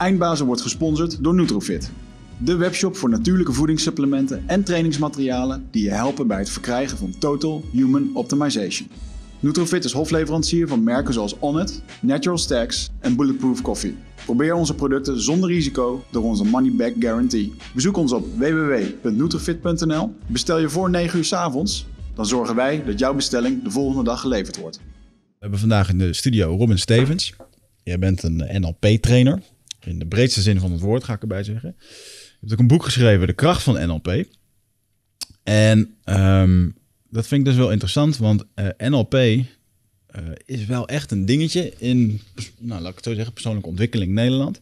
Eindbazen wordt gesponsord door Nutrofit. De webshop voor natuurlijke voedingssupplementen en trainingsmaterialen die je helpen bij het verkrijgen van Total Human Optimization. Nutrofit is hofleverancier van merken zoals Onnit, Natural Stacks en Bulletproof Coffee. Probeer onze producten zonder risico door onze money back guarantee. Bezoek ons op www.nutrofit.nl. Bestel je voor 9 uur s avonds, dan zorgen wij dat jouw bestelling de volgende dag geleverd wordt. We hebben vandaag in de studio Robin Stevens. Jij bent een NLP-trainer. In de breedste zin van het woord ga ik erbij zeggen. Ik heb ook een boek geschreven, De Kracht van NLP. En ehm, dat vind ik dus wel interessant, want eh, NLP eh, is wel echt een dingetje in, nou, laat ik het zo zeggen, persoonlijke ontwikkeling Nederland.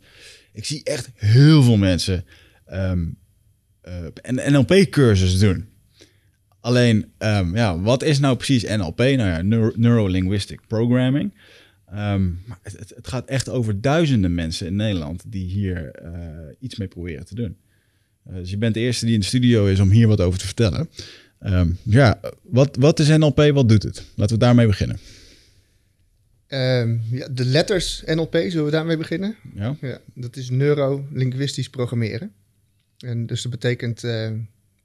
Ik zie echt heel veel mensen um, een NLP-cursus doen. Alleen, ehm, ja, wat is nou precies NLP? Nou ja, Neuro linguistic Programming. Ehm, het, gaat echt over duizenden mensen in Nederland die hier eh, iets mee proberen te doen. Eh, dus je bent de eerste die in de studio is om hier wat over te vertellen. Ehm, ja, wat, wat is NLP? Wat doet het? Laten we daarmee beginnen. Ehm, ja, de letters NLP, zullen we daarmee beginnen? Ja. dat is neuro programmeren. En dus dat betekent eh,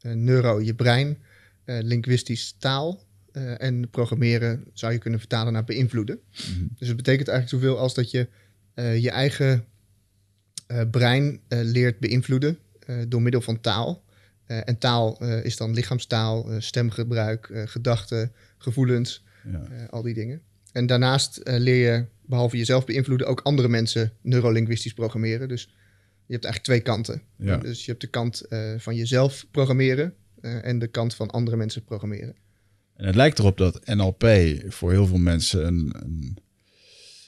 neuro, je brein, linguistisch taal. Eh, en programmeren zou je kunnen vertalen naar beïnvloeden. Mhm. Dus het betekent eigenlijk zoveel als dat je eh, je eigen eh, brein leert beïnvloeden door middel van taal. en taal is dan lichaamstaal, stemgebruik, gedachten, gevoelens, ja. al die dingen. En daarnaast leer je, behalve jezelf beïnvloeden, ook andere mensen neurolinguistisch programmeren. Dus je hebt eigenlijk twee kanten. Dus je hebt de kant van jezelf programmeren en de kant van andere mensen programmeren. En het lijkt erop dat NLP voor heel veel mensen een, een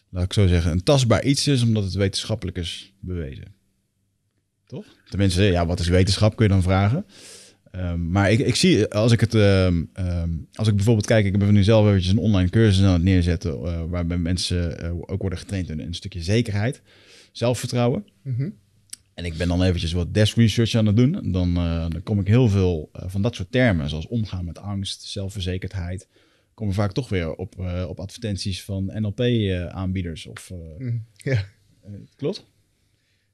laat ik zo zeggen, een tastbaar iets is, omdat het wetenschappelijk is bewezen. Toch? Tenminste, ja, wat is wetenschap, kun je dan vragen. Ehm, maar ik, ik zie, als ik het, ehm, ehm, als ik bijvoorbeeld kijk, ik ben nu zelf eventjes een online cursus aan het neerzetten, eh, waarbij mensen eh, ook worden getraind in een stukje zekerheid, zelfvertrouwen. Mm en ik ben dan eventjes wat desk research aan het doen. Dan, eh, dan kom ik heel veel eh, van dat soort termen, zoals omgaan met angst, zelfverzekerdheid, komen vaak toch weer op, eh, op advertenties van NLP-aanbieders. of mm, ja. klopt?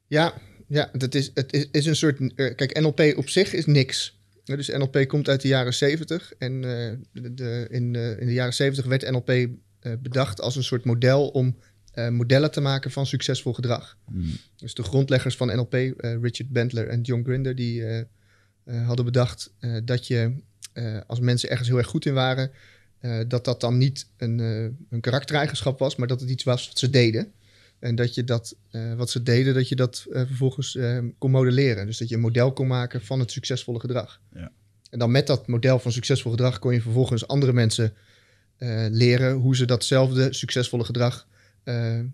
Ja, ja dat is, het is, is een soort. kijk, NLP op zich is niks. Dus NLP komt uit de jaren 70 En de, in, in de jaren 70 werd NLP bedacht als een soort model om eh, modellen te maken van succesvol gedrag. Hmm. Dus de grondleggers van NLP, eh, Richard Bentler en John Grinder, die eh, hadden bedacht dat je als mensen ergens heel erg goed in waren, dat dat dan niet een, een karaktereigenschap was, maar dat het iets was wat ze deden. En dat je dat, wat ze deden, dat je dat vervolgens kon modelleren. Dus dat je een model kon maken van het succesvolle gedrag. Ja. En dan met dat model van succesvol gedrag kon je vervolgens andere mensen leren hoe ze datzelfde succesvolle gedrag eh, eh,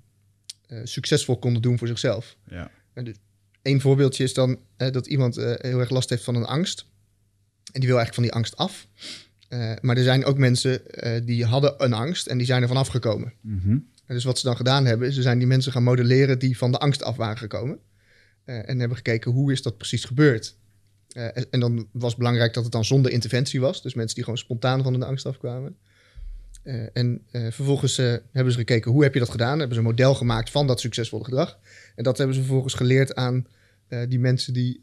succesvol konden doen voor zichzelf. Ja. En dus, voorbeeldje is dan dat iemand eh, heel erg last heeft van een angst. En die wil eigenlijk van die angst af. maar er zijn ook mensen die hadden een angst en die zijn er vanaf gekomen. Mhm. En dus wat ze dan gedaan hebben, is ze zijn die mensen gaan modelleren die van de angst af waren gekomen. en hebben gekeken hoe is dat precies gebeurd. en, dan was belangrijk dat het dan zonder interventie was. Dus mensen die gewoon spontaan van de angst afkwamen. Eh, en eh, vervolgens eh, hebben ze gekeken hoe heb je dat gedaan. Hebben ze een model gemaakt van dat succesvolle gedrag. En dat hebben ze vervolgens geleerd aan die mensen die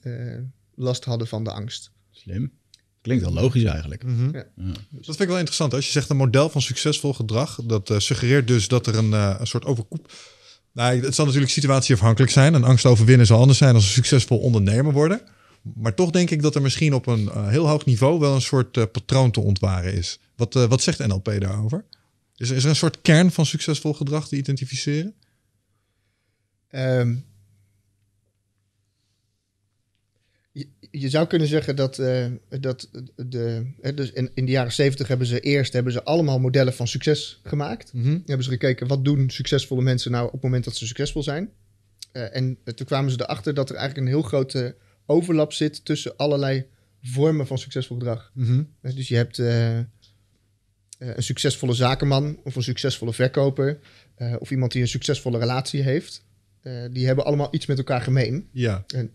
last hadden van de angst. Slim. Klinkt wel logisch eigenlijk. Mhm. ja. Dat vind ik wel interessant. Als je zegt een model van succesvol gedrag, dat suggereert dus dat er een, een soort overkoep. Nou, het zal natuurlijk situatieafhankelijk zijn. Een angst overwinnen zal anders zijn dan een succesvol ondernemer worden. Maar toch denk ik dat er misschien op een eh, heel hoog niveau wel een soort eh, patroon te ontwaren is. Wat, eh, wat zegt NLP daarover? Is, is er een soort kern van succesvol gedrag te identificeren? Um, je, zou kunnen zeggen dat, dat de, dus in, de jaren zeventig hebben ze eerst hebben ze allemaal modellen van succes gemaakt. Mhm. Hebben ze gekeken wat doen succesvolle mensen nou op het moment dat ze succesvol zijn. en toen kwamen ze erachter dat er eigenlijk een heel grote overlap zit tussen allerlei vormen van succesvol gedrag. Mhm. Eh, dus je hebt eh, eh, een succesvolle zakenman of een succesvolle verkoper of iemand die een succesvolle relatie heeft. die hebben allemaal iets met elkaar gemeen. Ja. En,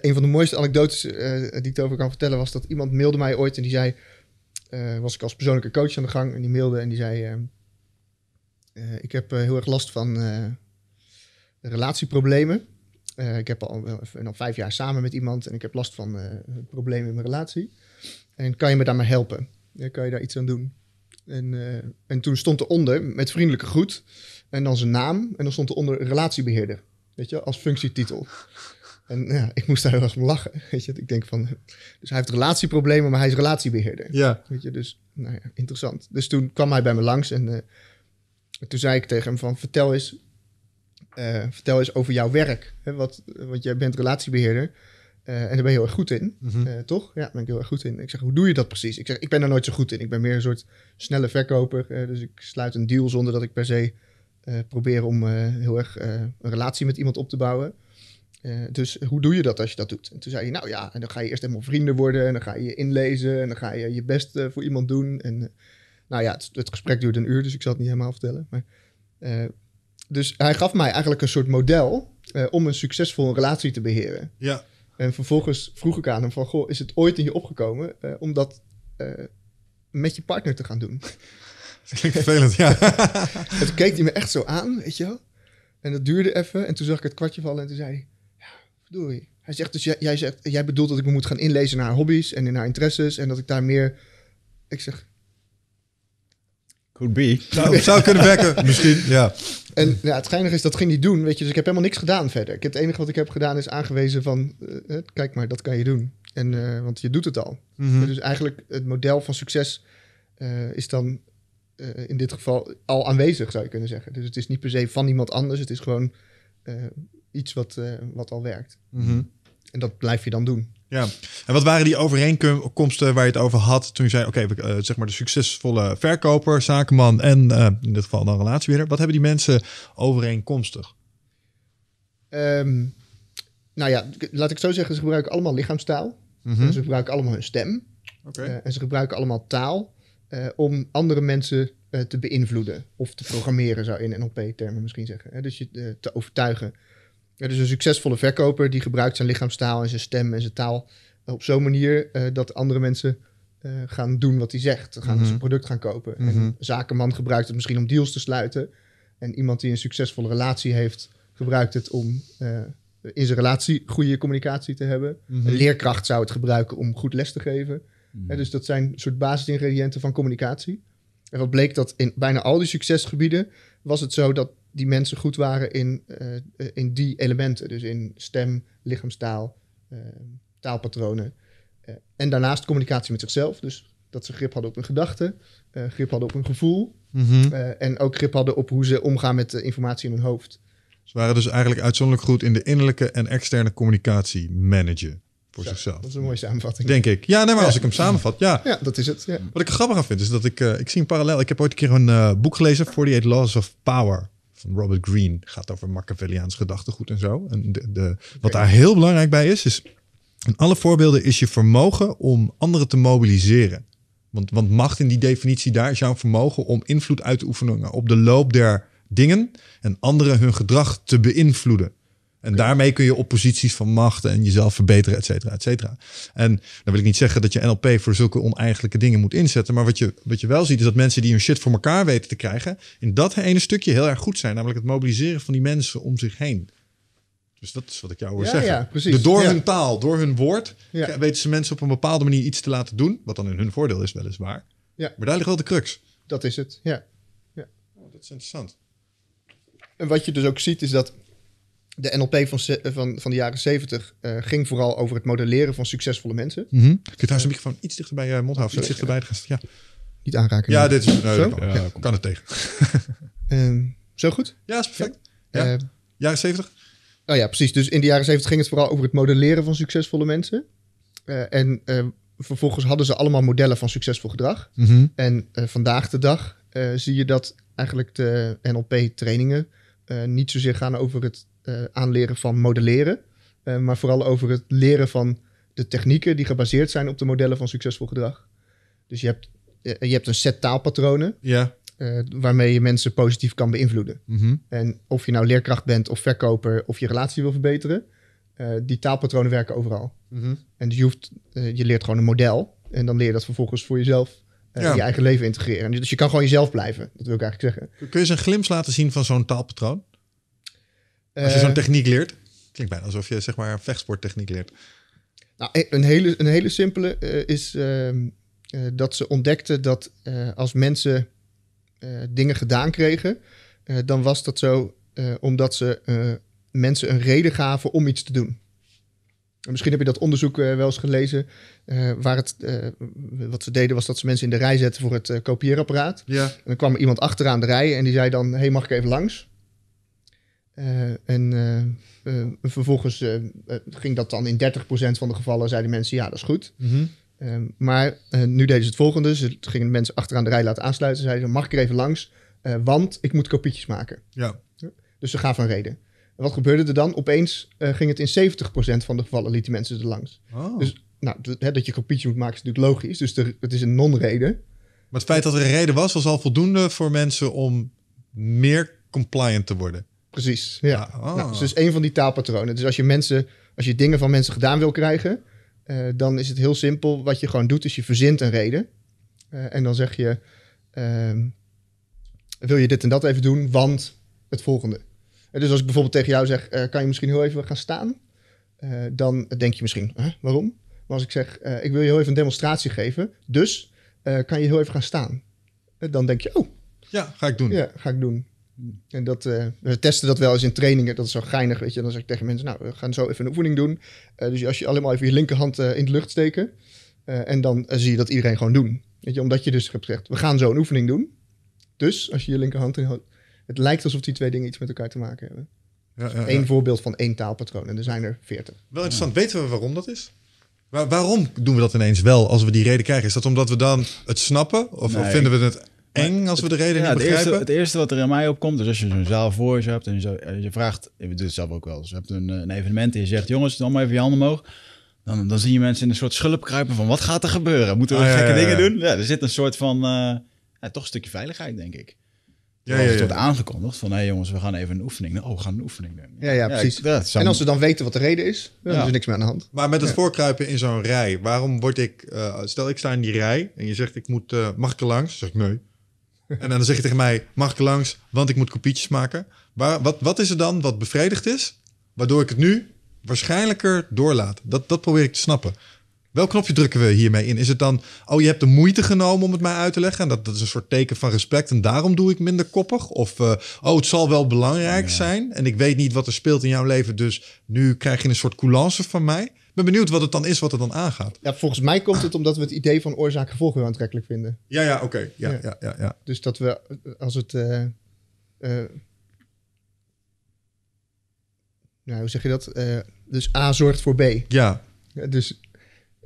een van de mooiste anekdotes die ik erover kan vertellen was dat iemand mailde mij ooit en die zei, was ik als persoonlijke coach aan de gang en die mailde en die zei, ik heb heel erg last van relatieproblemen. Eh, ik heb al, uh, al, vijf jaar samen met iemand en ik heb last van eh, problemen in mijn relatie. En kan je me daarmee helpen? kan je daar iets aan doen? En, eh, en toen stond eronder met vriendelijke groet en dan zijn naam. En dan stond eronder relatiebeheerder. Weet je, als functietitel. En ja, ik moest daar heel erg lachen. Weet je, ik denk van. Dus hij heeft relatieproblemen, maar hij is relatiebeheerder. Ja. Weet je, dus nou ja, interessant. Dus toen kwam hij bij me langs en toen zei ik tegen hem: van, Vertel eens eh, vertel eens over jouw werk. Hè, wat, want jij bent relatiebeheerder. Eh, en daar ben je heel erg goed in, mhm. eh, toch? Ja, daar ben ik heel erg goed in. Ik zeg, hoe doe je dat precies? Ik zeg, ik ben daar nooit zo goed in. Ik ben meer een soort snelle verkoper. dus ik sluit een deal zonder dat ik per se probeer om heel erg een relatie met iemand op te bouwen. dus hoe doe je dat als je dat doet? En toen zei je, nou ja, en dan ga je eerst helemaal vrienden worden. En dan ga je je inlezen. En dan ga je je best voor iemand doen. En nou ja, het, het, gesprek duurde een uur, dus ik zal het niet helemaal vertellen. Maar dus hij gaf mij eigenlijk een soort model eh, om een succesvolle relatie te beheren. Ja. En vervolgens vroeg ik aan hem van, goh, is het ooit in je opgekomen eh, om dat eh, met je partner te gaan doen? Dat klinkt vervelend, ja. en toen keek hij me echt zo aan, weet je wel. En dat duurde even en toen zag ik het kwartje vallen en toen zei hij, ja, verdorie. Hij zegt dus, jij, zegt, jij bedoelt dat ik me moet gaan inlezen naar haar hobby's en in haar interesses en dat ik daar meer... Ik zeg... Could be. Zou, zou kunnen wekken, misschien, ja. En ja, het geinige is, dat ging niet doen, weet je. Dus ik heb helemaal niks gedaan verder. Ik heb, het enige wat ik heb gedaan is aangewezen van... Eh, eh, kijk maar, dat kan je doen. En, eh, want je doet het al. Mhm. Dus eigenlijk het model van succes is dan in dit geval al aanwezig, zou je kunnen zeggen. Dus het is niet per se van iemand anders. Het is gewoon iets wat, wat al werkt. Mhm. En dat blijf je dan doen. Ja, en wat waren die overeenkomsten waar je het over had toen je zei, oké, eh, zeg maar de succesvolle verkoper, zakenman en eh, in dit geval dan relatiebeheerder. Wat hebben die mensen overeenkomstig? Ehm, nou ja, laat ik zo zeggen, ze gebruiken allemaal lichaamstaal. Mhm. Ze gebruiken allemaal hun stem. Eh, en ze gebruiken allemaal taal om andere mensen te beïnvloeden of te programmeren, zou in NLP-termen misschien zeggen. Hè? Dus je te overtuigen dus een succesvolle verkoper die gebruikt zijn lichaamstaal en zijn stem en zijn taal op zo'n manier eh, dat andere mensen eh, gaan doen wat hij zegt. Gaan dus mm zijn product gaan kopen. en mhm. een zakenman gebruikt het misschien om deals te sluiten. En iemand die een succesvolle relatie heeft, gebruikt het om eh, in zijn relatie goede communicatie te hebben. Mhm. Een leerkracht zou het gebruiken om goed les te geven. Mhm. dus dat zijn soort basisingrediënten van communicatie. En wat bleek dat in bijna al die succesgebieden was het zo dat die mensen goed waren in, eh, in die elementen. Dus in stem, lichaamstaal, eh, taalpatronen. Eh, en daarnaast communicatie met zichzelf. Dus dat ze grip hadden op hun gedachten, grip hadden op hun gevoel. Mhm. en ook grip hadden op hoe ze omgaan met de informatie in hun hoofd. Ze waren dus eigenlijk uitzonderlijk goed in de innerlijke en externe communicatie managen voor zichzelf. Dat is een mooie samenvatting. Denk ik. Ja, nee, maar als ik hem samenvat, ja. Ja, dat is het. Ja. Wat ik grappig aan vind, is dat ik... ik zie een parallel. Ik heb ooit een keer een boek gelezen, 48 Laws of Power van Robert Greene gaat over Machiavelliaans gedachtegoed en zo. En de, de, wat daar heel belangrijk bij is, is in alle voorbeelden is je vermogen om anderen te mobiliseren. Want, want macht in die definitie daar is jouw vermogen om invloed uit te oefenen op de loop der dingen en anderen hun gedrag te beïnvloeden. En daarmee kun je op posities van macht en jezelf verbeteren, et cetera, et cetera. En dan wil ik niet zeggen dat je NLP voor zulke oneigenlijke dingen moet inzetten. Maar wat je, wat je wel ziet, is dat mensen die hun shit voor elkaar weten te krijgen, in dat ene stukje heel erg goed zijn. Namelijk het mobiliseren van die mensen om zich heen. Dus dat is wat ik jou hoor zeggen. Ja, precies. De, door hun taal, door hun woord, weten ze mensen op een bepaalde manier iets te laten doen. Wat dan in hun voordeel is, weliswaar. Ja. Maar daar ligt wel de crux. Dat is het, ja. ja. Oh, dat is interessant. En wat je dus ook ziet, is dat de NLP van, eh, van, van de jaren zeventig eh, ging vooral over het modelleren van succesvolle mensen. Mm -hmm. Kun je daar zo'n microfoon iets dichter bij je eh, mond houden? Iets dichterbij de gast, ja. Niet aanraken. Ja, dit is... het. kan, ja, kan, het tegen. Ehm, zo goed? Ja, is perfect. Ja. jaren zeventig? Nou ja, precies. Dus in de jaren zeventig ging het vooral over het modelleren van succesvolle mensen. en vervolgens hadden ze allemaal modellen van succesvol gedrag. Mhm. En vandaag de dag zie je dat eigenlijk de NLP-trainingen niet zozeer gaan over het eh, aanleren van modelleren. Eh, maar vooral over het leren van de technieken die gebaseerd zijn op de modellen van succesvol gedrag. Dus je hebt, eh, je hebt een set taalpatronen. Ja. waarmee je mensen positief kan beïnvloeden. Mhm. En of je nou leerkracht bent of verkoper of je relatie wil verbeteren, die taalpatronen werken overal. Mhm. En dus je, hoeft, je leert gewoon een model en dan leer je dat vervolgens voor jezelf ja. je eigen leven integreren. Dus je kan gewoon jezelf blijven, dat wil ik eigenlijk zeggen. Kun je eens een glimp laten zien van zo'n taalpatroon? Als je zo'n eh, techniek leert, klinkt bijna alsof je zeg maar vechtsporttechniek leert. Nou, e- een hele, een hele simpele eh, is ehm, eh, dat ze ontdekten dat als mensen dingen gedaan kregen, dan was dat zo omdat ze mensen een reden gaven om iets te doen. Misschien heb je dat onderzoek wel eens gelezen. waar het, wat ze deden was dat ze mensen in de rij zetten voor het kopieerapparaat. Ja. En dan kwam er iemand achteraan de rij en die zei dan: Hey, mag ik even langs? Eh, en eh, eh, vervolgens ging dat dan in 30% van de gevallen, zeiden mensen ja, dat is goed. Mhm. maar nu deden ze het volgende. Ze gingen mensen achteraan de rij laten aansluiten. Zeiden mag ik er even langs? want ik moet kopietjes maken. Ja. Dus ze gaven een reden. En wat gebeurde er dan? Opeens ging het in 70% van de gevallen liet die mensen er langs. Oh. Dus nou, hè, dat je kopietjes moet maken is natuurlijk logisch. Dus het is een non-reden. Maar het feit dat er een reden was, was al voldoende voor mensen om meer compliant te worden. Precies, ja. Oh. Nou, dus een van die taalpatronen. Dus als je, mensen, als je dingen van mensen gedaan wil krijgen, eh, dan is het heel simpel. Wat je gewoon doet, is je verzint een reden. Eh, en dan zeg je, ehm, wil je dit en dat even doen, want het volgende. Eh, dus als ik bijvoorbeeld tegen jou zeg, kan je misschien heel even gaan staan? dan denk je misschien, waarom? Maar als ik zeg, ik wil je heel even een demonstratie geven, dus kan je heel even gaan staan? dan denk je, oh. Ja, ga ik doen. Ja, ga ik doen. En dat, eh, we testen dat wel eens in trainingen. Dat is zo geinig, weet je. Dan zeg ik tegen mensen, nou, we gaan zo even een oefening doen. Eh, dus als je allemaal even je linkerhand eh, in de lucht steken. en dan zie je dat iedereen gewoon doen. Weet je, omdat je dus hebt gezegd, we gaan zo een oefening doen. Dus als je je linkerhand in Het lijkt alsof die twee dingen iets met elkaar te maken hebben. Ja, ja, Eén voorbeeld van één taalpatroon. En er zijn er veertig. Wel interessant. Weten we waarom dat is? waarom doen we dat ineens wel als we die reden krijgen? Is dat omdat we dan het snappen? Of, of vinden we het eng als we de reden het, begrijpen. Eerste, het eerste wat er in mij opkomt, is als je zo'n zaal voor je hebt en je, je vraagt, ik doe het zelf ook wel, dus je hebt een, eh, een evenement en je zegt, jongens, dan maar even je handen omhoog. Dan, dan zie je mensen in een soort schulp kruipen van, wat gaat er gebeuren? Moeten we ah, gekke dingen doen? Ja, er zit een soort van, eh, toch een stukje veiligheid, denk ik. Ja, ja, wordt aangekondigd van, hé hey jongens, we gaan even een oefening Oh, we gaan een oefening doen. Ja, ja, precies. en als ze dan weten wat de reden is, dan is er niks meer aan de hand. Maar met het voorkruipen in zo'n rij, waarom word ik... Eh, stel, ik sta in die rij en je zegt, ik moet, uh, mag er langs? Dan zeg ik, nee. En dan zeg je tegen mij, mag ik langs, want ik moet kopietjes maken. Waar, wat, wat is er dan wat bevredigd is, waardoor ik het nu waarschijnlijker doorlaat? Dat, dat probeer ik te snappen. Welk knopje drukken we hiermee in? Is het dan, oh, je hebt de moeite genomen om het mij uit te leggen en dat, dat is een soort teken van respect en daarom doe ik minder koppig? Of, eh, oh, het zal wel belangrijk zijn en ik weet niet wat er speelt in jouw leven, dus nu krijg je een soort coulance van mij ben benieuwd wat het dan is, wat er dan aangaat. Ja, volgens mij komt het omdat we het idee van oorzaak-gevolg heel aantrekkelijk vinden. Ja, ja, oké. Ja, ja. ja, ja, Dus dat we, als het... Eh, eh, nou, hoe zeg je dat? Eh, dus A zorgt voor B. Ja. Dus,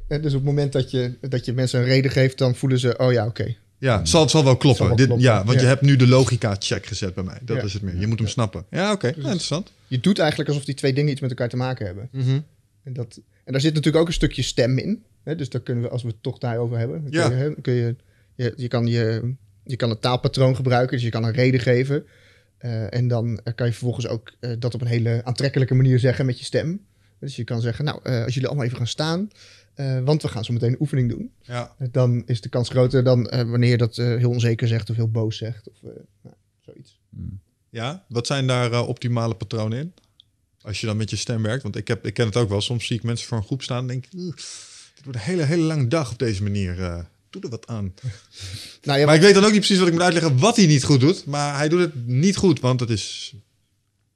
dus op het moment dat je, dat je mensen een reden geeft, dan voelen ze, oh ja, oké. Ja, zal, het zal wel kloppen. Dit, ja, want je hebt nu de logica-check gezet bij mij. Dat is het meer. Je moet hem snappen. Ja, oké. interessant. Je doet eigenlijk alsof die twee dingen iets met elkaar te maken hebben. Mhm. En dat, en daar zit natuurlijk ook een stukje stem in. Hè? Dus daar kunnen we, als we het toch daarover hebben, ja. kun, je, kun je, je, kan je, je kan het taalpatroon gebruiken, dus je kan een reden geven. Eh, en dan eh, kan je vervolgens ook eh, dat op een hele aantrekkelijke manier zeggen met je stem. Dus je kan zeggen, nou, als jullie allemaal even gaan staan, want we gaan zo meteen een oefening doen. Ja. Dan is de kans groter dan wanneer je dat heel onzeker zegt of heel boos zegt of nou, zoiets. Hmm. Ja, wat zijn daar optimale patronen in? Als je dan met je stem werkt, want ik, heb, ik ken het ook wel. Soms zie ik mensen voor een groep staan en denk ik, dit wordt een hele, hele lange dag op deze manier. Eh, doe er wat aan. Nou maar ik weet dan ook niet precies wat ik moet uitleggen wat hij niet goed doet. Maar hij doet het niet goed, want het is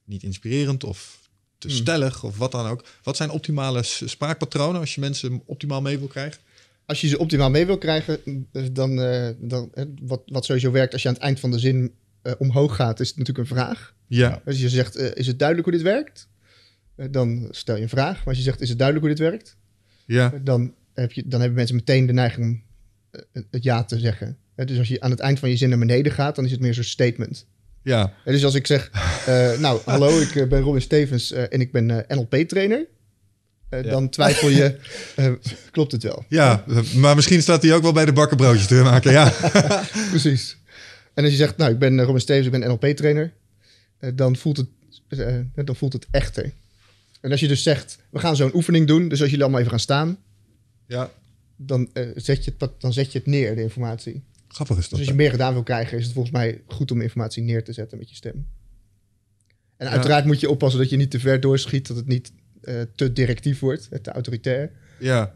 niet inspirerend of te hmm. stellig of wat dan ook. Wat zijn optimale spraakpatronen als je mensen optimaal mee wil krijgen? Als je ze optimaal mee wil krijgen, eh, dan, eh, dan wat, wat sowieso werkt als je aan het eind van de zin omhoog gaat, is het natuurlijk een vraag. Ja. Als dus je zegt, is het duidelijk hoe dit werkt? Eh, dan stel je een vraag. Maar als je zegt, is het duidelijk hoe dit werkt? Ja. Eh, dan, heb je, dan hebben mensen meteen de neiging eh, het ja te zeggen. Dus als je aan het eind van je zin naar beneden gaat, dan is het meer zo'n statement. Ja. Dus als ik zeg, nou, hallo, ik ben Robin Stevens en ik ben NLP-trainer. Dan twijfel je, klopt het wel? Ja, maar misschien staat hij ook wel bij de bakkenbroodjes te maken, ja. Precies. En als je zegt, nou, ik ben Robin Stevens, ik ben NLP-trainer. dan, voelt het, dan voelt het echter. En als je dus zegt, we gaan zo'n oefening doen, dus als jullie allemaal even gaan staan, ja. dan, eh, zet je het, dan zet je het neer, de informatie. Grappig is dat. Dus als je meer gedaan wil krijgen, is het volgens mij goed om informatie neer te zetten met je stem. En uiteraard moet je oppassen dat je niet te ver doorschiet, dat het niet eh, te directief wordt, eh, te autoritair. Ja.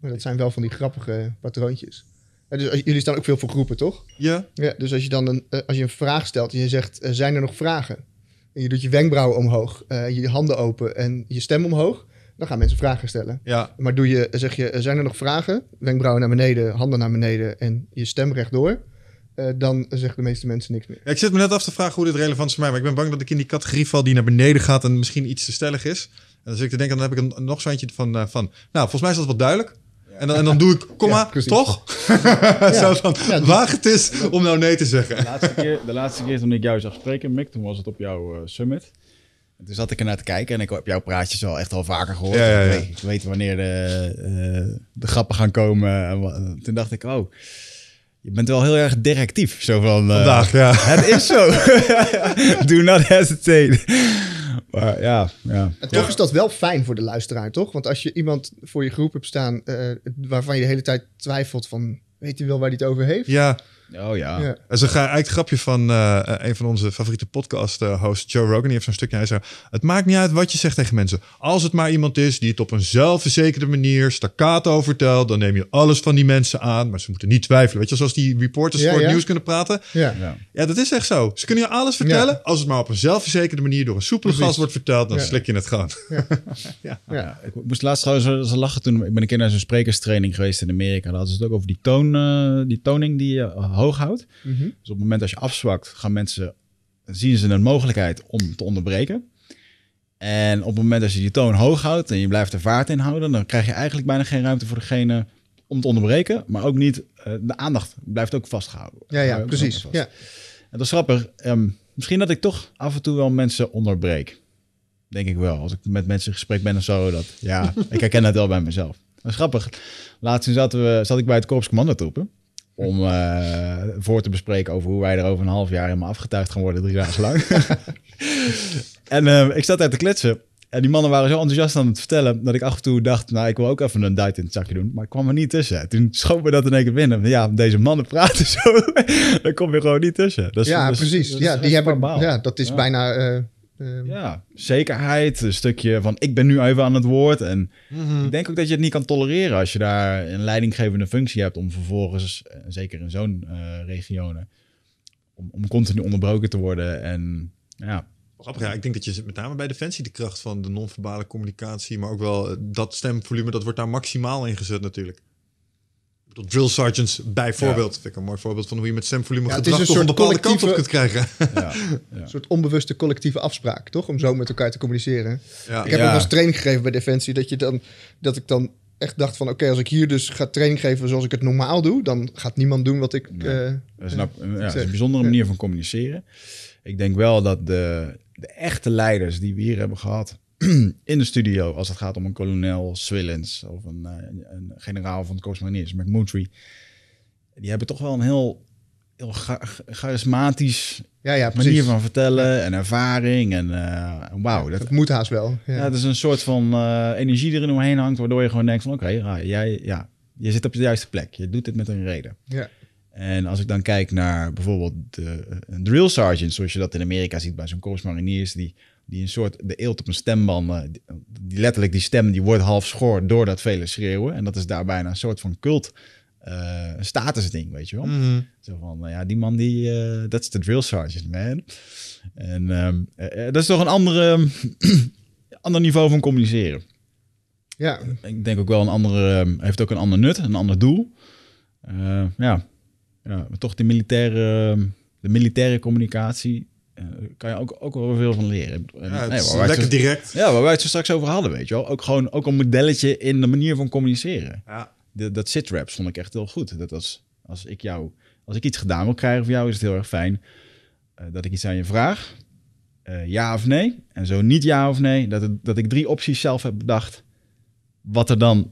maar dat zijn wel van die grappige patroontjes. En dus als, jullie staan ook veel voor groepen, toch? Ja. ja dus als je dan een, als je een vraag stelt en je zegt, zijn er nog vragen? en je doet je wenkbrauwen omhoog, uh, je handen open en je stem omhoog, dan gaan mensen vragen stellen. Ja. Maar doe je, eh, zeg je, zijn er nog vragen? Wenkbrauwen naar beneden, handen naar beneden en je stem rechtdoor. Uh, dan zeggen de meeste mensen niks meer. ik zit me net af te vragen hoe dit relevant is voor mij. Maar ik ben bang dat ik in die categorie val die naar beneden gaat en misschien iets te stellig is. En dan zit ik te denken, dan heb ik een, nog zo'n van, van. Nou, volgens mij is dat wel duidelijk. En dan, en dan doe ik, komma, ja, toch? Zo van, waag het is om nou nee te zeggen. De laatste, keer, de laatste keer toen ik jou zag spreken, Mick, toen was het op jouw eh, summit. toen zat ik ernaar te kijken en ik heb jouw praatjes wel echt al vaker gehoord. Ja, ja, Ik weet wanneer de, eh, de grappen gaan komen. En eh, toen dacht ik, oh, je bent wel heel erg directief. Zo van, Vandaag, ja. Het is zo. Do not hesitate ja, ja. En toch is dat wel fijn voor de luisteraar, toch? Want als je iemand voor je groep hebt staan eh, waarvan je de hele tijd twijfelt van... weet je wel waar hij het over heeft? Ja, Oh ja. ja. Dat is een grapje van eh, eh, een van onze favoriete podcast hosts eh, host Joe Rogan. Die heeft zo'n stukje. Hij zegt: het maakt niet uit wat je zegt tegen mensen. Als het maar iemand is die het op een zelfverzekerde manier staccato vertelt, dan neem je alles van die mensen aan. Maar ze moeten niet twijfelen. Weet je, zoals die reporters voor het nieuws kunnen praten. Ja. ja, dat is echt zo. Ze kunnen je alles vertellen. Als het maar op een zelfverzekerde manier door een soepele gast wordt verteld, dan slik je het gewoon. Ja. Ik moest laatst trouwens ze lachen toen. Ik ben een keer naar zo'n sprekerstraining geweest in Amerika. Daar hadden ze het ook over die toon, die toning die je houdt. Mhm. Dus op het moment dat je afzwakt, gaan mensen, zien ze een mogelijkheid om te onderbreken. En op het moment dat je je toon hoog houdt en je blijft de vaart inhouden, dan krijg je eigenlijk bijna geen ruimte voor degene om te onderbreken, maar ook niet eh, de aandacht blijft ook vastgehouden. Ja, ja, precies. Ja. En dat is grappig. Ehm, misschien dat ik toch af en toe wel mensen onderbreek. Denk ik wel. Als ik met mensen in gesprek ben en zo, dat ja, ik herken dat wel bij mezelf. Dat is grappig. Laatst we, zat ik bij het Commando troepen om eh, voor te bespreken over hoe wij er over een half jaar helemaal afgetuigd gaan worden, drie dagen lang. en eh, ik zat daar te kletsen. En die mannen waren zo enthousiast aan het vertellen dat ik af en toe dacht, nou, ik wil ook even een duit in het zakje doen. Maar ik kwam er niet tussen. Toen schoot me dat in één keer binnen. Ja, deze mannen praten zo, daar kom je gewoon niet tussen. Dat is, ja, precies. Dat is ja, die hebben, ja, dat is bijna... Eh, Ehm, ja, zekerheid, een stukje van ik ben nu even aan het woord. En mhm. ik denk ook dat je het niet kan tolereren als je daar een leidinggevende functie hebt om vervolgens, eh, zeker in zo'n uh, regionen, om, om continu onderbroken te worden. En ja, ja, ik denk dat je met name bij Defensie de kracht van de non-verbale communicatie, maar ook wel eh, dat stemvolume, dat wordt daar maximaal in gezet natuurlijk bedoel, drill sergeants bijvoorbeeld. Vind ik een mooi voorbeeld van hoe je met stemvolume ja, gedrag het is een bepaalde kant op kunt krijgen. Ja. ja. Een soort onbewuste collectieve afspraak, toch? Om zo met elkaar te communiceren. Ik heb ook eens training gegeven bij Defensie. Dat, je dan, dat ik dan echt dacht van... Oké, als ik hier dus ga training geven zoals ik het normaal doe... dan gaat niemand doen wat ik... Nee. Eh, dat is, nou, een bijzondere manier van communiceren. Ik denk wel dat de, de echte leiders die we hier hebben gehad... in de studio als het gaat om een kolonel Swillens of een, eh, een generaal van het Corps Mariniers, Die hebben toch wel een heel, heel charismatisch ja, ja, manier van vertellen en ervaring. En uh, wauw. Dat, moet haast wel. Ja. dat is een soort van uh, energie erin omheen hangt, waardoor je gewoon denkt van oké, jij ja, je zit op de juiste plek. Je doet dit met een reden. Ja. En als ik dan kijk naar bijvoorbeeld de, een drill sergeant, zoals je dat in Amerika ziet bij zo'n Corps die die een soort de eelt op een stembanden, eh, die letterlijk die stem die wordt half schoor door dat vele schreeuwen. En dat is daar bijna een soort van cult uh, statusding, weet je wel. Mhm. Zo van, nou ja, die man die, eh, dat is de drill sergeant, man. En ehm, dat is toch een andere, ander niveau van communiceren. Ja. Ik denk ook wel een andere, ehm, heeft ook een ander nut, een ander doel. ja. ja, toch de militaire, ehm, de militaire communicatie eh, kan je ook, ook wel veel van leren. Eh, ja, lekker direct. Ja, waar wij het zo straks over hadden, weet je wel. Ook gewoon ook een modelletje in de manier van communiceren. Ja. dat sitraps vond ik echt heel goed. Dat als, als ik jou, als ik iets gedaan wil krijgen van jou, is het heel erg fijn eh, dat ik iets aan je vraag. ja of nee. En zo niet ja of nee. Dat, dat ik drie opties zelf heb bedacht. Wat er dan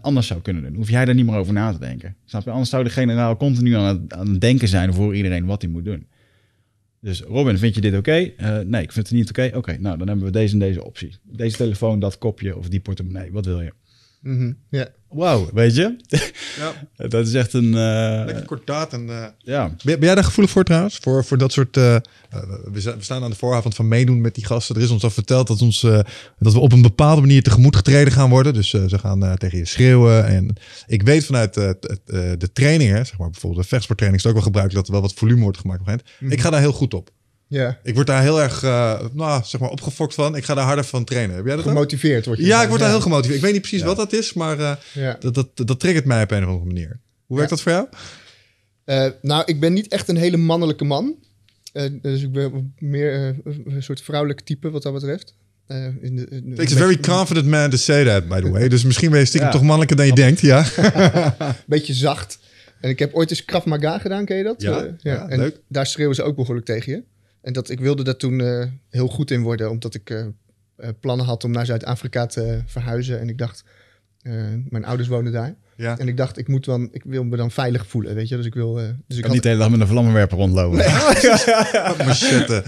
anders zou kunnen doen. Hoef jij daar niet meer over na te denken. Snap je? Anders zou de generaal continu aan aan het denken zijn voor iedereen wat hij moet doen. Dus Robin, vind je dit oké? Eh, nee, ik vind het niet oké. Oké, nou dan hebben we deze en deze optie. Deze telefoon, dat kopje of die portemonnee. Wat wil je? Mhm, ja. Wauw, weet je? Ja. dat is echt een... Uh... Lekker en... Eh, ja. Ben, jij daar gevoelig voor trouwens? Voor, voor dat soort... Eh, we, staan aan de vooravond van meedoen met die gasten. Er is ons al verteld dat, ons, dat we op een bepaalde manier tegemoet getreden gaan worden. Dus ze gaan tegen je schreeuwen. En ik weet vanuit de trainingen, zeg maar bijvoorbeeld de vechtsporttraining is het ook wel gebruikelijk dat er wel wat volume wordt gemaakt. Mhm. Ik ga daar heel goed op. Ja. Ik word daar heel erg eh, nou, zeg maar opgefokt van. Ik ga daar harder van trainen. Heb jij dat Gemotiveerd word je. Ja, ik word daar heel gemotiveerd. Ik weet niet precies wat dat is, maar eh, dat, dat, dat triggert mij op een of andere manier. Hoe werkt dat voor jou? Eh, nou, ik ben niet echt een hele mannelijke man. dus ik ben meer een soort vrouwelijk type wat dat betreft. Uh, in a very confident man to say that, by the way. Dus misschien ben je stiekem toch mannelijker dan je denkt, ja. beetje zacht. En ik heb ooit eens Krav Maga gedaan, ken je dat? Ja, en leuk. daar schreeuwen ze ook behoorlijk tegen je. En dat, ik wilde daar toen eh, heel goed in worden, omdat ik eh, eh, plannen had om naar Zuid-Afrika te verhuizen. En ik dacht, mijn ouders wonen daar. Ja. En ik dacht, ik, moet dan, ik wil me dan veilig voelen, weet je. Dus ik wil... dus ik had... niet de hele dag met een vlammenwerper rondlopen. Nee.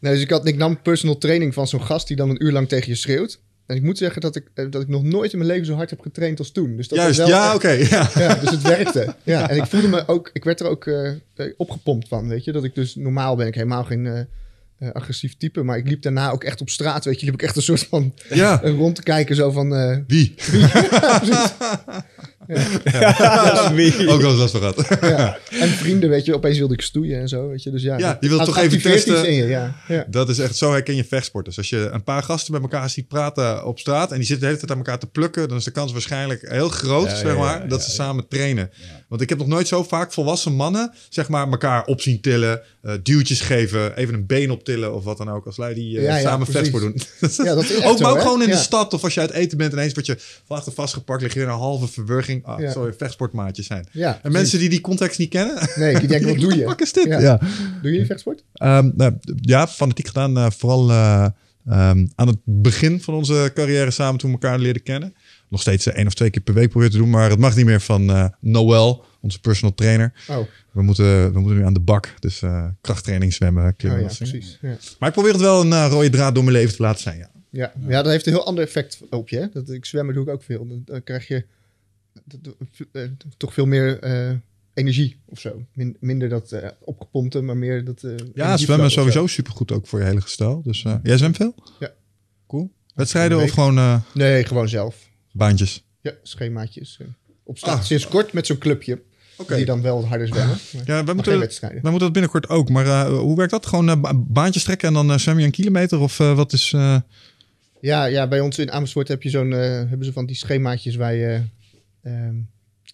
nee, dus ik, had, ik nam personal training van zo'n gast die dan een uur lang tegen je schreeuwt. En ik moet zeggen dat ik, eh, dat ik nog nooit in mijn leven zo hard heb getraind als toen. Dus dat Juist, wel ja, oké. ja. dus het werkte. Ja. En ik voelde me ook, ik werd er ook eh, eh, opgepompt van, weet je. Dat ik dus, normaal ben ik helemaal geen agressief type. Maar ik liep daarna ook echt op straat, weet je. Liep ik echt een soort van rond te kijken, zo van... wie? wie? Ook wel eens lastig gehad. Ja. En vrienden, weet je, opeens wilde ik stoeien en zo, weet je. Dus ja, ja je wilt toch even testen. Dat is echt, zo herken je vechtsporters. Als je een paar gasten met elkaar ziet praten op straat en die zitten de hele tijd aan elkaar te plukken, dan is de kans waarschijnlijk heel groot, zeg maar, dat ze samen trainen. Want ik heb nog nooit zo vaak volwassen mannen, zeg maar, elkaar op zien tillen, eh, duwtjes geven, even een been optillen of wat dan ook, als lui die eh, samen vechtsport doen. ja, dat ook, maar ook gewoon in de stad of als je uit eten bent en ineens word je achter vastgepakt, lig je in een halve verwurging ah, ja. sorry, vechtsportmaatjes zijn. Ja, en mensen die die context niet kennen. Nee, die denken, wat doe je? Wat is dit? Ja. Doe je vechtsport? Ehm, nou, ja, fanatiek gedaan. Eh, vooral eh, ehm, aan het begin van onze carrière samen toen we elkaar leerden kennen. Nog steeds eh, één of twee keer per week proberen te doen. Maar het mag niet meer van Noel, onze personal trainer. Oh. We, moeten, we moeten nu aan de bak. Dus krachttraining, zwemmen, oh, klimmen. precies. Maar ik probeer het wel een rode draad door mijn leven te laten zijn, ja. Ja, ja, dat heeft een heel ander effect op je. Hè? Dat, ik zwemmen doe ik ook veel. dan krijg je eh, toch veel meer eh, energie of zo. minder dat uh, opgepompte, maar meer dat. ja, zwemmen is sowieso supergoed ook voor je hele gestel. Dus jij zwemt veel? Ja. Cool. Wedstrijden of gewoon. nee, gewoon zelf. Baantjes. Ja, schemaatjes. op ah. sinds kort met zo'n clubje. Die dan wel harder zwemmen. Ja, we moeten, we moeten dat binnenkort ook. Maar hoe werkt dat? Gewoon baantjes trekken en dan zwem je een kilometer? Of wat is. Ja, ja, bij ons in Amersfoort heb je zo'n, hebben ze van die schemaatjes waar je um,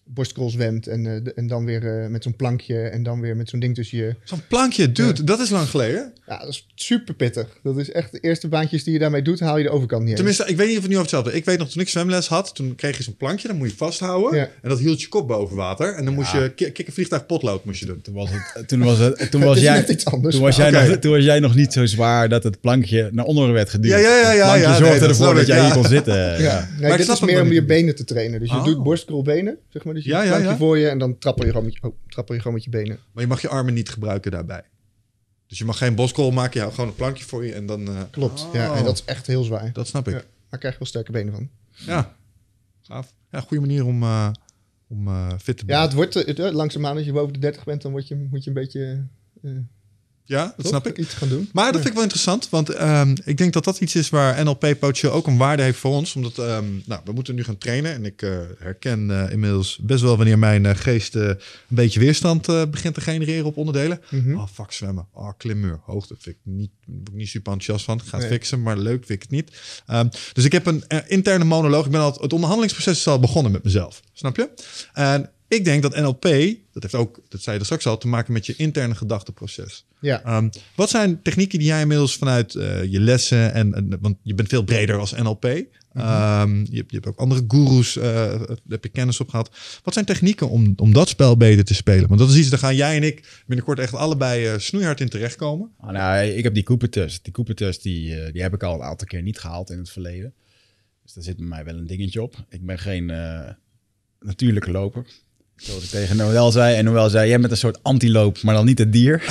borstkool zwemt en, eh, en dan weer eh, met zo'n plankje en dan weer met zo'n ding tussen je... Zo'n plankje, dude, dat is lang geleden. Ja, dat is super pittig. Dat is echt de eerste baantjes die je daarmee doet, haal je de overkant niet Tenminste, ik weet niet of nu over hetzelfde Ik weet nog, toen ik zwemles had, toen kreeg je zo'n plankje, dan moet je vasthouden. En dat hield je kop boven water. En dan moest je vliegtuig potlood moest je doen. Toen was, het, eh, toen was, het, toen was, jij, iets anders, toen was jij... Nog, niet zo zwaar dat het plankje naar onderen werd geduwd. Ja, ja, ja. ja, plankje zorgde ervoor dat, jij hier kon zitten. Ja. Nee, maar dit is meer om je benen te trainen. Dus je oh. doet borstkrolbenen, zeg maar maar. ja, ja, ja. voor je en dan trappel je, gewoon met je, oh, trappel je gewoon met je benen. Maar je mag je armen niet gebruiken daarbij. Dus je mag geen boskool maken, ja, gewoon een plankje voor je en dan... Eh, Klopt, ja, en oh. dat is echt heel zwaar. Dat snap ik. Ja, maar krijg je wel sterke benen van. Ja, gaaf. Ja, goede manier om, eh, om eh, fit te blijven. Ja, het wordt het, langzaamaan als je boven de 30 bent, dan word je, moet je een beetje ja, dat snap ik. Iets gaan doen. Maar dat vind ik wel interessant, want ehm, ik denk dat dat iets is waar NLP pootje ook een waarde heeft voor ons. Omdat ehm, nou, we moeten nu gaan trainen. En ik eh, herken eh, inmiddels best wel wanneer mijn eh, geest een beetje weerstand begint te genereren op onderdelen. Mm Oh, fuck zwemmen. Oh, klimmuur. Hoogte. Vind ik niet, niet super enthousiast van. Ga fixen, maar leuk vind ik het niet. Ehm, dus ik heb een interne monoloog. Ik ben al, het onderhandelingsproces is al begonnen met mezelf. Snap je? En ik denk dat NLP, dat heeft ook, dat zei je er straks al, te maken met je interne gedachteproces. Ja. Ehm, wat zijn technieken die jij inmiddels vanuit eh, je lessen en, en, want je bent veel breder als NLP. Mhm. Ehm, je, je, hebt ook andere goeroes, eh, heb je kennis op gehad. Wat zijn technieken om, om dat spel beter te spelen? Want dat is iets, daar gaan jij en ik binnenkort echt allebei eh, snoeihard in terechtkomen. Oh, nou, ik heb die Cooper-test. Die Cooper-test die, die heb ik al een aantal keer niet gehaald in het verleden. Dus daar zit bij mij wel een dingetje op. Ik ben geen natuurlijke loper. Zoals ik tegen Noël zei. En Noël zei, jij bent een soort antiloop, maar dan niet het dier.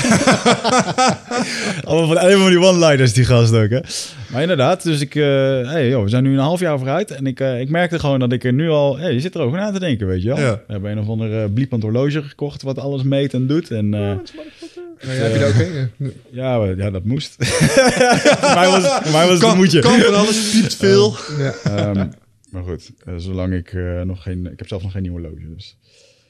Allemaal van, van die one-liners, die gast ook, hè? Maar inderdaad, dus ik... Eh, joh, we zijn nu een half jaar vooruit. En ik, eh, ik merkte gewoon dat ik er nu al... je zit erover na te denken, weet je wel. We hebben een of ander eh, bliepend horloge gekocht... wat alles meet en doet. En, uh, nou, ja, heb je dat ook heen? Ja, ja, dat moest. mij was, was kan, het je Kan van alles, piept veel. ja. Ehm, maar goed, zolang ik nog geen... Ik heb zelf nog geen nieuw horloge, dus...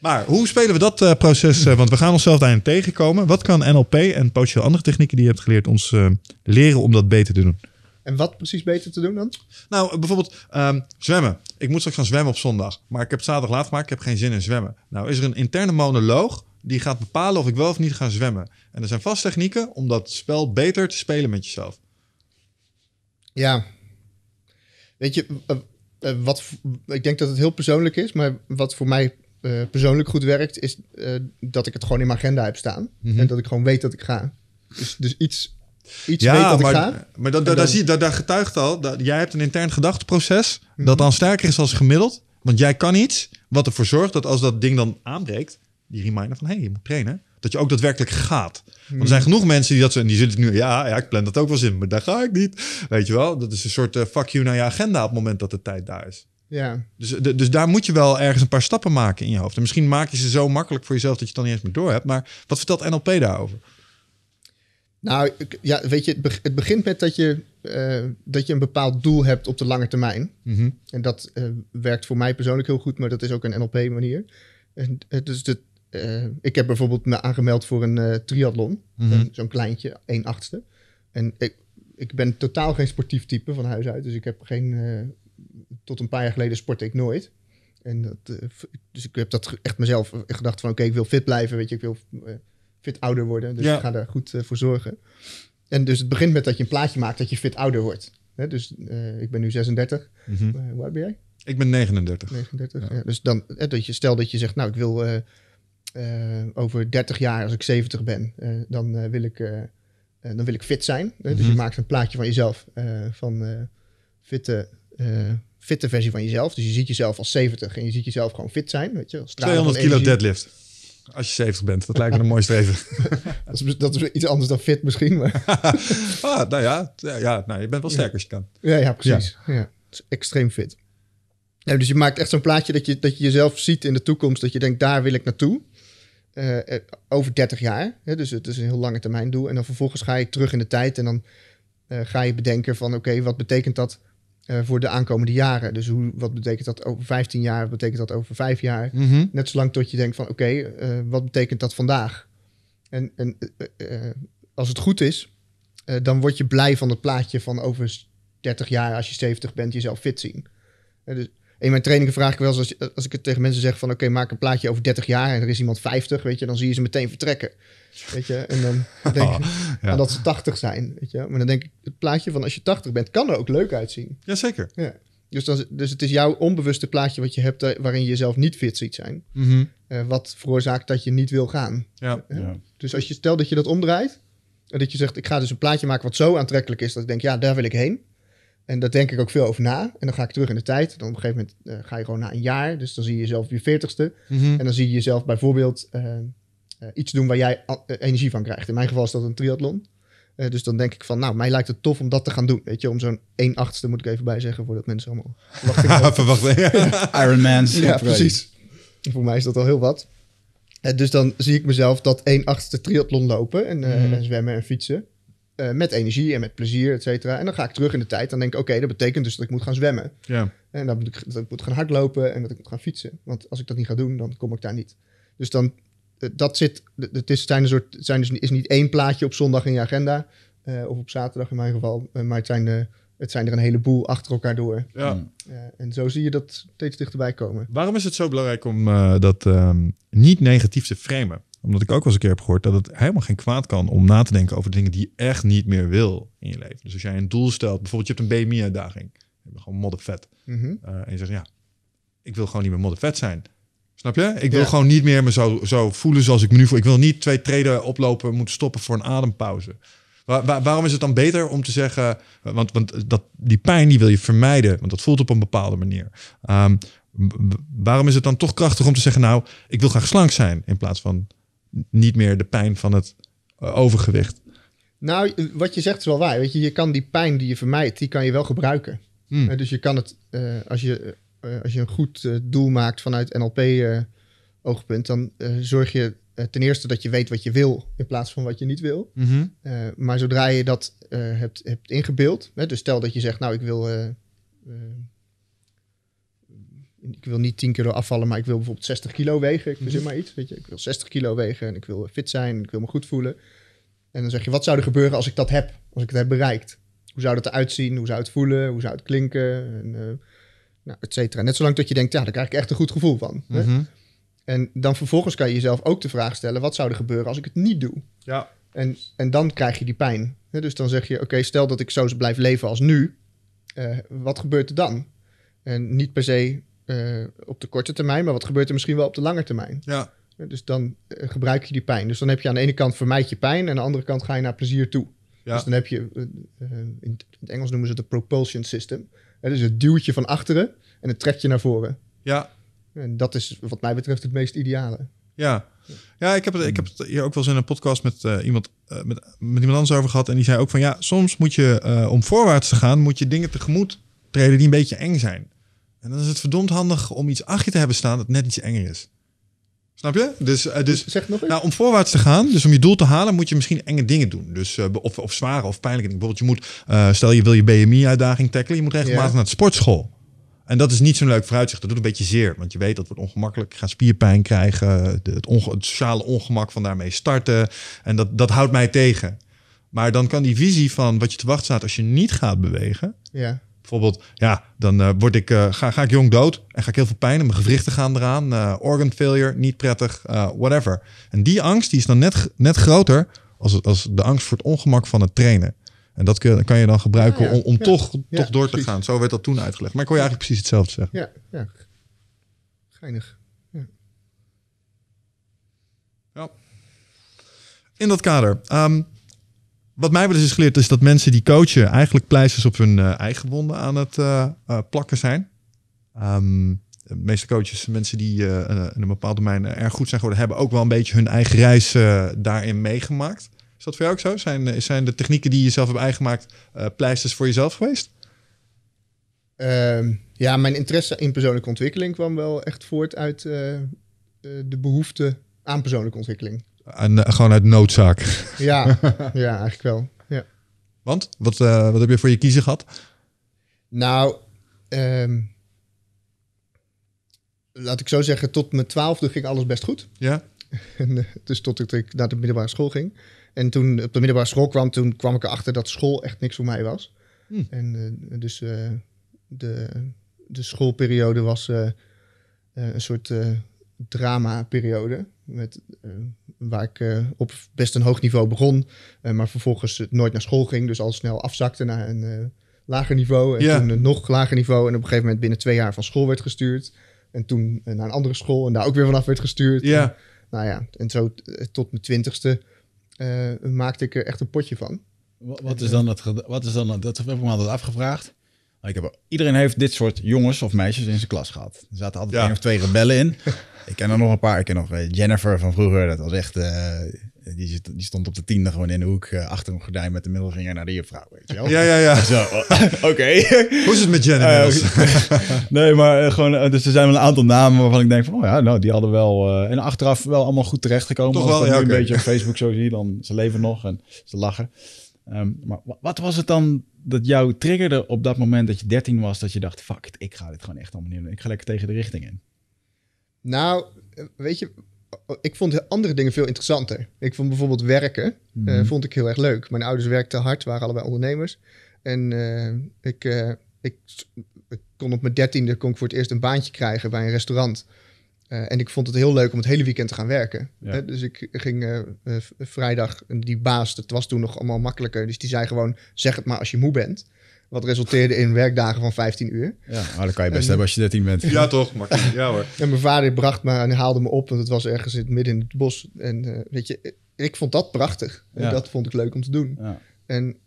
Maar hoe spelen we dat eh, proces? Eh, want we gaan onszelf daarin tegenkomen. Wat kan NLP en potentieel andere technieken die je hebt geleerd ons eh, leren om dat beter te doen? En wat precies beter te doen dan? Nou, bijvoorbeeld ehm, zwemmen. Ik moet straks gaan zwemmen op zondag. Maar ik heb zaterdag laat maar Ik heb geen zin in zwemmen. Nou, is er een interne monoloog die gaat bepalen of ik wel of niet ga zwemmen. En er zijn vast technieken om dat spel beter te spelen met jezelf. Ja. Weet je, wat, ik denk dat het heel persoonlijk is, maar wat voor mij eh, persoonlijk goed werkt, is eh, dat ik het gewoon in mijn agenda heb staan. Mhm. En dat ik gewoon weet dat ik ga. Dus, dus iets, iets ja, weet dat maar, ik ga. Maar dat, dat, zie daar getuigt al, dat, jij hebt een intern gedachteproces mhm. dat dan sterker is als gemiddeld. Want jij kan iets wat ervoor zorgt dat als dat ding dan aanbreekt, die reminder van hé, hey, je moet trainen. Dat je ook daadwerkelijk gaat. Want er mhm. zijn genoeg mensen die dat zo. En die zitten nu. Ja, ja, ik plan dat ook wel zin, Maar daar ga ik niet. Weet je wel. Dat is een soort eh, fuck you naar je agenda. op het moment dat de tijd daar is. Ja. Dus, dus daar moet je wel ergens een paar stappen maken in je hoofd. En misschien maak je ze zo makkelijk voor jezelf dat je het dan niet eens meer door hebt. Maar wat vertelt NLP daarover? Nou, ja, weet je, het begint met dat je, eh, dat je een bepaald doel hebt op de lange termijn. Mhm. En dat eh, werkt voor mij persoonlijk heel goed, maar dat is ook een NLP-manier. Eh, dus de ik heb bijvoorbeeld me aangemeld voor een triathlon, mhm. zo'n kleintje, 1 achtste. En ik, ik ben totaal geen sportief type van huis uit, dus ik heb geen tot een paar jaar geleden sportte ik nooit. En dat, eh, dus ik heb dat echt mezelf eh, gedacht van oké, ik wil fit blijven, weet je, ik wil eh, fit ouder worden. Dus ik ga daar goed voor zorgen. En dus het begint met dat je een plaatje maakt dat je fit ouder wordt. dus ik ben nu 36. Mm waar ben jij? Ik ben 39. 39, ja. dus dan, dat je, stel dat je zegt, nou ik wil over 30 jaar, als ik 70 ben, dan, wil ik, dan wil ik fit zijn. dus mhm. je maakt een plaatje van jezelf van fitte eh, fitte versie van jezelf. Dus je ziet jezelf als 70 en je ziet jezelf gewoon fit zijn. Weet je, 200 kilo deadlift. Als je 70 bent, dat lijkt me een mooi streven. dat, is, iets anders dan fit misschien. Maar ah, nou ja, ja nou, je bent wel sterk ja. als je kan. Ja, ja precies. Ja. extreem fit. Ja, dus je maakt echt zo'n plaatje dat je, dat je jezelf ziet in de toekomst. Dat je denkt, daar wil ik naartoe. Eh, eh, over 30 jaar. Hè, dus het is een heel lange termijn doel. En dan vervolgens ga je terug in de tijd en dan ga je bedenken van... oké, wat betekent dat eh, voor de aankomende jaren. Dus hoe, wat betekent dat over 15 jaar? Wat betekent dat over 5 jaar? Mhm. Net zolang tot je denkt van oké, eh, wat betekent dat vandaag? En, en eh, als het goed is, dan word je blij van het plaatje van over 30 jaar, als je 70 bent, jezelf fit zien. dus in mijn trainingen vraag ik wel eens, als, als ik het tegen mensen zeg van... oké, maak een plaatje over 30 jaar en er is iemand 50, weet je... dan zie je ze meteen vertrekken. Weet je? En dan denk oh, dat ze 80 zijn. Weet je? Maar dan denk ik, het plaatje van als je 80 bent, kan er ook leuk uitzien. Jazeker. Ja. Dus, dus het is jouw onbewuste plaatje wat je hebt eh, waarin je jezelf niet fit ziet zijn. Mhm. Eh, wat veroorzaakt dat je niet wil gaan. Ja. ja. Dus als je stel dat je dat omdraait. En dat je zegt, ik ga dus een plaatje maken wat zo aantrekkelijk is dat ik denk, ja, daar wil ik heen. En daar denk ik ook veel over na. En dan ga ik terug in de tijd. Dan op een gegeven moment eh, ga je gewoon na een jaar. Dus dan zie je jezelf op je veertigste. ste mhm. En dan zie je jezelf bijvoorbeeld eh, iets doen waar jij eh, energie van krijgt. In mijn geval is dat een triathlon. Eh, dus dan denk ik van, nou, mij lijkt het tof om dat te gaan doen. Weet je, om zo'n 1 achtste moet ik even bijzeggen voordat mensen allemaal verwachten. ja. Iron Ja, precies. Voor mij is dat al heel wat. dus dan zie ik mezelf dat 1 achtste triathlon lopen en, mhm. en, zwemmen en fietsen. met energie en met plezier, et cetera. En dan ga ik terug in de tijd. Dan denk ik, oké, dat betekent dus dat ik moet gaan zwemmen. En dan moet ik, dat ik moet gaan hardlopen en dat ik moet gaan fietsen. Want als ik dat niet ga doen, dan kom ik daar niet. Dus dan eh, dat zit, het is, zijn, een soort, zijn dus, is niet één plaatje op zondag in je agenda. Eh, of op zaterdag in mijn geval. Eh, maar het zijn, het zijn er een heleboel achter elkaar door. Ja. Mm. en zo zie je dat steeds dichterbij komen. Waarom is het zo belangrijk om dat ehm, niet negatief te framen? Omdat ik ook wel eens een keer heb gehoord dat het helemaal geen kwaad kan om na te denken over dingen die je echt niet meer wil in je leven. Dus als jij een doel stelt, bijvoorbeeld je hebt een BMI-uitdaging. Je bent gewoon moddervet. Mm en je zegt, ja, ik wil gewoon niet meer moddervet zijn. Snap je? Ik wil gewoon niet meer me zo, zo voelen zoals ik me nu voel. Ik wil niet twee treden oplopen, moeten stoppen voor een adempauze. waarom is het dan beter om te zeggen, want, want dat, die pijn die wil je vermijden, want dat voelt op een bepaalde manier. Ehm, waarom is het dan toch krachtig om te zeggen, nou, ik wil graag slank zijn, in plaats van niet meer de pijn van het eh, overgewicht? Nou, eh, wat je zegt is wel waar. Weet je, je kan die pijn die je vermijdt, die kan je wel gebruiken. Hmm. Eh, dus je kan het, als je eh, als je een goed eh, doel maakt vanuit NLP-oogpunt, eh, dan zorg je ten eerste dat je weet wat je wil in plaats van wat je niet wil. Mhm. maar zodra je dat hebt, hebt ingebeeld, hè, dus stel dat je zegt, nou ik wil, ik wil niet 10 kilo afvallen, maar ik wil bijvoorbeeld 60 kilo wegen, ik verzin mhm. maar iets, weet je, ik wil 60 kilo wegen en ik wil fit zijn en ik wil me goed voelen. En dan zeg je, wat zou er gebeuren als ik dat heb, als ik het heb bereikt? Hoe zou dat eruit zien? Hoe zou het voelen? Hoe zou het klinken? En, nou, Net zolang dat je denkt, ja, daar krijg ik echt een goed gevoel van. Mhm. En dan vervolgens kan je jezelf ook de vraag stellen, wat zou er gebeuren als ik het niet doe? Ja. En, en dan krijg je die pijn. Dus dan zeg je, oké, stel dat ik zo blijf leven als nu, eh, wat gebeurt er dan? En niet per se eh, op de korte termijn, maar wat gebeurt er misschien wel op de lange termijn? Ja. Dus dan eh, gebruik je die pijn. Dus dan heb je aan de ene kant vermijd je pijn en aan de andere kant ga je naar plezier toe. Dus dan heb je, in het Engels noemen ze het de propulsion system dus het duwtje van achteren en het je naar voren. Ja. En dat is wat mij betreft het meest ideale. Ja, ja ik, heb het, ik heb hier ook wel eens in een podcast met, eh, iemand, eh, met, met iemand anders over gehad. En die zei ook van ja, soms moet je eh, om voorwaarts te gaan, moet je dingen tegemoet treden die een beetje eng zijn. En dan is het verdomd handig om iets achter je te hebben staan dat net iets enger is. Snap je? Dus, eh, dus zeg nog eens. Nou, om voorwaarts te gaan, dus om je doel te halen, moet je misschien enge dingen doen. Dus, eh, of, of zware of pijnlijke dingen. Bijvoorbeeld, je moet, eh, stel je wil je BMI-uitdaging tackelen, je moet regelmatig ja. naar de sportschool. En dat is niet zo'n leuk vooruitzicht. Dat doet een beetje zeer. Want je weet dat wordt ongemakkelijk. Je gaat spierpijn krijgen. het, het, sociale ongemak van daarmee starten. En dat, dat houdt mij tegen. Maar dan kan die visie van wat je te wachten staat als je niet gaat bewegen. Ja. Bijvoorbeeld, ja, dan eh, word ik, eh, ga, ga ik jong dood en ga ik heel veel pijn en mijn gewrichten gaan eraan. Uh, organ failure, niet prettig, whatever. En die angst die is dan net, net groter als, als de angst voor het ongemak van het trainen. En dat kun, kan je dan gebruiken ah, om, om toch, toch door te gaan. Zo werd dat toen uitgelegd. Maar ik wil je eigenlijk precies hetzelfde zeggen. Ja, ja. geinig. Ja. In dat kader. Ehm, wat mij wel eens is geleerd, is dat mensen die coachen eigenlijk pleisters op hun eh, eigen wonden aan het eh, eh, plakken zijn. Ehm, de meeste coaches, mensen die in een bepaald domein erg goed zijn geworden, hebben ook wel een beetje hun eigen reis daarin meegemaakt. Is dat voor jou ook zo? Zijn, zijn de technieken die je zelf hebt eigengemaakt pleisters voor jezelf geweest? Ehm, ja, mijn interesse in persoonlijke ontwikkeling kwam wel echt voort uit de behoefte aan persoonlijke ontwikkeling. En, gewoon uit noodzaak. Ja, ja eigenlijk wel. Ja. Want? Wat, eh, wat heb je voor je kiezen gehad? Nou, ehm, laat ik zo zeggen, tot mijn twaalfde ging alles best goed. Ja. En, eh, dus tot ik naar de middelbare school ging. En toen op de middelbare school kwam, toen kwam ik erachter dat school echt niks voor mij was. Hm. En eh, dus de, de schoolperiode was een soort drama-periode met, eh, waar ik eh, op best een hoog niveau begon, eh, maar vervolgens nooit naar school ging, dus al snel afzakte naar een lager niveau en toen een nog lager niveau en op een gegeven moment binnen twee jaar van school werd gestuurd en toen naar een andere school en daar ook weer vanaf werd gestuurd. Ja. En, nou ja, en zo tot mijn twintigste maakte ik er echt een potje van. Wat, is, dan dat, wat is dan dat? Dat heb ik me altijd afgevraagd. Ik heb, iedereen heeft dit soort jongens of meisjes in zijn klas gehad. Er zaten altijd één of twee rebellen in. ik ken er nog een paar. Ik ken nog eh, Jennifer van vroeger. Dat was echt... Eh, die, die, stond op de tiende gewoon in de hoek eh, achter een gordijn met de middelvinger naar de juffrouw. Weet je wel? Ja, ja, ja. Zo, oh, oké. Hoe is het met Jennifer? nee, maar gewoon... Dus er zijn wel een aantal namen waarvan ik denk van... Oh ja, nou, die hadden wel... en achteraf wel allemaal goed terechtgekomen. Toch wel, Als een beetje op Facebook zo zie, dan ze leven nog en ze lachen. Ehm, maar wat was het dan dat jou triggerde op dat moment dat je 13 was, dat je dacht, fuck ik ga dit gewoon echt allemaal nemen doen. Ik ga lekker tegen de richting in. Nou, eh, weet je, ik vond andere dingen veel interessanter. Ik vond bijvoorbeeld werken, eh, mhm. vond ik heel erg leuk. Mijn ouders werkten hard, waren allebei ondernemers. En eh, ik, ik, kon op mijn dertiende kon ik voor het eerst een baantje krijgen bij een restaurant. Eh, en ik vond het heel leuk om het hele weekend te gaan werken. Dus ik ging uh, vrijdag, die baas, het was toen nog allemaal makkelijker. Dus die zei gewoon, zeg het maar als je moe bent. Wat resulteerde in werkdagen van 15 uur. Ja, maar dat kan je best hebben als je 13 bent. Ja, toch? Makkelijk. Ja hoor. en mijn vader bracht me en haalde me op, want het was ergens in, midden in het bos. En weet je, ik vond dat prachtig. En dat vond ik leuk om te doen. Ja. En,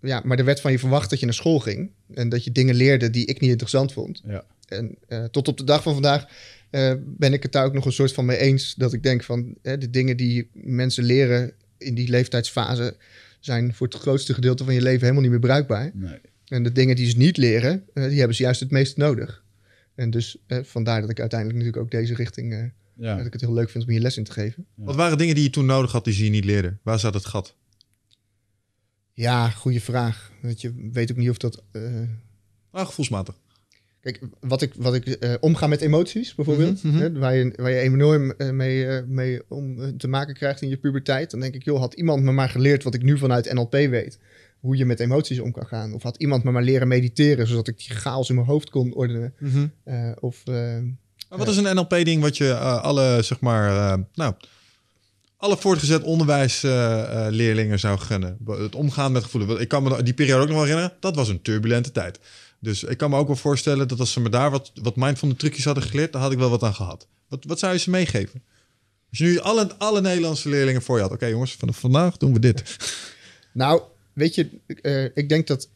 ja, maar er werd van je verwacht dat je naar school ging. En dat je dingen leerde die ik niet interessant vond. Ja en eh, tot op de dag van vandaag eh, ben ik het daar ook nog een soort van mee eens. Dat ik denk van de dingen die mensen leren in die leeftijdsfase zijn voor het grootste gedeelte van je leven helemaal niet meer bruikbaar. Nee. En de dingen die ze niet leren, eh, die hebben ze juist het meest nodig. En dus vandaar dat ik uiteindelijk natuurlijk ook deze richting, dat ik het heel leuk vind om hier les in te geven. Wat waren dingen die je toen nodig had die ze je niet leerden? Waar zat het gat? Ja, goede vraag. Dat je weet ook niet of dat... Ah, gevoelsmatig wat ik, wat ik eh, omga met emoties bijvoorbeeld, mhm, mhm. hè, waar, je, waar je enorm eh, mee, eh, mee om te maken krijgt in je puberteit, dan denk ik, joh, had iemand me maar geleerd wat ik nu vanuit NLP weet, hoe je met emoties om kan gaan. Of had iemand me maar leren mediteren, zodat ik die chaos in mijn hoofd kon ordenen. Mhm. of, wat is een NLP-ding wat je alle, zeg maar, nou, alle voortgezet onderwijsleerlingen zou gunnen? Het omgaan met gevoelens. Ik kan me die periode ook nog wel herinneren, dat was een turbulente tijd. Dus ik kan me ook wel voorstellen dat als ze me daar wat, wat de trucjes hadden geleerd, daar had ik wel wat aan gehad. Wat, wat zou je ze meegeven? Als je nu alle, alle Nederlandse leerlingen voor je had. Oké jongens, vanaf vandaag doen we dit. Nou, weet je, eh, ik denk dat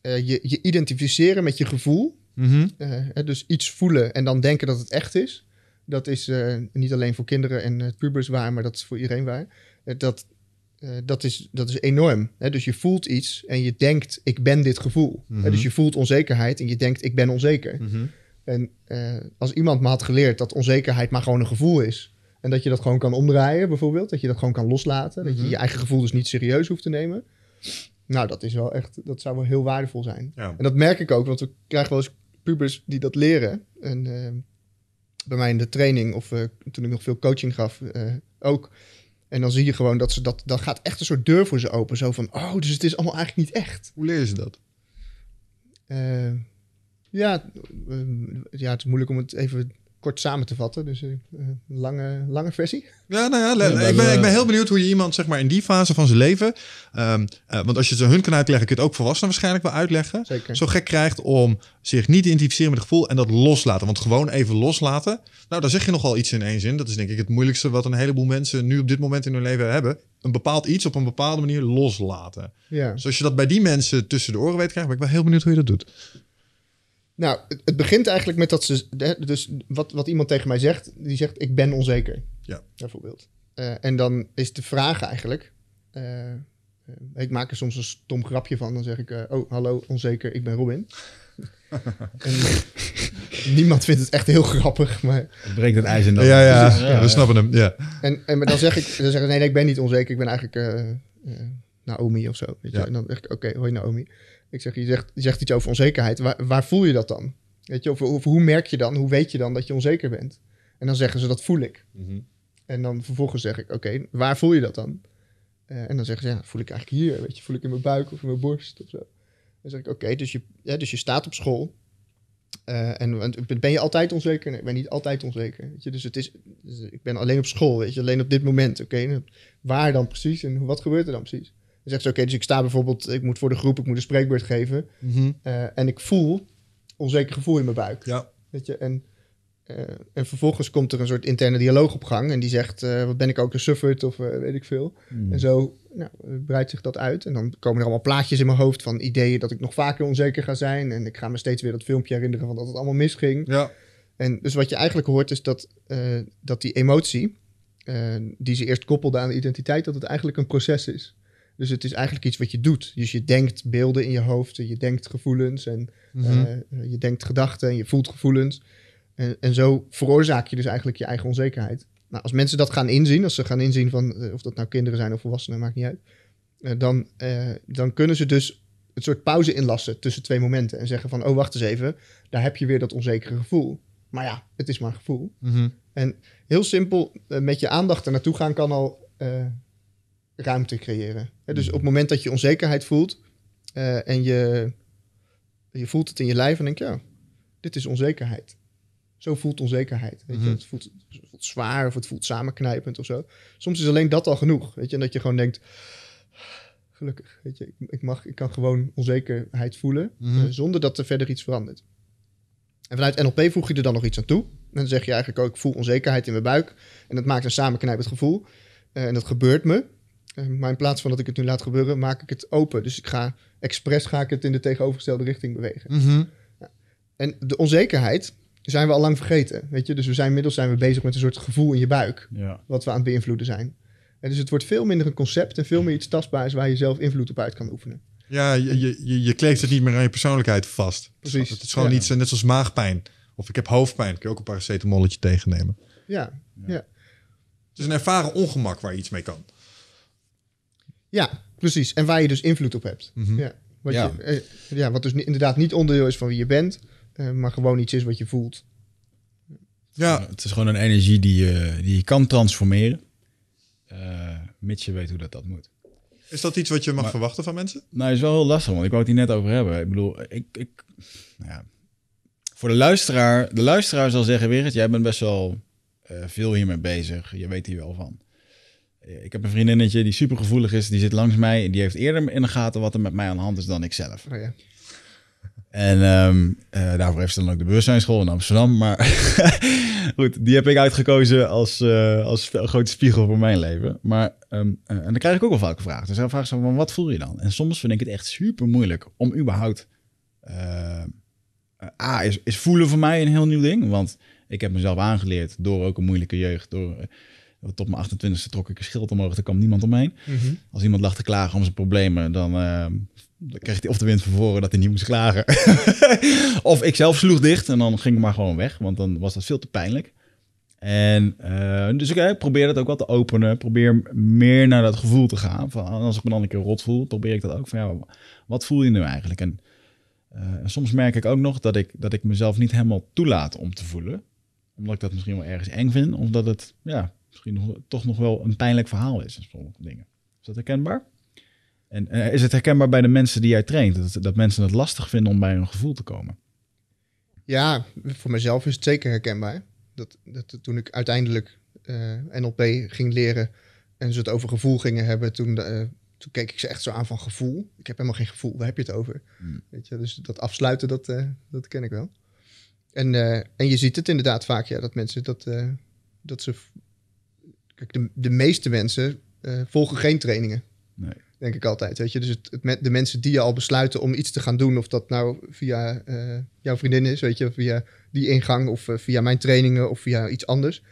eh, je, je identificeren met je gevoel, mhm. eh, dus iets voelen en dan denken dat het echt is, dat is niet alleen voor kinderen en pubers waar, maar dat is voor iedereen waar. dat, eh, dat, is, dat is enorm. Hè? Dus je voelt iets en je denkt, ik ben dit gevoel. hè? Mhm. Dus je voelt onzekerheid en je denkt, ik ben onzeker. Mhm. En eh, als iemand me had geleerd dat onzekerheid maar gewoon een gevoel is. En dat je dat gewoon kan omdraaien, bijvoorbeeld. Dat je dat gewoon kan loslaten. Dat je mhm. je eigen gevoel dus niet serieus hoeft te nemen. Nou, dat is wel echt, dat zou wel heel waardevol zijn. En dat merk ik ook, want we krijgen wel eens pubers die dat leren. En eh, bij mij in de training, of toen ik nog veel coaching gaf, ook. En dan zie je gewoon dat ze dat, dan gaat echt een soort deur voor ze open. Zo van, oh, dus het is allemaal eigenlijk niet echt. Hoe leren ze dat? Eh, ja, eh, ja, het is moeilijk om het even kort samen te vatten. Dus een eh, eh, lange, lange versie. Ja, nou ja, ik, ben, ik ben eh, heel benieuwd hoe je iemand zeg maar, in die fase van zijn leven. Um, want als je het hun kan uitleggen, kun je het ook volwassenen waarschijnlijk wel uitleggen. Zeker. Zo gek krijgt om zich niet te identificeren met het gevoel en dat loslaten. Want gewoon even loslaten. Nou, daar zeg je nogal iets in één zin. Dat is denk ik het moeilijkste wat een heleboel mensen nu op dit moment in hun leven hebben. Een bepaald iets op een bepaalde manier loslaten. Ja. Dus als je dat bij die mensen tussen de oren weet krijgen, ben ik wel heel benieuwd hoe je dat doet. Nou, het, begint eigenlijk met dat ze. Dus wat, wat iemand tegen mij zegt, die zegt: Ik ben onzeker. Ja. Bijvoorbeeld. Eh, en dan is de vraag eigenlijk. Eh, eh, ik maak er soms een stom grapje van. Dan zeg ik: Oh, hallo, onzeker, ik ben Robin. en, niemand vindt het echt heel grappig. Maar... Het breekt het ijs in de Ja, ja, ja, we snappen hem. Ja. En, en maar dan zeg ik: dan zeg ik nee, ik ben niet onzeker. Ik ben eigenlijk Naomi of zo. Weet je? En dan zeg ik: Oké, okay, hoi Naomi. Ik zeg, je zegt, je zegt iets over onzekerheid. Waar, waar voel je dat dan? Weet je, of, of, hoe merk je dan, hoe weet je dan dat je onzeker bent? En dan zeggen ze, dat voel ik. Mhm. En dan vervolgens zeg ik, oké, waar voel je dat dan? Eh, en dan zeggen ze, ja, voel ik eigenlijk hier, weet je, voel ik in mijn buik of in mijn borst of zo. Dan zeg ik, oké, dus, je, ja, dus je staat op school. Eh, en, ben je altijd onzeker? Nee, ik ben niet altijd onzeker. Weet je? Dus, het is, dus ik ben alleen op school, weet je, alleen op dit moment. Oké, waar dan precies en wat gebeurt er dan precies? zegt ze, oké, dus ik sta bijvoorbeeld, ik moet voor de groep, ik moet een spreekbeurt geven. Mhm. Eh, en ik voel onzeker gevoel in mijn buik. Ja. Weet je, en, eh, en vervolgens komt er een soort interne dialoog op gang. En die zegt, eh, wat ben ik ook een of weet ik veel. Mhm. En zo nou, breidt zich dat uit. En dan komen er allemaal plaatjes in mijn hoofd van ideeën dat ik nog vaker onzeker ga zijn. En ik ga me steeds weer dat filmpje herinneren van dat het allemaal misging. Ja. En dus wat je eigenlijk hoort is dat, dat die emotie, die ze eerst koppelde aan de identiteit, dat het eigenlijk een proces is. Dus het is eigenlijk iets wat je doet. Dus je denkt beelden in je hoofd, en je denkt gevoelens en mhm. eh, je denkt gedachten en je voelt gevoelens. En, en zo veroorzaak je dus eigenlijk je eigen onzekerheid. Nou, als mensen dat gaan inzien, als ze gaan inzien van eh, of dat nou kinderen zijn of volwassenen, maakt niet uit. Eh, dan, dan kunnen ze dus een soort pauze inlassen tussen twee momenten en zeggen van, oh wacht eens even, daar heb je weer dat onzekere gevoel. Maar ja, het is maar een gevoel. Mhm. En heel simpel, met je aandacht er naartoe gaan kan al ruimte creëren. dus hmm. op het moment dat je onzekerheid voelt eh, en je, je voelt het in je lijf en denk ja, oh, dit is onzekerheid. Zo voelt onzekerheid. Weet je? Hmm. het, voelt, het, voelt, zwaar of het voelt samenknijpend of zo. Soms is alleen dat al genoeg. Weet je? En dat je gewoon denkt, gelukkig, weet je, ik, mag, ik kan gewoon onzekerheid voelen hmm. eh, zonder dat er verder iets verandert. En vanuit NLP voeg je er dan nog iets aan toe. En dan zeg je eigenlijk ook, ik voel onzekerheid in mijn buik. En dat maakt een samenknijpend gevoel. Eh, en dat gebeurt me. Eh, maar in plaats van dat ik het nu laat gebeuren, maak ik het open. Dus ik ga expres ga ik het in de tegenovergestelde richting bewegen. Mhm. ja. En de onzekerheid zijn we al lang vergeten. Weet je? Dus we zijn inmiddels zijn we bezig met een soort gevoel in je buik. Wat we aan het beïnvloeden zijn. En dus het wordt veel minder een concept en veel meer iets tastbaars waar je zelf invloed op uit kan oefenen. Ja, je, je, je kleeft het niet meer aan je persoonlijkheid vast. Precies. Het is gewoon iets, net zoals maagpijn. Of ik heb hoofdpijn, kun je ook een paracetamolletje tegennemen. Ja, ja. ja. Het is een ervaren ongemak waar je iets mee kan. Ja, precies. En waar je dus invloed op hebt. Mhm. ja, wat Je, eh, ja, wat dus inderdaad niet onderdeel is van wie je bent, eh, maar gewoon iets is wat je voelt. Ja, het is gewoon een energie die je, die kan transformeren, eh, mits je weet hoe dat, dat moet. Is dat iets wat je mag verwachten van mensen? Nou, is wel heel lastig, want ik wou het hier net over hebben. Ik bedoel, ik, ik nou ja, voor de luisteraar, de luisteraar zal zeggen, weer, jij bent best wel veel hiermee bezig. Je weet hier wel van. Eh, ik heb een vriendinnetje die super gevoelig is. Die zit langs mij. En die heeft eerder in de gaten wat er met mij aan de hand is dan ik zelf. Oh ja. En ehm, eh, daarvoor heeft ze dan ook de bewustzijnsschool in Amsterdam. Maar goed, die heb ik uitgekozen als, uh, als grote spiegel voor mijn leven. Maar, ehm, en dan krijg ik ook wel vaak gevraagd. Dus dan vraag ze van, wat voel je dan? En soms vind ik het echt super moeilijk om überhaupt... A, is, is voelen voor mij een heel nieuw ding. Want ik heb mezelf aangeleerd door ook een moeilijke jeugd. Door tot mijn 28e trok ik een schild omhoog, er kwam niemand omheen. Mhm. Als iemand lag te klagen om zijn problemen, dan, uh, dan kreeg hij of de wind van voren dat hij niet moest klagen. of ik zelf sloeg dicht en dan ging ik maar gewoon weg, want dan was dat veel te pijnlijk. En eh, dus ik eh, probeer dat ook wel te openen. Probeer meer naar dat gevoel te gaan. Van, ah, als ik me dan een keer rot voel, probeer ik dat ook. Van, ja, wat voel je nu eigenlijk? Eh, en soms merk ik ook nog dat ik, dat ik mezelf niet helemaal toelaat om te voelen. Omdat ik dat misschien wel ergens eng vind. Omdat het, ja, misschien nog, toch nog wel een pijnlijk verhaal is in sommige dingen. Is dat herkenbaar? En eh, is het herkenbaar bij de mensen die jij traint? Dat, dat mensen het lastig vinden om bij hun gevoel te komen? Ja, voor mezelf is het zeker herkenbaar. Dat, dat toen ik uiteindelijk eh, NLP ging leren en ze het over gevoel gingen hebben, toen, eh, toen keek ik ze echt zo aan van gevoel. Ik heb helemaal geen gevoel, Waar heb je het over. Hmm. Weet je, dus dat afsluiten, dat, dat ken ik wel. En, en je ziet het inderdaad vaak, ja, dat mensen dat, dat ze kijk, de, de meeste mensen eh, volgen geen trainingen. Nee. Denk ik altijd. Weet je? Dus het, de mensen die je al besluiten om iets te gaan doen, of dat nou via eh, jouw vriendin is, weet je, via die ingang, of eh, via mijn trainingen, of via iets anders.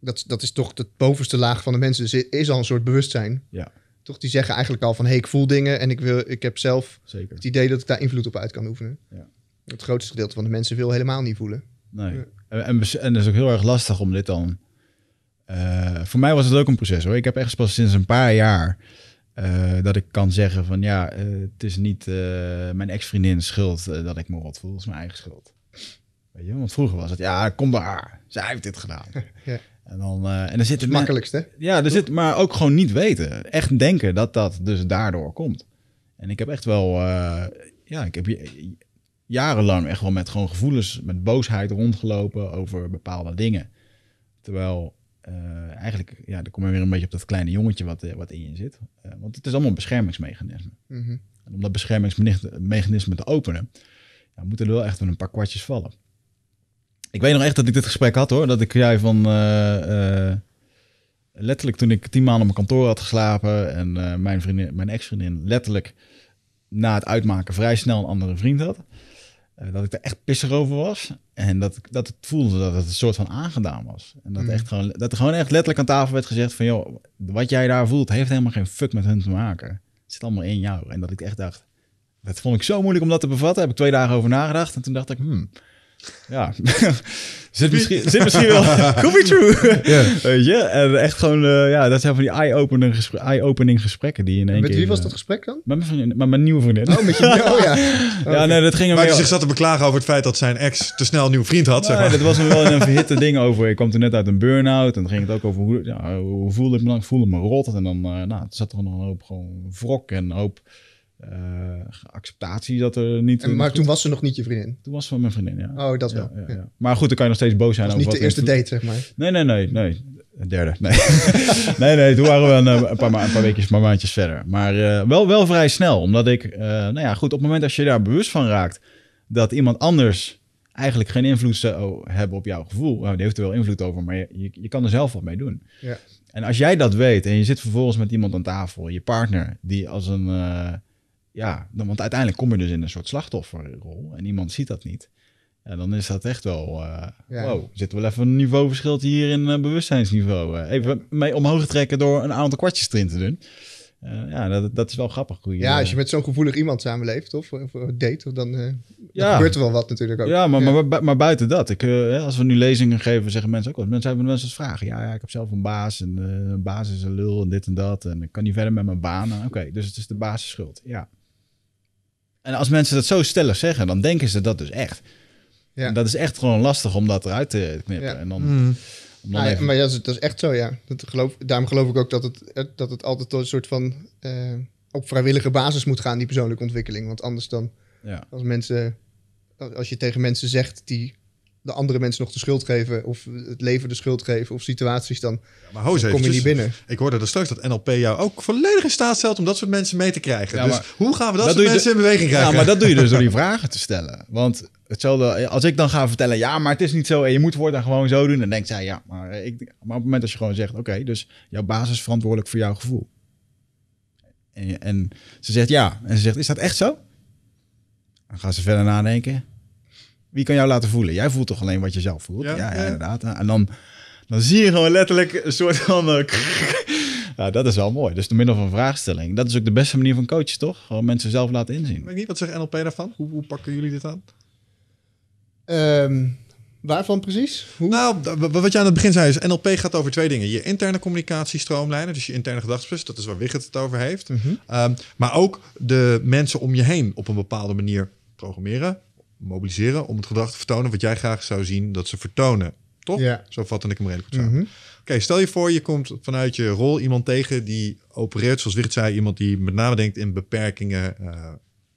Dat, dat is toch de bovenste laag van de mensen. Dus is al een soort bewustzijn. Ja. Toch, die zeggen eigenlijk al van, hey, ik voel dingen en ik, wil, ik heb zelf het idee dat ik daar invloed op uit kan oefenen. Ja. Het grootste gedeelte van de mensen wil helemaal niet voelen. Nee. En, en, is ook heel erg lastig om dit dan eh, voor mij was het ook een proces hoor. Ik heb echt pas sinds een paar jaar eh, dat ik kan zeggen van ja, eh, het is niet mijn ex-vriendin's schuld dat ik me rot voel. Het is mijn eigen schuld. Weet je, want vroeger was het ja, kom bij haar. Zij heeft dit gedaan. ja. En dan, en dan zit het makkelijkste. Ja, er zit, maar ook gewoon niet weten. Echt denken dat dat dus daardoor komt. En ik heb echt wel, ja, ik heb jarenlang echt wel met gewoon gevoelens, met boosheid rondgelopen over bepaalde dingen. Terwijl eh, eigenlijk, ja, dan kom je weer een beetje op dat kleine jongetje wat, eh, wat in je zit. Eh, want het is allemaal een beschermingsmechanisme. Mhm. En om dat beschermingsmechanisme te openen, ja, moeten er wel echt een paar kwartjes vallen. Ik weet nog echt dat ik dit gesprek had hoor. Dat ik jij van. letterlijk toen ik tien maanden op mijn kantoor had geslapen. en mijn, vriendin, mijn ex-vriendin letterlijk na het uitmaken vrij snel een andere vriend had. Eh, dat ik er echt pissig over was. En dat, dat het voelde dat het een soort van aangedaan was. En dat, mm. echt gewoon, dat er gewoon echt letterlijk aan tafel werd gezegd van... joh, wat jij daar voelt heeft helemaal geen fuck met hun te maken. Het zit allemaal in jou. En dat ik echt dacht... Dat vond ik zo moeilijk om dat te bevatten. heb ik twee dagen over nagedacht. En toen dacht ik, hmm, ja, zit, misschien, zit misschien wel. Could true. Weet je? En echt gewoon, eh, ja, dat zijn van die eye-opening gesprek, eye gesprekken die in één met keer... Met wie was eh, dat gesprek dan? Met mijn, met mijn nieuwe vriendin. Oh, met je oh, ja. Ja, nee, oh, dat ging Maar hij zich zat te beklagen over het feit dat zijn ex te snel een nieuw vriend had, nee, zeg maar. dat was me wel een verhitte ding over. Ik kwam toen net uit een burn-out en dan ging het ook over hoe, ja, hoe voelde ik me dan? Ik voelde me rot. En dan eh, nou, zat er nog een hoop gewoon wrok en een hoop eh, acceptatie dat er niet... En, maar toen was ze nog niet je vriendin? Toen was ze mijn vriendin, ja. Oh, dat wel. Ja, maar goed, dan kan je nog steeds boos zijn. Dat is niet de eerste date, zeg maar. Nee, nee, nee, nee. Een derde. Nee. nee, nee, toen waren we een, eh, een paar, ma paar maar maandjes verder. Maar eh, wel, wel vrij snel, omdat ik, nou ja, goed, op het moment dat je daar bewust van raakt dat iemand anders eigenlijk geen invloed zou hebben op jouw gevoel, nou, die heeft er wel invloed over, maar je, je, kan er zelf wat mee doen. Ja. En als jij dat weet en je zit vervolgens met iemand aan tafel, je partner, die als een ja, dan, want uiteindelijk kom je dus in een soort slachtofferrol en iemand ziet dat niet. En dan is dat echt wel, uh, ja. wow, zit wel even een niveauverschil hier in eh, bewustzijnsniveau. Eh, even mee omhoog trekken door een aantal kwartjes erin te doen. ja, dat, dat is wel grappig. ja, als je met zo'n gevoelig iemand samenleeft of, of date, dan, ja. gebeurt er wel wat natuurlijk ook. Ja, maar, maar, maar buiten dat. Ik, als we nu lezingen geven, zeggen mensen ook wel. Mensen hebben mensen als vragen. Ja, ja, ik heb zelf een baas en een baas is een lul en dit en dat. En ik kan niet verder met mijn baan. Oké, dus het is de basisschuld. Ja. En als mensen dat zo stellig zeggen, dan denken ze dat dus echt. Ja. En dat is echt gewoon lastig om dat eruit te knippen. Ja. En dan, mhm. ah, Maar ja, dat, is, echt zo, ja. Dat geloof, daarom geloof ik ook dat het, eh, dat het altijd tot een soort van... Eh, op vrijwillige basis moet gaan, die persoonlijke ontwikkeling. Want anders dan, als mensen... Als je tegen mensen zegt die de andere mensen nog de schuld geven of het leven de schuld geven of situaties, dan, maar hoe dan kom je niet binnen. Ik hoorde er straks dat NLP jou ook volledig in staat stelt om dat soort mensen mee te krijgen. dus hoe gaan we dat, soort mensen in beweging krijgen? Ja, maar dat doe je dus door die vragen te stellen. Want hetzelfde, als ik dan ga vertellen, ja, maar het is niet zo en je moet het dan gewoon zo doen, dan denkt zij, ja, maar, ik, maar op het moment dat je gewoon zegt, oké, dus jouw basis verantwoordelijk voor jouw gevoel. En, en ze zegt ja. En ze zegt, is dat echt zo? Dan gaan ze verder nadenken. Wie kan jou laten voelen? Jij voelt toch alleen wat je zelf voelt? Ja, ja, inderdaad. En dan, dan zie je gewoon letterlijk een soort van... Uh, ja, dat is wel mooi. Dus door middel van vraagstelling. Dat is ook de beste manier van coachen, toch? Gewoon mensen zelf laten inzien. Ik weet niet, wat zegt NLP daarvan? Hoe, hoe pakken jullie dit aan? Ehm, waarvan precies? Nou, wat je aan het begin zei is... NLP gaat over twee dingen. Je interne communicatiestroomlijnen, Dus je interne gedachtsproces. Dat is waar Wigget het over heeft. Mhm. Ehm, maar ook de mensen om je heen op een bepaalde manier programmeren mobiliseren om het gedrag te vertonen wat jij graag zou zien dat ze vertonen. Toch? Ja. Zo vatte ik hem redelijk goed samen. Mhm. Oké, stel je voor, je komt vanuit je rol iemand tegen die opereert, zoals Wicht zei, iemand die met name denkt in beperkingen, eh,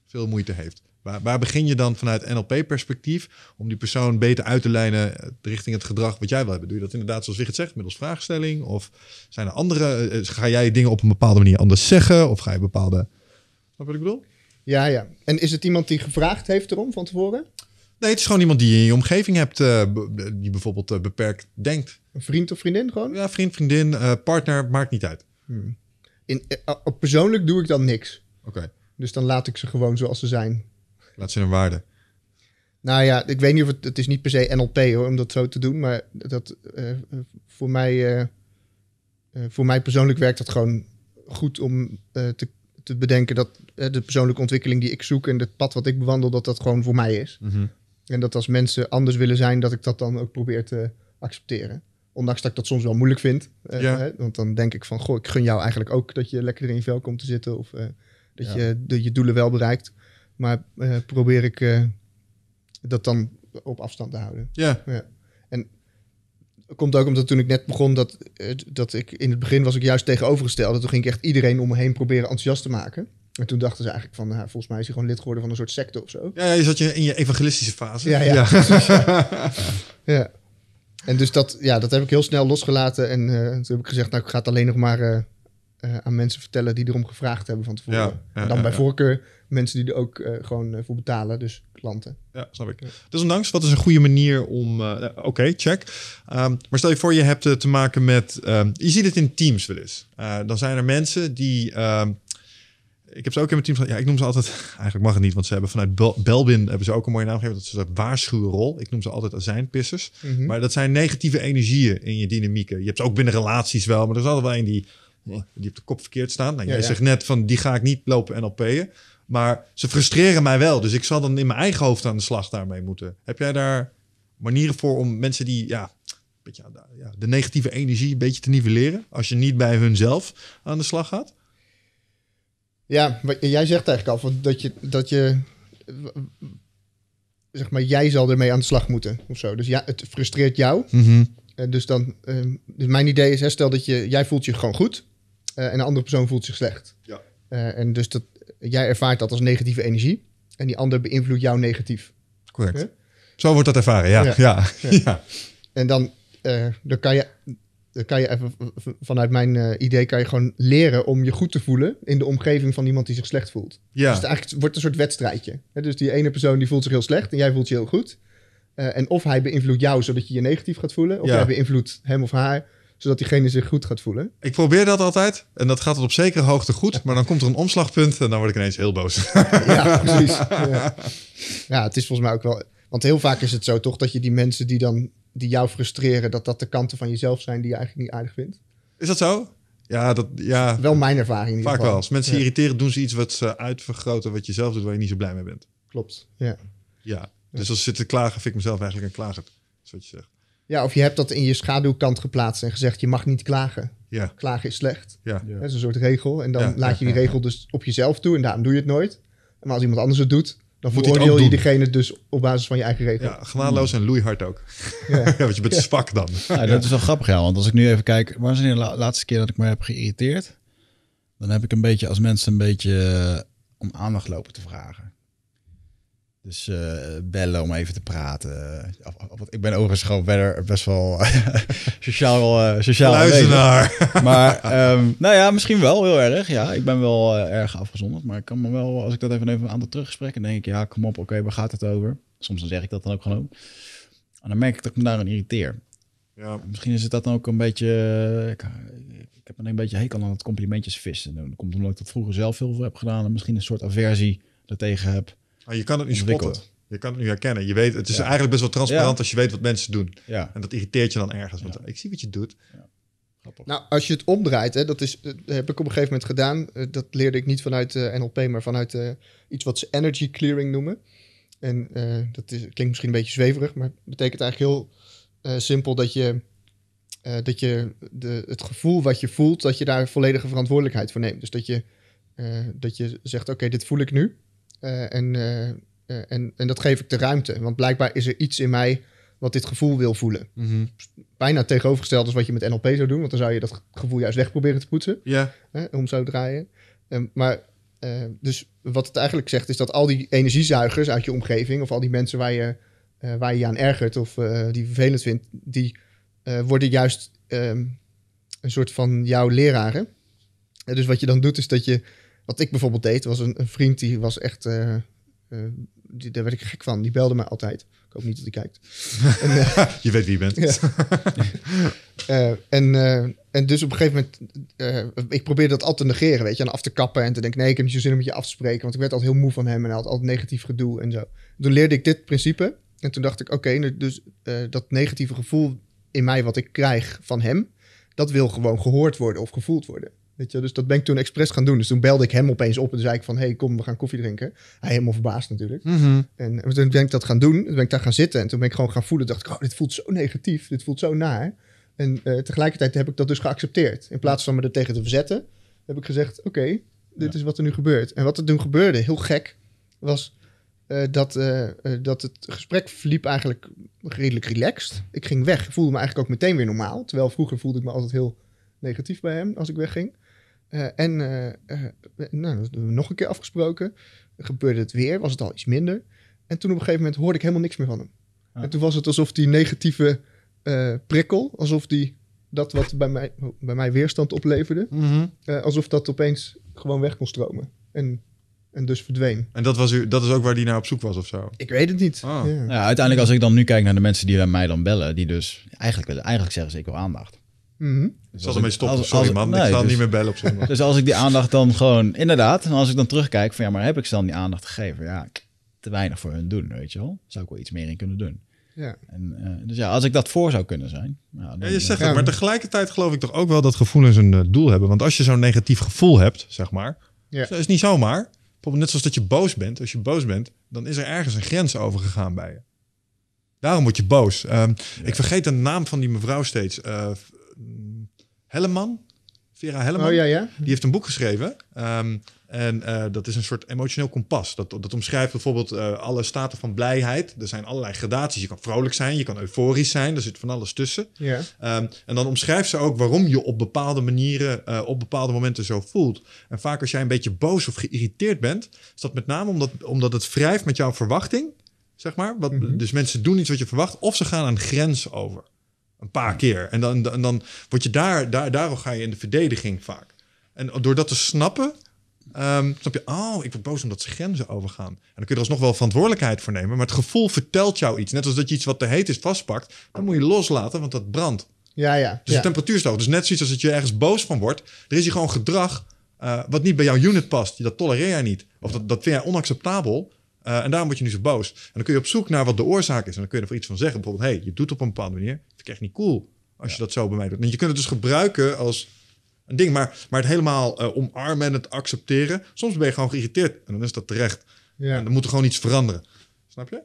veel moeite heeft. Waar, waar, begin je dan vanuit NLP-perspectief om die persoon beter uit te lijnen eh, richting het gedrag wat jij wil hebben? Doe je dat inderdaad zoals Wicht zegt, middels vraagstelling? Of zijn er andere, eh, ga jij dingen op een bepaalde manier anders zeggen? Of ga je bepaalde, snap wat ik bedoel? Ja, ja. En is het iemand die gevraagd heeft erom van tevoren? Nee, het is gewoon iemand die je in je omgeving hebt, eh, die bijvoorbeeld eh, beperkt denkt. Een vriend of vriendin gewoon? Ja, vriend, vriendin, eh, partner, maakt niet uit. Hmm. In, persoonlijk doe ik dan niks. Oké. Dus dan laat ik ze gewoon zoals ze zijn. Laat ze hun waarde. Nou ja, ik weet niet of het, het is niet per se NLP hoor, om dat zo te doen. Maar dat, voor, mij, voor mij persoonlijk werkt dat gewoon goed om te te bedenken dat hè, de persoonlijke ontwikkeling die ik zoek en het pad wat ik bewandel, dat dat gewoon voor mij is. Mhm. En dat als mensen anders willen zijn, dat ik dat dan ook probeer te accepteren. Ondanks dat ik dat soms wel moeilijk vind. Eh, ja. hè, want dan denk ik van, goh, ik gun jou eigenlijk ook dat je lekker in je vel komt te zitten. Of eh, dat, je, de je doelen wel bereikt. Maar eh, probeer ik dat dan op afstand te houden. Ja. ja komt ook omdat toen ik net begon, dat, eh, dat ik in het begin was ik juist tegenovergesteld. Toen ging ik echt iedereen om me heen proberen enthousiast te maken. En toen dachten ze eigenlijk van, nou, volgens mij is hij gewoon lid geworden van een soort secte of zo. Ja, je zat je in je evangelistische fase. Ja, ja. ja. Precies, ja. En dus dat, ja, dat heb ik heel snel losgelaten. En eh, toen heb ik gezegd, nou, ik ga het alleen nog maar eh, eh, aan mensen vertellen die erom gevraagd hebben van tevoren. Ja, en dan bij voorkeur mensen die er ook eh, gewoon eh, voor betalen, dus klanten. Ja, snap ik. Dus ondanks, wat is een goede manier om... Nou, oké, check. Ehm, maar stel je voor, je hebt te maken met... Ehm, je ziet het in teams wel eens. dan zijn er mensen die... Ehm, ik heb ze ook in mijn team. Ja, ik noem ze altijd. Eigenlijk mag het niet, want ze hebben vanuit Bel Belbin hebben ze ook een mooie naam gegeven. Dat ze dat waarschuwrol. Ik noem ze altijd azijnpissers. Mhm. Maar dat zijn negatieve energieën in je dynamieken. Je hebt ze ook binnen relaties wel, maar er is altijd wel een die Oh, die op de kop verkeerd staan. Nou, jij zegt net van die ga ik niet lopen NLP'en. Maar ze frustreren mij wel. Dus ik zal dan in mijn eigen hoofd aan de slag daarmee moeten. Heb jij daar manieren voor om mensen die ja, beetje, ja, de negatieve energie een beetje te nivelleren? Als je niet bij hunzelf aan de slag gaat? Ja, wat jij zegt eigenlijk al dat je, dat je zeg maar, jij zal ermee aan de slag moeten of zo. Dus ja, het frustreert jou. Mhm. Eh, dus dan, eh, dus mijn idee is, stel dat je, jij voelt je gewoon goed. Uh, en een andere persoon voelt zich slecht. Ja. Eh, en dus dat, jij ervaart dat als negatieve energie. En die ander beïnvloedt jou negatief. Correct. Zo wordt dat ervaren, ja. ja. ja. En dan, eh, dan, kan je, dan kan je even vanuit mijn idee kan je gewoon leren om je goed te voelen in de omgeving van iemand die zich slecht voelt. Ja. Dus het eigenlijk wordt een soort wedstrijdje. Dus die ene persoon die voelt zich heel slecht en jij voelt je heel goed. en of hij beïnvloedt jou zodat je je negatief gaat voelen, of jij beïnvloedt hem of haar zodat diegene zich goed gaat voelen. Ik probeer dat altijd en dat gaat op zekere hoogte goed, maar dan komt er een omslagpunt en dan word ik ineens heel boos. Ja, precies. Ja. ja. het is volgens mij ook wel, want heel vaak is het zo toch dat je die mensen die dan die jou frustreren, dat dat de kanten van jezelf zijn die je eigenlijk niet aardig vindt. Is dat zo? Ja, dat ja. Wel mijn ervaring. In vaak wel. Als mensen irriteren, doen ze iets wat ze uitvergroten, wat je zelf doet, waar je niet zo blij mee bent. Klopt. Ja. Ja. Dus als ze zitten klagen, vind ik mezelf eigenlijk een klager. Dat is wat je zegt. Ja, of je hebt dat in je schaduwkant geplaatst en gezegd: je mag niet klagen. Ja. Klagen is slecht. Ja. Dat is een soort regel. En dan laat je die regel dus op jezelf toe en daarom doe je het nooit. Maar als iemand anders het doet, dan Moet veroordeel je diegene dus op basis van je eigen regel. Ja, genadeloos en loeihard ook. Ja. Want je bent zwak dan. Ja, dat is wel grappig, ja. Want als ik nu even kijk, waar is de laatste keer dat ik me heb geïrriteerd? Dan heb ik een beetje als mensen een beetje eh, om aandacht lopen te vragen. Dus eh, bellen om even te praten. Ik ben overigens gewoon verder best wel sociaal, uh, sociaal Maar ehm, nou ja, misschien wel heel erg. Ja, ik ben wel eh, erg afgezonderd. Maar ik kan me wel, als ik dat even even aan de teruggesprekken denk ik, ja, kom op, oké, okay, waar gaat het over? Soms dan zeg ik dat dan ook gewoon. En dan merk ik dat ik me daarin irriteer. Ja. Misschien is het dat dan ook een beetje. Ik, ik heb een beetje hekel aan het complimentjes vissen. dan komt omdat ik dat vroeger zelf heel veel heb gedaan. En misschien een soort aversie daartegen heb je kan het nu spotten. Je kan het nu herkennen. Je weet, het is eigenlijk best wel transparant als je weet wat mensen doen. En dat irriteert je dan ergens. Want ik zie wat je doet. Nou, als je het omdraait, hè, dat is, eh, heb ik op een gegeven moment gedaan. Eh, dat leerde ik niet vanuit eh, NLP, maar vanuit iets wat ze energy clearing noemen. En dat is, klinkt misschien een beetje zweverig, maar het betekent eigenlijk heel simpel dat je, dat je de, het gevoel wat je voelt, dat je daar volledige verantwoordelijkheid voor neemt. Dus dat je, dat je zegt, oké, dit voel ik nu. Eh, en, eh, eh, en, en dat geef ik de ruimte. Want blijkbaar is er iets in mij wat dit gevoel wil voelen. Mhm. Bijna tegenovergesteld is wat je met NLP zou doen, want dan zou je dat gevoel juist weg proberen te poetsen. Ja. om zo draaien. Ehm, maar dus wat het eigenlijk zegt, is dat al die energiezuigers uit je omgeving, of al die mensen waar je waar je, je aan ergert of uh, die vervelend vindt, die worden juist ehm, een soort van jouw leraren. dus wat je dan doet, is dat je wat ik bijvoorbeeld deed, was een, vriend die was echt. Eh, eh, die, daar werd ik gek van. Die belde me altijd. Ik hoop niet dat hij kijkt. en, eh, je weet wie je bent. en, en dus op een gegeven moment. ik probeerde dat altijd te negeren, weet je. En af te kappen en te denken: nee, ik heb niet zo zin om je af te spreken. Want ik werd altijd heel moe van hem en hij had altijd negatief gedoe en zo. Toen leerde ik dit principe. En toen dacht ik: oké, nou, dus dat negatieve gevoel in mij wat ik krijg van hem. Dat wil gewoon gehoord worden of gevoeld worden. Weet je, dus dat ben ik toen expres gaan doen. Dus toen belde ik hem opeens op en zei ik van... hey, kom, we gaan koffie drinken. Hij helemaal verbaasd natuurlijk. Mhm. en, toen ben ik dat gaan doen. Toen ben ik daar gaan zitten. En toen ben ik gewoon gaan voelen. dacht ik, oh, dit voelt zo negatief. Dit voelt zo naar. En eh, tegelijkertijd heb ik dat dus geaccepteerd. In plaats van me er tegen te verzetten... heb ik gezegd, oké, dit is wat er nu gebeurt. En wat er toen gebeurde, heel gek, was... Eh, dat, eh, dat het gesprek verliep eigenlijk redelijk relaxed. Ik ging weg, voelde me eigenlijk ook meteen weer normaal. Terwijl vroeger voelde ik me altijd heel negatief bij hem als ik wegging. Uh, en eh, eh, nou, nog een keer afgesproken. Gebeurde het weer, was het al iets minder. En toen op een gegeven moment hoorde ik helemaal niks meer van hem. Ah. En toen was het alsof die negatieve prikkel, alsof die dat wat bij mij, bij mij weerstand opleverde, mhm. alsof dat opeens gewoon weg kon stromen. En, en dus verdween. En dat, was u, dat is ook waar die naar op zoek was of zo? Ik weet het niet. Ah. Ja. uiteindelijk als ik dan nu kijk naar de mensen die bij mij dan bellen, die dus eigenlijk, eigenlijk zeggen ze ik wil aandacht. Mm dus stoppen, als, sorry man, ik zal dus- niet meer bellen op zondag. Dus als ik die aandacht dan gewoon, inderdaad, en als ik dan terugkijk van ja, maar heb ik ze dan die aandacht gegeven? Ja, te weinig voor hun doen, weet je wel. Zou ik wel iets meer in kunnen doen. Ja. En, eh, dus ja, als ik dat voor zou kunnen zijn. ja, je zegt het, maar tegelijkertijd geloof ik toch ook wel dat gevoelens een eh, doel hebben. Want als je zo'n negatief gevoel hebt, zeg maar, ja. is niet zomaar. net zoals dat je boos bent. Als je boos bent, dan is er ergens een grens overgegaan bij je. Daarom word je boos. Ehm, ik vergeet de naam van die mevrouw steeds. Eh, eh, Helleman. Vera Helleman. Oh, ja, ja. Die heeft een boek geschreven. Ehm, en eh, dat is een soort emotioneel kompas. Dat, dat omschrijft bijvoorbeeld eh, alle staten van blijheid. Er zijn allerlei gradaties. Je kan vrolijk zijn, je kan euforisch zijn. Er zit van alles tussen. Ehm, en dan omschrijft ze ook waarom je op bepaalde manieren, op bepaalde momenten zo voelt. En vaak als jij een beetje boos of geïrriteerd bent, is dat met name omdat, omdat het wrijft met jouw verwachting. Zeg maar. Wat, mhm. Dus mensen doen iets wat je verwacht, of ze gaan een grens over. Een paar keer. En dan, dan, dan word je daar, daar, daarom ga je in de verdediging vaak. En door dat te snappen, um, snap je, oh, ik word boos omdat ze grenzen overgaan. En dan kun je er alsnog wel verantwoordelijkheid voor nemen. Maar het gevoel vertelt jou iets. Net als dat je iets wat te heet is vastpakt, dan moet je loslaten, want dat brandt. Ja, ja. Dus ja. de temperatuur is Dus net zoiets als dat je ergens boos van wordt. Er is hier gewoon gedrag eh, wat niet bij jouw unit past. Dat tolereer jij niet. Of dat, dat vind jij onacceptabel. Eh, en daarom word je nu zo boos. En dan kun je op zoek naar wat de oorzaak is. En dan kun je er voor iets van zeggen. Bijvoorbeeld, hey, je doet op een bepaalde manier. Dat ik echt niet cool als je dat zo bij mij doet. En je kunt het dus gebruiken als een ding. Maar, maar het helemaal eh, omarmen en het accepteren. Soms ben je gewoon geïrriteerd. En dan is dat terecht. En dan moet er gewoon iets veranderen. Snap je?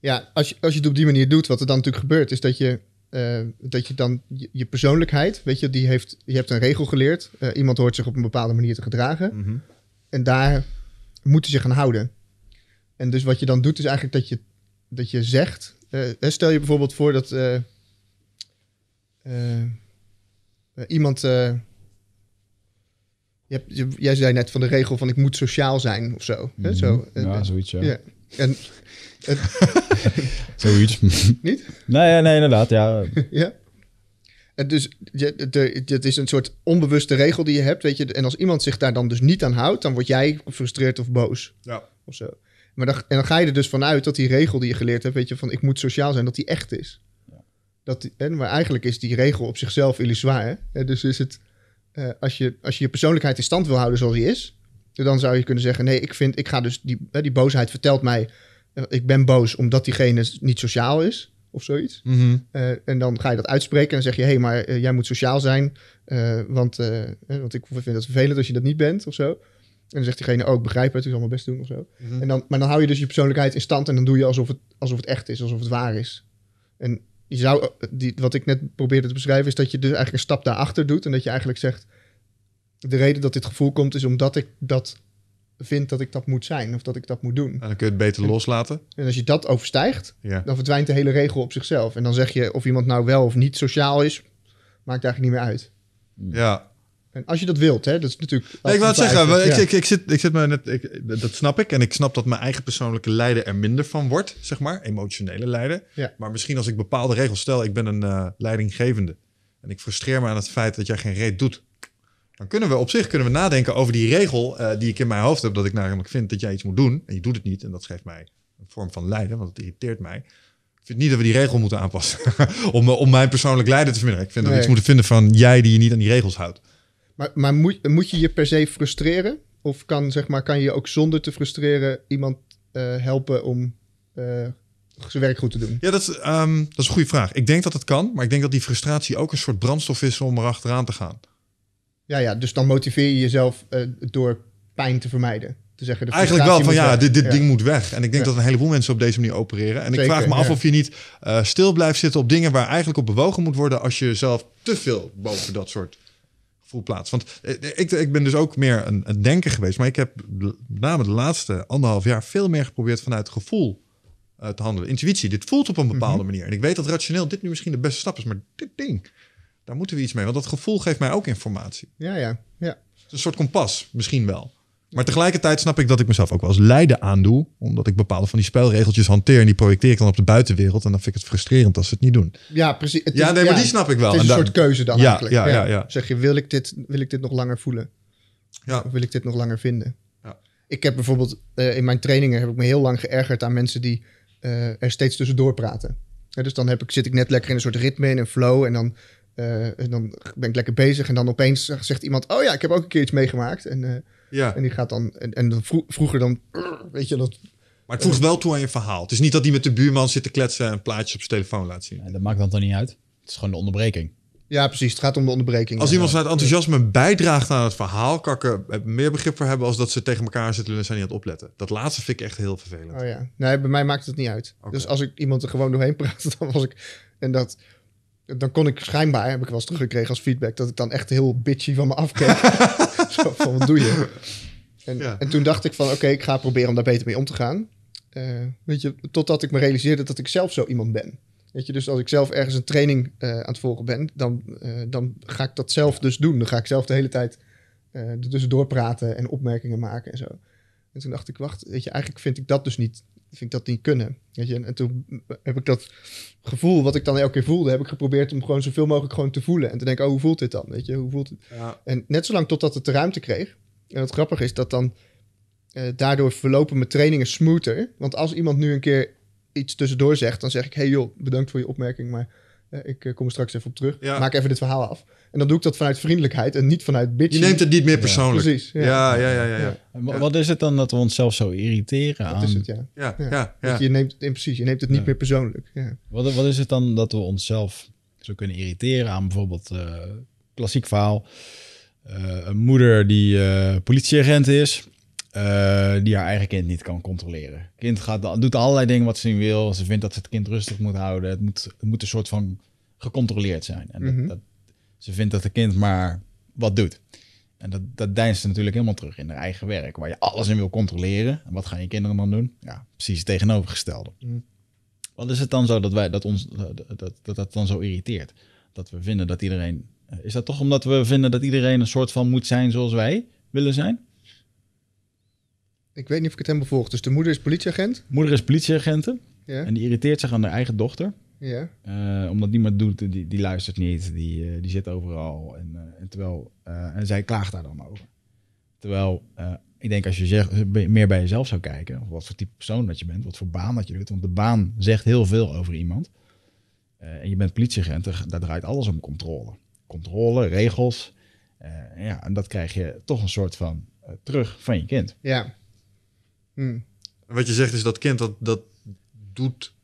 Ja, als je, als je het op die manier doet, wat er dan natuurlijk gebeurt, is dat je eh, dat je dan je, persoonlijkheid, weet je, die heeft, je hebt een regel geleerd. iemand hoort zich op een bepaalde manier te gedragen. Mhm. En daar moeten ze zich aan houden. En dus wat je dan doet, is eigenlijk dat je, dat je zegt. Eh, stel je bijvoorbeeld voor dat eh, eh, iemand. Je hebt, jij zei net van de regel van ik moet sociaal zijn of zo. Mhm. zo ja, zoiets. Ja. En, zoiets. Niet? Nee, nee, inderdaad. Ja. ja. En dus het is een soort onbewuste regel die je hebt, weet je. En als iemand zich daar dan dus niet aan houdt, dan word jij gefrustreerd of boos. Ja. Of zo. Maar dan, en dan ga je er dus vanuit dat die regel die je geleerd hebt, weet je, van ik moet sociaal zijn, dat die echt is. Ja. Dat, maar eigenlijk is die regel op zichzelf illusoir. Hè? Dus is het, eh, als, je, als je je persoonlijkheid in stand wil houden zoals die is, dan zou je kunnen zeggen, nee, ik vind, ik ga dus, die, die boosheid vertelt mij, eh, ik ben boos omdat diegene niet sociaal is of zoiets. Mhm. Eh, en dan ga je dat uitspreken en zeg je: hé, hey, maar jij moet sociaal zijn, want, want ik vind het vervelend als je dat niet bent of zo en zegt diegene ook, oh, begrijpen begrijp het, ik zal mijn best doen of zo. Mhm. en dan, maar dan hou je dus je persoonlijkheid in stand en dan doe je alsof het, alsof het echt is, alsof het waar is. En je zou, eh, die, wat ik net probeerde te beschrijven, is dat je dus eigenlijk een stap daarachter doet en dat je eigenlijk zegt, de reden dat dit gevoel komt is omdat ik dat vind dat ik dat moet zijn of dat ik dat moet doen. En dan kun je het beter loslaten. En als je dat overstijgt, ja. dan verdwijnt de hele regel op zichzelf. En dan zeg je of iemand nou wel of niet sociaal is, maakt eigenlijk niet meer uit. Ja, en als je dat wilt, hè, dat is natuurlijk. ik wil het zeggen, ik, ik, ik, zit, ik zit me net, ik, dat snap ik. En ik snap dat mijn eigen persoonlijke lijden er minder van wordt, zeg maar, emotionele lijden. Maar misschien als ik bepaalde regels stel, ik ben een eh, leidinggevende. En ik frustreer me aan het feit dat jij geen reet doet. Dan kunnen we op zich kunnen we nadenken over die regel eh, die ik in mijn hoofd heb. Dat ik namelijk vind dat jij iets moet doen. En je doet het niet. En dat geeft mij een vorm van lijden, want het irriteert mij. Ik vind niet dat we die regel moeten aanpassen. om, eh, om mijn persoonlijk lijden te verminderen. Ik vind dat we iets moeten vinden van jij die je niet aan die regels houdt. Maar, moet, moet je je per se frustreren? Of kan, zeg maar, kan je ook zonder te frustreren iemand eh, helpen om eh, zijn werk goed te doen? Ja, dat, ehm, dat is een goede vraag. Ik denk dat het kan, maar ik denk dat die frustratie ook een soort brandstof is om erachteraan te gaan. Ja, ja dus dan motiveer je jezelf eh, door pijn te vermijden. Te zeggen, de Eigenlijk wel van ja, dit, dit ding moet weg. En ik denk dat een heleboel mensen op deze manier opereren. En ik vraag me af of je niet stil blijft zitten op dingen waar eigenlijk op bewogen moet worden als je zelf te veel boven dat soort voel plaats. Want eh, eh, ik, ik ben dus ook meer een, denker geweest. Maar ik heb met name de laatste anderhalf jaar veel meer geprobeerd vanuit gevoel eh, te handelen. Intuïtie, dit voelt op een bepaalde mhm. manier. En ik weet dat rationeel dit nu misschien de beste stap is. Maar dit ding, daar moeten we iets mee. Want dat gevoel geeft mij ook informatie. Ja, ja, ja. Een soort kompas, misschien wel. Maar tegelijkertijd snap ik dat ik mezelf ook wel eens lijden aandoe. Omdat ik bepaalde van die spelregeltjes hanteer. En die projecteer ik dan op de buitenwereld. En dan vind ik het frustrerend als ze het niet doen. Ja, precies. Het is, ja, nee, maar die snap ik wel. Het is een soort keuze dan ja, eigenlijk. Ja, ja, ja. Zeg je, wil ik dit, wil ik dit nog langer voelen? Ja. Of wil ik dit nog langer vinden? Ja. Ik heb bijvoorbeeld eh, in mijn trainingen heb ik me heel lang geërgerd aan mensen die eh, er steeds tussendoor praten. dus dan heb ik, zit ik net lekker in een soort ritme, in een flow. En dan, eh, en dan ben ik lekker bezig. En dan opeens zegt iemand: Oh ja, ik heb ook een keer iets meegemaakt. En ja. En die gaat dan. En, en vroeger dan. Weet je dat. Maar het voegt wel toe aan je verhaal. Het is niet dat die met de buurman zit te kletsen en plaatjes op zijn telefoon laat zien. dat maakt dan toch niet uit. Het is gewoon de onderbreking. Ja, precies. Het gaat om de onderbreking. Als iemand vanuit enthousiasme bijdraagt aan het verhaal, kan ik er eh, meer begrip voor hebben als dat ze tegen elkaar zitten en zijn niet aan het opletten. Dat laatste vind ik echt heel vervelend. Oh ja. Nee, bij mij maakt het niet uit. Dus als ik iemand er gewoon doorheen praat, dan was ik. En dat. Dan kon ik schijnbaar, heb ik wel eens teruggekregen als feedback, dat ik dan echt heel bitchy van me afkeek. van, wat doe je? En, en toen dacht ik van, oké, ik ga proberen om daar beter mee om te gaan. Eh, weet je, totdat ik me realiseerde dat ik zelf zo iemand ben. Weet je, dus als ik zelf ergens een training eh, aan het volgen ben, dan, eh, dan ga ik dat zelf dus doen. Dan ga ik zelf de hele tijd er tussendoor praten en opmerkingen maken en zo. En toen dacht ik, wacht, weet je, eigenlijk vind ik dat dus niet vind ik dat niet kunnen. Weet je? En, toen heb ik dat gevoel, wat ik dan elke keer voelde, heb ik geprobeerd om gewoon zoveel mogelijk gewoon te voelen. En te denken, oh, hoe voelt dit dan? Weet je? Hoe voelt het? En net zolang totdat het de ruimte kreeg. En het grappige is dat dan, eh, daardoor verlopen mijn trainingen smoother. Want als iemand nu een keer iets tussendoor zegt, dan zeg ik, hey joh, bedankt voor je opmerking, maar eh, ik eh, kom er straks even op terug. Maak even dit verhaal af. En dan doe ik dat vanuit vriendelijkheid en niet vanuit bitch. Je neemt het niet meer persoonlijk. Ja. Precies. Ja. Ja, ja, ja, Wat is het dan dat we onszelf zo irriteren dat aan? is het, ja. Ja, ja. je neemt het in precies, je neemt het niet meer persoonlijk. Wat, wat is het dan dat we onszelf zo kunnen irriteren aan bijvoorbeeld eh, klassiek verhaal. Eh, een moeder die eh, politieagent is, die haar eigen kind niet kan controleren. Kind gaat, doet allerlei dingen wat ze niet wil. Ze vindt dat ze het kind rustig moet houden. Het moet, moet een soort van gecontroleerd zijn. En dat mhm. Ze vindt dat de kind maar wat doet. En dat, dat deinst natuurlijk helemaal terug in haar eigen werk, waar je alles in wil controleren. En wat gaan je kinderen dan doen? Ja, precies tegenovergestelde. Mm. Wat is het dan zo dat wij dat ons dat, dat, dat, dan zo irriteert? Dat we vinden dat iedereen. Is dat toch omdat we vinden dat iedereen een soort van moet zijn zoals wij willen zijn? Ik weet niet of ik het helemaal volg. Dus de moeder is politieagent? Moeder is politieagenten. Ja. En die irriteert zich aan haar eigen dochter. Ja. Eh, omdat niemand doet, die, die luistert niet, die, eh, die zit overal. En, eh, terwijl, en zij klaagt daar dan over. Terwijl, ik denk als je zeg, meer bij jezelf zou kijken, wat voor type persoon dat je bent, wat voor baan dat je doet. Want de baan zegt heel veel over iemand. en je bent politieagent, daar draait alles om controle. Controle, regels. ja, en dat krijg je toch een soort van terug van je kind. Ja. Hm. Wat je zegt is dat kind dat, dat doet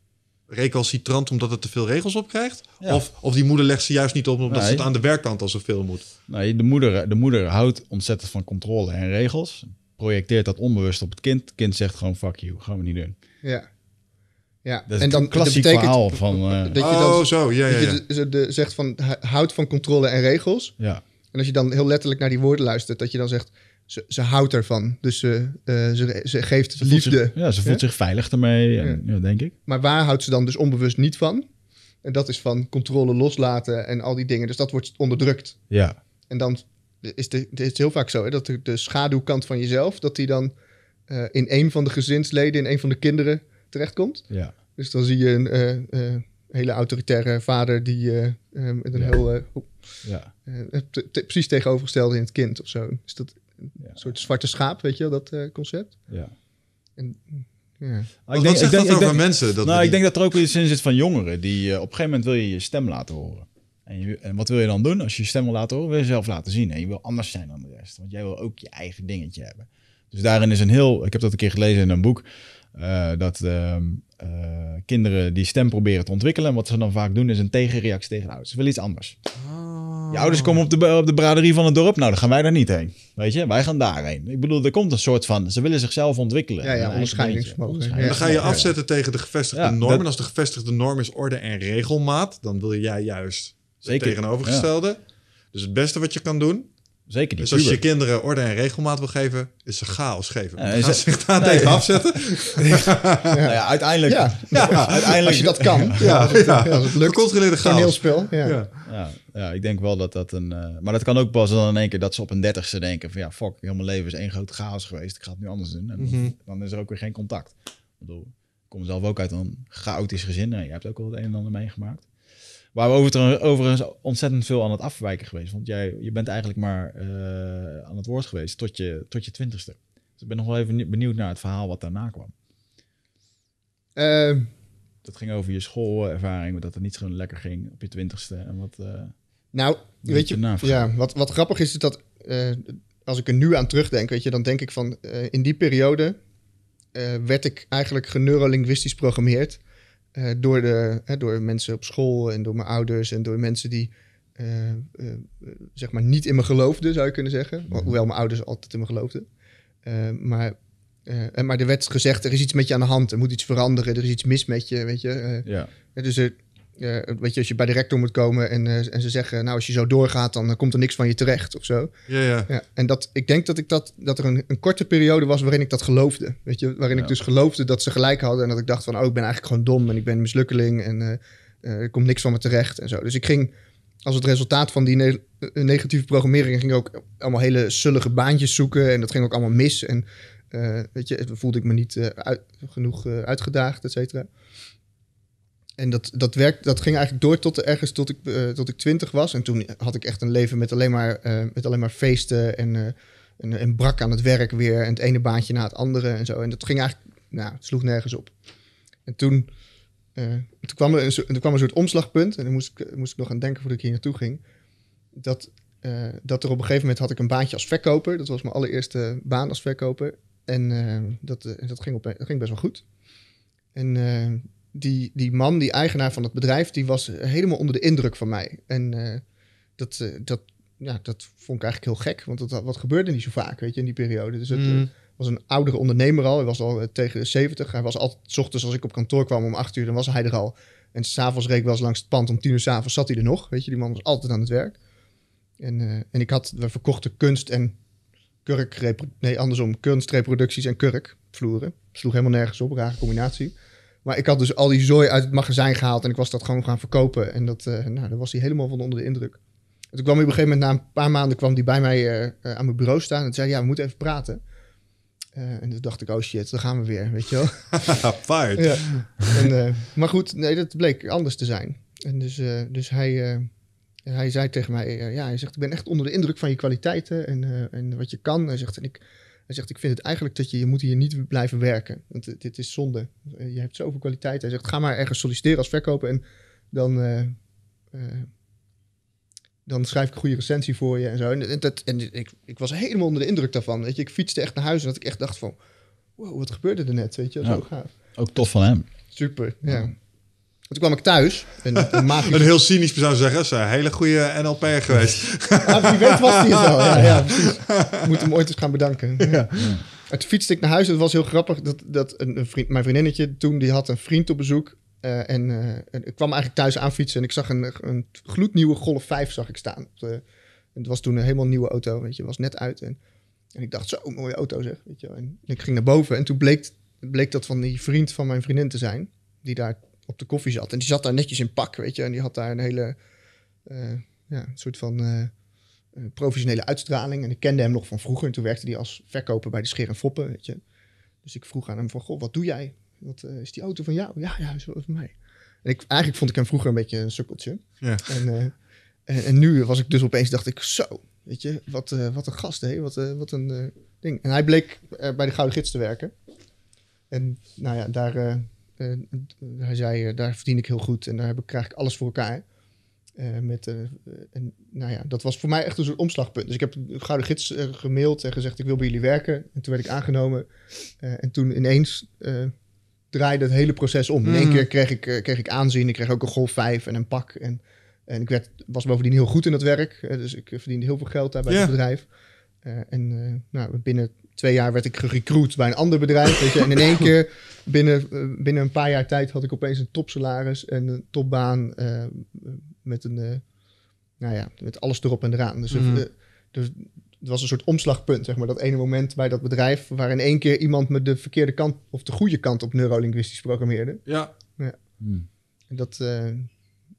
recalcitrant omdat het te veel regels op krijgt? Of, of die moeder legt ze juist niet op omdat ze het aan de werkkant al zoveel moet? Nee, de moeder, de moeder houdt ontzettend van controle en regels. Projecteert dat onbewust op het kind. Het kind zegt gewoon fuck you, gaan we niet doen. Ja. Ja, dat en dan klassiek verhaal van... Eh, je oh, zo, ja, ja, dus, eh, zegt van, houdt van controle en regels. Ja. En als je dan heel letterlijk naar die woorden luistert, dat je dan zegt ze, ze houdt ervan. Dus ze, eh, ze, ze geeft liefde. ja, ze voelt zich veilig ermee, en, ja. denk ik. Maar waar houdt ze dan dus onbewust niet van? En dat is van controle loslaten en al die dingen. Dus dat wordt onderdrukt. Ja. En dan is de, het heel vaak zo hè, dat de, de schaduwkant van jezelf, dat die dan eh, in een van de gezinsleden, in een van de kinderen terechtkomt. Ja. Dus dan zie je een eh, hele autoritaire vader die met een heel. ja. precies tegenovergestelde in het kind of zo. Dus dat, een soort zwarte schaap, weet je dat eh, concept. Ja. En, ja. ik denk, ik denk, dat mensen? Dat nou, ik denk dat er ook iets in zit van jongeren. Die, eh, op een gegeven moment wil je je stem laten horen. En, je, en, wat wil je dan doen? Als je je stem wil laten horen, wil je zelf laten zien. En je wil anders zijn dan de rest. Want jij wil ook je eigen dingetje hebben. Dus daarin is een heel... Ik heb dat een keer gelezen in een boek. Eh, dat ehm, eh, kinderen die stem proberen te ontwikkelen. wat ze dan vaak doen is een tegenreactie tegen ouders. Ze willen iets anders. Je ah. ouders komen op de, eh, op de braderie van het dorp. Nou, dan gaan wij daar niet heen. Weet je, wij gaan daarheen. Ik bedoel, er komt een soort van... Ze willen zichzelf ontwikkelen. Ja, ja onderscheidingsvermogen. Dan ga je afzetten tegen de gevestigde ja, norm. En als de gevestigde norm is orde en regelmaat... dan wil jij juist het tegenovergestelde. Dus het beste wat je kan doen Zeker niet. Dus als je kinderen orde en regelmaat wil geven, is ze chaos geven. Ja, is ze zich daar nee, tegen afzetten? Nou ja, uiteindelijk. Ja. uiteindelijk. Als je dat kan. Ja, als het, het lukt. heel spel. Ja. Ja. ik denk wel dat dat een... Eh, maar dat kan ook pas dan in één keer dat ze op een dertigste denken van... Ja, fuck, heel mijn leven is één groot chaos geweest. Ik ga het nu anders doen. En dan mhm. is er ook weer geen contact. Ik bedoel, ik kom zelf ook uit een chaotisch gezin. Nou, je hebt ook wel het een en ander meegemaakt. Waar we over, overigens ontzettend veel aan het afwijken geweest. Want jij je bent eigenlijk maar eh, aan het woord geweest tot je, tot je twintigste. Dus ik ben nog wel even benieuwd naar het verhaal wat daarna kwam. Ehm. dat ging over je schoolervaring, dat het niet zo lekker ging op je twintigste. En wat, eh, nou, weet je, ja, wat, wat grappig is, is dat eh, als ik er nu aan terugdenk, weet je, dan denk ik van in die periode werd ik eigenlijk geneurolinguistisch programmeerd eh, door, de, door mensen op school en door mijn ouders en door mensen die eh, eh, zeg maar niet in me geloofden, zou je kunnen zeggen. Mhm. Hoewel mijn ouders altijd in me geloofden. maar, maar er werd gezegd, er is iets met je aan de hand, er moet iets veranderen, er is iets mis met je, weet je. ja. Dus er, weet eh, je, als je bij de rector moet komen en, eh, en ze zeggen, nou, als je zo doorgaat, dan eh, komt er niks van je terecht of zo. Ja, ja. ja en dat, ik denk dat, ik dat, dat er een, een korte periode was waarin ik dat geloofde. Weet je, waarin ik dus geloofde dat ze gelijk hadden en dat ik dacht van, oh, ik ben eigenlijk gewoon dom en ik ben een mislukkeling en er komt niks van me terecht en zo. Dus ik ging, als het resultaat van die negatieve programmering, ging ik ook allemaal hele zullige baantjes zoeken en dat ging ook allemaal mis. En weet je, voelde ik me niet genoeg uitgedaagd, et cetera en dat, dat, werkt, dat ging eigenlijk door tot ergens tot ik, eh, tot ik twintig was. En toen had ik echt een leven met alleen maar, eh, met alleen maar feesten eh, en, en, brak aan het werk weer. En het ene baantje na het andere en zo. En dat ging eigenlijk, nou, het sloeg nergens op. En toen, toen, kwam er een, toen kwam een soort omslagpunt. En daar moest ik, moest ik nog aan denken voordat ik hier naartoe ging. Dat, dat er op een gegeven moment had ik een baantje als verkoper. Dat was mijn allereerste baan als verkoper. En dat, dat, ging op, dat ging best wel goed. En die, die man, die eigenaar van het bedrijf, die was helemaal onder de indruk van mij. En eh, dat, eh, dat, ja, dat vond ik eigenlijk heel gek, want dat, wat gebeurde niet zo vaak, weet je, in die periode. Dus het mm. eh, was een oudere ondernemer al, hij was al tegen de 70. Hij was altijd, s ochtends als ik op kantoor kwam om 8 uur, dan was hij er al. En s'avonds reek ik wel eens langs het pand, om tien uur s'avonds zat hij er nog. Weet je, die man was altijd aan het werk. En, en ik had, we verkochten kunst en kurk, nee andersom, kunstreproducties en kurkvloeren. Sloeg helemaal nergens op, rare combinatie. Maar ik had dus al die zooi uit het magazijn gehaald en ik was dat gewoon gaan verkopen. En dat, eh, nou, daar was hij helemaal van onder de indruk. En toen kwam hij op een gegeven moment, na een paar maanden, kwam hij bij mij eh, eh, aan mijn bureau staan. En zei ja, we moeten even praten. en toen dacht ik, oh shit, dan gaan we weer, weet je wel. Paard. ja. En, maar goed, nee, dat bleek anders te zijn. En dus, dus hij, hij zei tegen mij, ja, hij zegt, ik ben echt onder de indruk van je kwaliteiten en, en wat je kan. Hij zegt, en ik hij zegt, ik vind het eigenlijk dat je, je moet hier niet blijven werken. Want dit is zonde. Eh, je hebt zoveel kwaliteit. Hij zegt, ga maar ergens solliciteren als verkoper en dan, eh, eh, dan schrijf ik een goede recensie voor je en zo. En, dat, en ik, ik was helemaal onder de indruk daarvan. Weet je, ik fietste echt naar huis en dat ik echt dacht van, wow, wat gebeurde er net? Weet je, zo ook gaaf. Ook tof van hem. Super, ja toen kwam ik thuis. Een, een, magisch... een heel cynisch zou zeggen, is een hele goede NLP geweest. wie weet was hij zo. Ja, moet hem ooit eens gaan bedanken. Ja. ja. toen fietste ik naar huis. Het was heel grappig dat, dat een, een vriend, mijn vriendinnetje toen, die had een vriend op bezoek. Uh, en uh, ik kwam eigenlijk thuis aan fietsen en ik zag een, een gloednieuwe Golf 5 zag ik staan. het was toen een helemaal nieuwe auto, weet je, was net uit. En, en ik dacht, zo, mooie auto zeg, weet je. en ik ging naar boven en toen bleek, bleek dat van die vriend van mijn vriendin te zijn, die daar op de koffie zat. En die zat daar netjes in pak, weet je. En die had daar een hele eh, ja, soort van eh, professionele uitstraling. En ik kende hem nog van vroeger. En toen werkte hij als verkoper bij de scher en Foppen, weet je. Dus ik vroeg aan hem van, goh, wat doe jij? Wat, eh, is die auto van jou? Ja, ja, is wel van mij. En ik, eigenlijk vond ik hem vroeger een beetje een sukkeltje. Ja. En, en, en, nu was ik dus opeens, dacht ik, zo, weet je, wat, wat een gast, hè? Wat, wat een ding. En hij bleek bij de Gouden Gids te werken. En nou ja, daar eh, hij zei, eh, daar verdien ik heel goed en daar heb ik, krijg ik alles voor elkaar. Eh, met, nou ja, dat was voor mij echt een soort omslagpunt. Dus ik heb Gouden Gids gemaild en gezegd: Ik wil bij jullie werken. En toen werd ik aangenomen. en toen ineens draaide het hele proces om. In één hmm. keer kreeg ik, kreeg ik aanzien. Ik kreeg ook een golf 5 en een pak. En, en ik werd, was bovendien heel goed in dat werk. dus ik verdiende heel veel geld daar bij het bedrijf. en nou, binnen twee jaar werd ik gerecruit bij een ander bedrijf. je, en in één keer, binnen, eh, binnen een paar jaar tijd, had ik opeens een topsalaris en een topbaan eh, met, een, eh, nou ja, met alles erop en eraan. Dus, mhm. dus het was een soort omslagpunt, zeg maar. Dat ene moment bij dat bedrijf waar in één keer iemand met de verkeerde kant of de goede kant op neurolinguistisch programmeerde. Ja. ja. Mhm. En dat,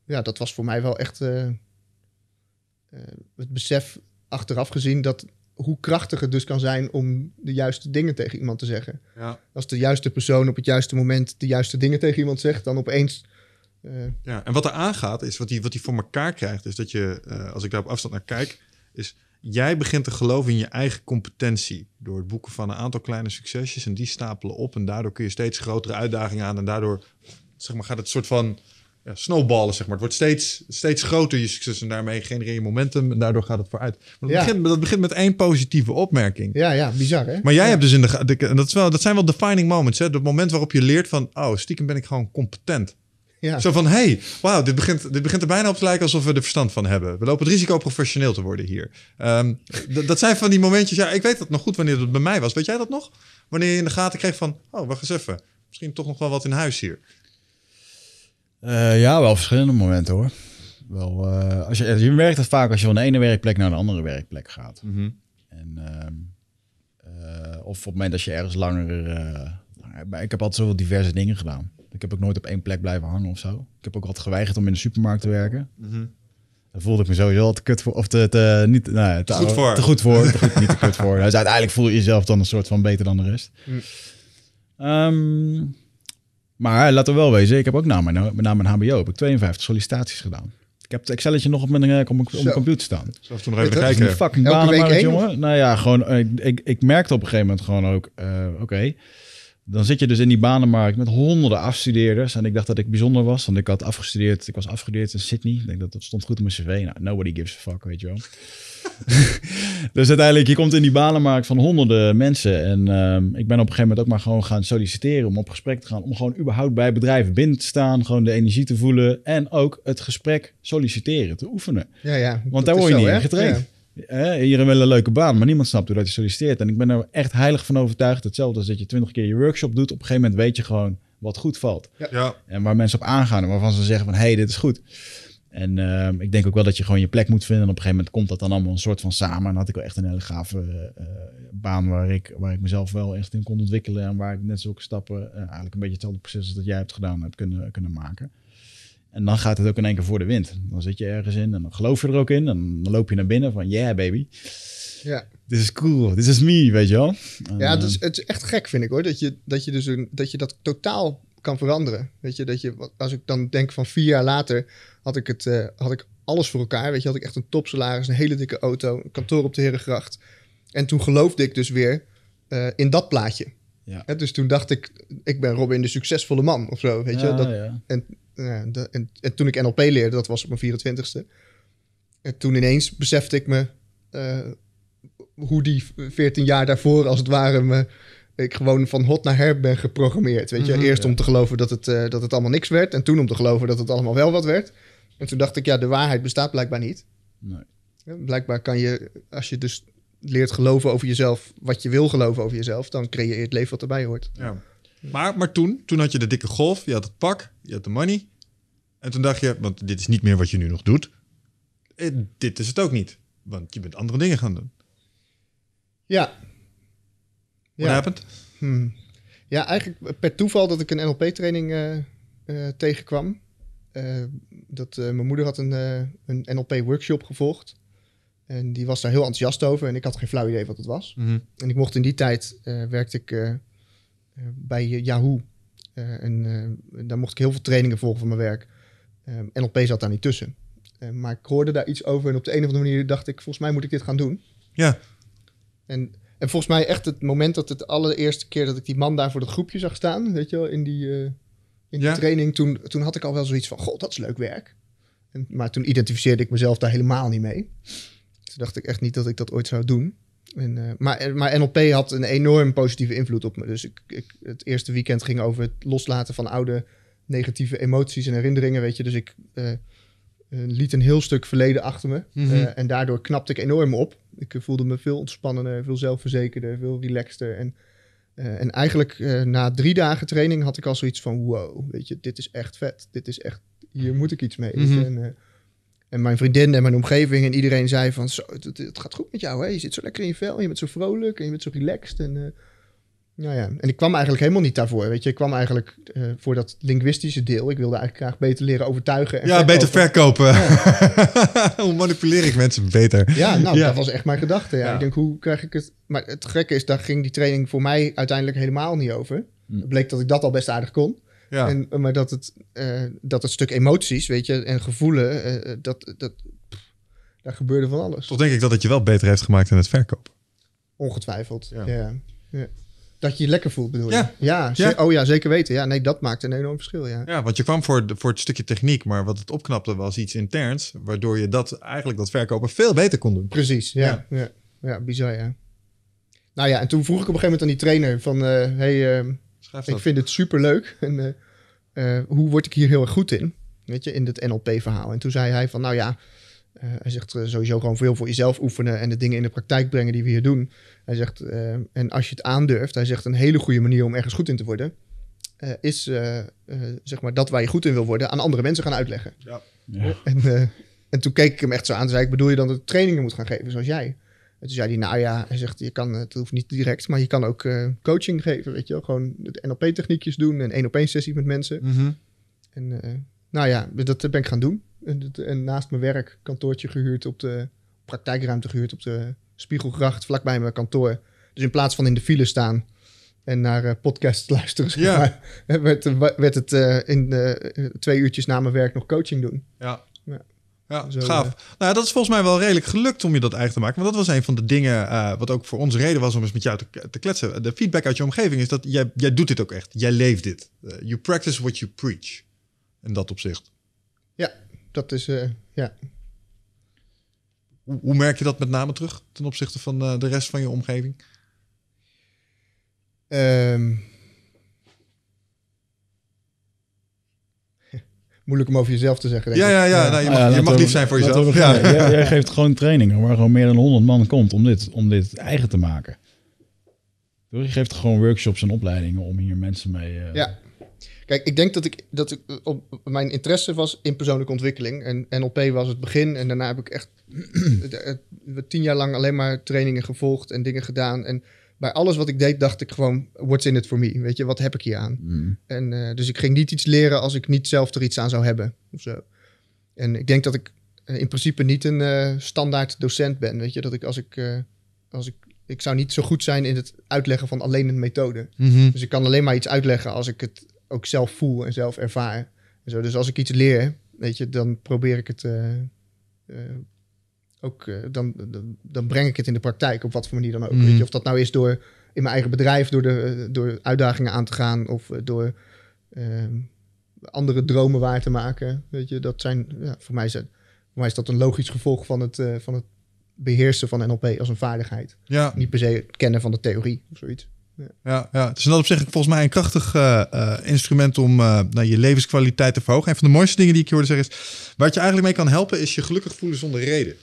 ja, dat was voor mij wel echt het besef achteraf gezien dat hoe krachtig het dus kan zijn om de juiste dingen tegen iemand te zeggen. Ja. Als de juiste persoon op het juiste moment de juiste dingen tegen iemand zegt, dan opeens. Eh, ja, en wat er aangaat is, wat hij wat die voor elkaar krijgt, is dat je, eh, als ik daar op afstand naar kijk, is jij begint te geloven in je eigen competentie. Door het boeken van een aantal kleine succesjes en die stapelen op en daardoor kun je steeds grotere uitdagingen aan en daardoor zeg maar, gaat het soort van ja, snowballen, zeg maar. Het wordt steeds, steeds groter, je succes. En daarmee genereer je momentum. En daardoor gaat het vooruit. Maar dat, begint, dat begint met één positieve opmerking. Ja, ja, bizar, hè? Maar jij hebt dus in de... en dat, is wel, dat zijn wel defining moments, hè? Het moment waarop je leert van... Oh, stiekem ben ik gewoon competent. Ja. Zo van, hey, wauw, dit begint, dit begint er bijna op te lijken alsof we er verstand van hebben. We lopen het risico professioneel te worden hier. Ehm, dat zijn van die momentjes, ja, ik weet dat nog goed wanneer dat bij mij was. Weet jij dat nog? Wanneer je in de gaten kreeg van, oh, wacht eens even. Misschien toch nog wel wat in huis hier. Eh, ja, wel verschillende momenten hoor. Wel, eh, als je, je merkt dat vaak als je van de ene werkplek naar de andere werkplek gaat. Mhm. en, ehm, eh, of op het moment dat je ergens langer. ik heb altijd zoveel diverse dingen gedaan. Ik heb ook nooit op één plek blijven hangen of zo. Ik heb ook altijd geweigerd om in de supermarkt te werken. Mhm. Daar voelde ik me sowieso al te kut voor. Of te, niet, nou te, goed voor. te goed voor. niet te kut voor. Dus uiteindelijk voel je jezelf dan een soort van beter dan de rest. Mm. Ehm, maar laat er wel wezen, ik heb ook na mijn, na mijn HBO heb ik 52 sollicitaties gedaan. Ik heb het Excelletje nog op mijn, op eh, op mijn computer staan. Zelfs toen nog even kijken. Een fucking banen, jongen. Nou ja, gewoon, ik, eh, ik, ik merkte op een gegeven moment gewoon ook, eh, oké dan zit je dus in die banenmarkt met honderden afstudeerders. En ik dacht dat ik bijzonder was, want ik had afgestudeerd. Ik was afgestudeerd in Sydney. Ik denk dat dat stond goed op mijn cv. Nou, nobody gives a fuck, weet je wel. dus uiteindelijk, je komt in die banenmarkt van honderden mensen. En ehm, ik ben op een gegeven moment ook maar gewoon gaan solliciteren om op gesprek te gaan. Om gewoon überhaupt bij bedrijven binnen te staan. Gewoon de energie te voelen. En ook het gesprek solliciteren, te oefenen. Ja, ja, Want daar word je niet in getraind. Ja eh, iedereen wil een leuke baan, maar niemand snapt hoe dat je solliciteert. En ik ben er echt heilig van overtuigd. Hetzelfde als dat je twintig keer je workshop doet. Op een gegeven moment weet je gewoon wat goed valt. Ja. En waar mensen op aangaan en waarvan ze zeggen van, hé, hey, dit is goed. En ehm, ik denk ook wel dat je gewoon je plek moet vinden. En op een gegeven moment komt dat dan allemaal een soort van samen. En had ik wel echt een hele gave eh, baan waar ik, waar ik mezelf wel echt in kon ontwikkelen. En waar ik net zulke stappen, eh, eigenlijk een beetje hetzelfde proces als dat jij hebt gedaan, heb kunnen, kunnen maken. En dan gaat het ook in één keer voor de wind. Dan zit je ergens in en dan geloof je er ook in. En dan loop je naar binnen van, yeah baby. Ja. Dit is cool, dit is me, weet je wel. Ja, het eh, is, dus het is echt gek vind ik hoor. Dat je dat, je dus een, dat, je dat totaal kan veranderen. Weet je, dat je, als ik dan denk van vier jaar later had ik, het, eh, had ik alles voor elkaar. Weet je, had ik echt een topsalaris, een hele dikke auto, een kantoor op de Herengracht. En toen geloofde ik dus weer eh, in dat plaatje. Ja. dus toen dacht ik, ik ben Robin de succesvolle man of zo, weet je. ja. En, en, toen ik NLP leerde, dat was op mijn 24ste. En toen ineens besefte ik me eh, hoe die 14 jaar daarvoor, als het ware, me, ik gewoon van hot naar her ben geprogrammeerd. Weet je, mhm. eerst om te geloven dat het, eh, dat het allemaal niks werd. En toen om te geloven dat het allemaal wel wat werd. En toen dacht ik, ja, de waarheid bestaat blijkbaar niet. Nee. Blijkbaar kan je, als je dus leert geloven over jezelf, wat je wil geloven over jezelf, dan creëer je het leven wat erbij hoort. Ja. Maar, maar toen, toen had je de dikke golf, je had het pak, je had de money. En toen dacht je, want dit is niet meer wat je nu nog doet. Eh, dit is het ook niet, want je bent andere dingen gaan doen. Ja. ja. Hmm. Ja, eigenlijk per toeval dat ik een NLP-training eh, eh, tegenkwam. dat, mijn moeder had een, een NLP-workshop gevolgd. En die was daar heel enthousiast over en ik had geen flauw idee wat het was. Mhm. En ik mocht in die tijd, uh, werkte ik eh, eh, bij Yahoo. en daar mocht ik heel veel trainingen volgen van mijn werk. NLP zat daar niet tussen. maar ik hoorde daar iets over en op de een of andere manier dacht ik, volgens mij moet ik dit gaan doen. Ja. En en volgens mij echt het moment dat het allereerste keer dat ik die man daar voor dat groepje zag staan, weet je wel, in die, in die training, toen, toen had ik al wel zoiets van, god, dat is leuk werk. En, maar toen identificeerde ik mezelf daar helemaal niet mee dacht ik echt niet dat ik dat ooit zou doen. En, eh, maar, eh, maar, NLP had een enorm positieve invloed op me. Dus ik, ik, het eerste weekend ging over het loslaten van oude negatieve emoties en herinneringen, weet je. Dus ik eh, liet een heel stuk verleden achter me. Mhm. en daardoor knapte ik enorm op. Ik voelde me veel ontspannender, veel zelfverzekerder, veel relaxter. En, en eigenlijk na drie dagen training had ik al zoiets van... wow, weet je, dit is echt vet. Dit is echt... hier moet ik iets mee. En mijn vriendin en mijn omgeving en iedereen zei van, zo, het, gaat goed met jou, hè? je zit zo lekker in je vel, en je bent zo vrolijk en je bent zo relaxed. En, eh, nou ja. en ik kwam eigenlijk helemaal niet daarvoor, weet je. Ik kwam eigenlijk eh, voor dat linguïstische deel. Ik wilde eigenlijk graag beter leren overtuigen. En ja, beter verkopen. hoe manipuleer ik mensen beter? Ja, nou, dat was echt mijn gedachte. Ja. Ik denk, hoe krijg ik het... Maar het gekke is, daar ging die training voor mij uiteindelijk helemaal niet over. Hm. Het bleek dat ik dat al best aardig kon. Ja. En, maar dat het, eh, dat het stuk emoties, weet je, en gevoelen, eh, eh, dat, dat, daar gebeurde van alles. Toch denk ik dat het je wel beter heeft gemaakt in het verkoop. Ongetwijfeld, ja. ja. Dat je je lekker voelt, bedoel je? Ja. Oh ja, zeker weten. Ja, nee, dat maakt een enorm verschil, ja. Ja, want je kwam voor, de, voor het stukje techniek, maar wat het opknapte was iets interns, waardoor je dat eigenlijk, dat verkopen, veel beter kon doen. Precies, ja. Ja, ja. bizar, ja. Nou ja, en toen vroeg ik op een gegeven moment aan die trainer van, hé, hey, ik vind het super leuk. En eh, hoe word ik hier heel erg goed in? Weet je, in het NLP-verhaal. En toen zei hij van, nou ja, eh, hij zegt eh, sowieso gewoon veel voor jezelf oefenen en de dingen in de praktijk brengen die we hier doen. Hij zegt, en als je het aandurft, hij zegt een hele goede manier om ergens goed in te worden, is zeg maar dat waar je goed in wil worden aan andere mensen gaan uitleggen. Ja. En, en toen keek ik hem echt zo aan. en zei ik, bedoel je dan dat ik trainingen moet gaan geven zoals jij? En toen zei hij, nou ja, hij zegt, je kan, het hoeft niet direct, maar je kan ook eh, coaching geven, weet je wel. Gewoon NLP-techniekjes doen, een één op één sessie met mensen. Mhm. En eh, nou ja, dus dat ben ik gaan doen. En, naast mijn werk, kantoortje gehuurd op de, praktijkruimte gehuurd op de Spiegelgracht, vlakbij mijn kantoor. Dus in plaats van in de file staan en naar uh, podcasts luisteren, ja. werd, werd, het in twee uurtjes na mijn werk nog coaching doen. Ja. Ja, eh. gaaf. nou, dat is volgens mij wel redelijk gelukt om je dat eigen te maken. Want dat was een van de dingen eh, wat ook voor ons reden was om eens met jou te, te, kletsen. De feedback uit je omgeving is dat jij, jij doet dit ook echt. Jij leeft dit. Eh, you practice what you preach. In dat opzicht. Ja, dat is... ja. Hoe, hoe, merk je dat met name terug ten opzichte van de rest van je omgeving? Um moeilijk om over jezelf te zeggen. Denk ja, ja, ja, Nou, je mag, je mag lief zijn voor jezelf. Ja. Jij, geeft gewoon trainingen waar gewoon meer dan 100 man komt om dit, om dit eigen te maken. Je geeft gewoon workshops en opleidingen om hier mensen mee. Eh, ja. Kijk, ik denk dat ik dat ik eh, op mijn interesse was in persoonlijke ontwikkeling. En NLP was het begin. En daarna heb ik echt eh, tien jaar lang alleen maar trainingen gevolgd en dingen gedaan. En bij alles wat ik deed, dacht ik gewoon, what's in it for me? Weet je, wat heb ik hier aan? Mm. En, eh, dus ik ging niet iets leren als ik niet zelf er iets aan zou hebben. Of zo. En ik denk dat ik eh, in principe niet een eh, standaard docent ben. Weet je, dat ik als ik, als ik, ik zou niet zo goed zijn in het uitleggen van alleen een methode. Mhm. Dus ik kan alleen maar iets uitleggen als ik het ook zelf voel en zelf ervaar. En zo. Dus als ik iets leer, weet je, dan probeer ik het ook, eh, dan, dan breng ik het in de praktijk op wat voor manier dan ook. Mm. Weet je, of dat nou is door in mijn eigen bedrijf, door, de, door uitdagingen aan te gaan of eh, door ehm, andere dromen waar te maken. Weet je, dat zijn, ja, voor, mij is, voor mij is dat een logisch gevolg van het, eh, van het beheersen van NLP als een vaardigheid. Niet per se het kennen van de theorie of zoiets. Ja. ja, het is dat op zich, volgens mij een krachtig instrument om nou, je levenskwaliteit te verhogen. Een van de mooiste dingen die ik hoorde zeggen is: wat je eigenlijk mee kan helpen, is je gelukkig voelen zonder reden.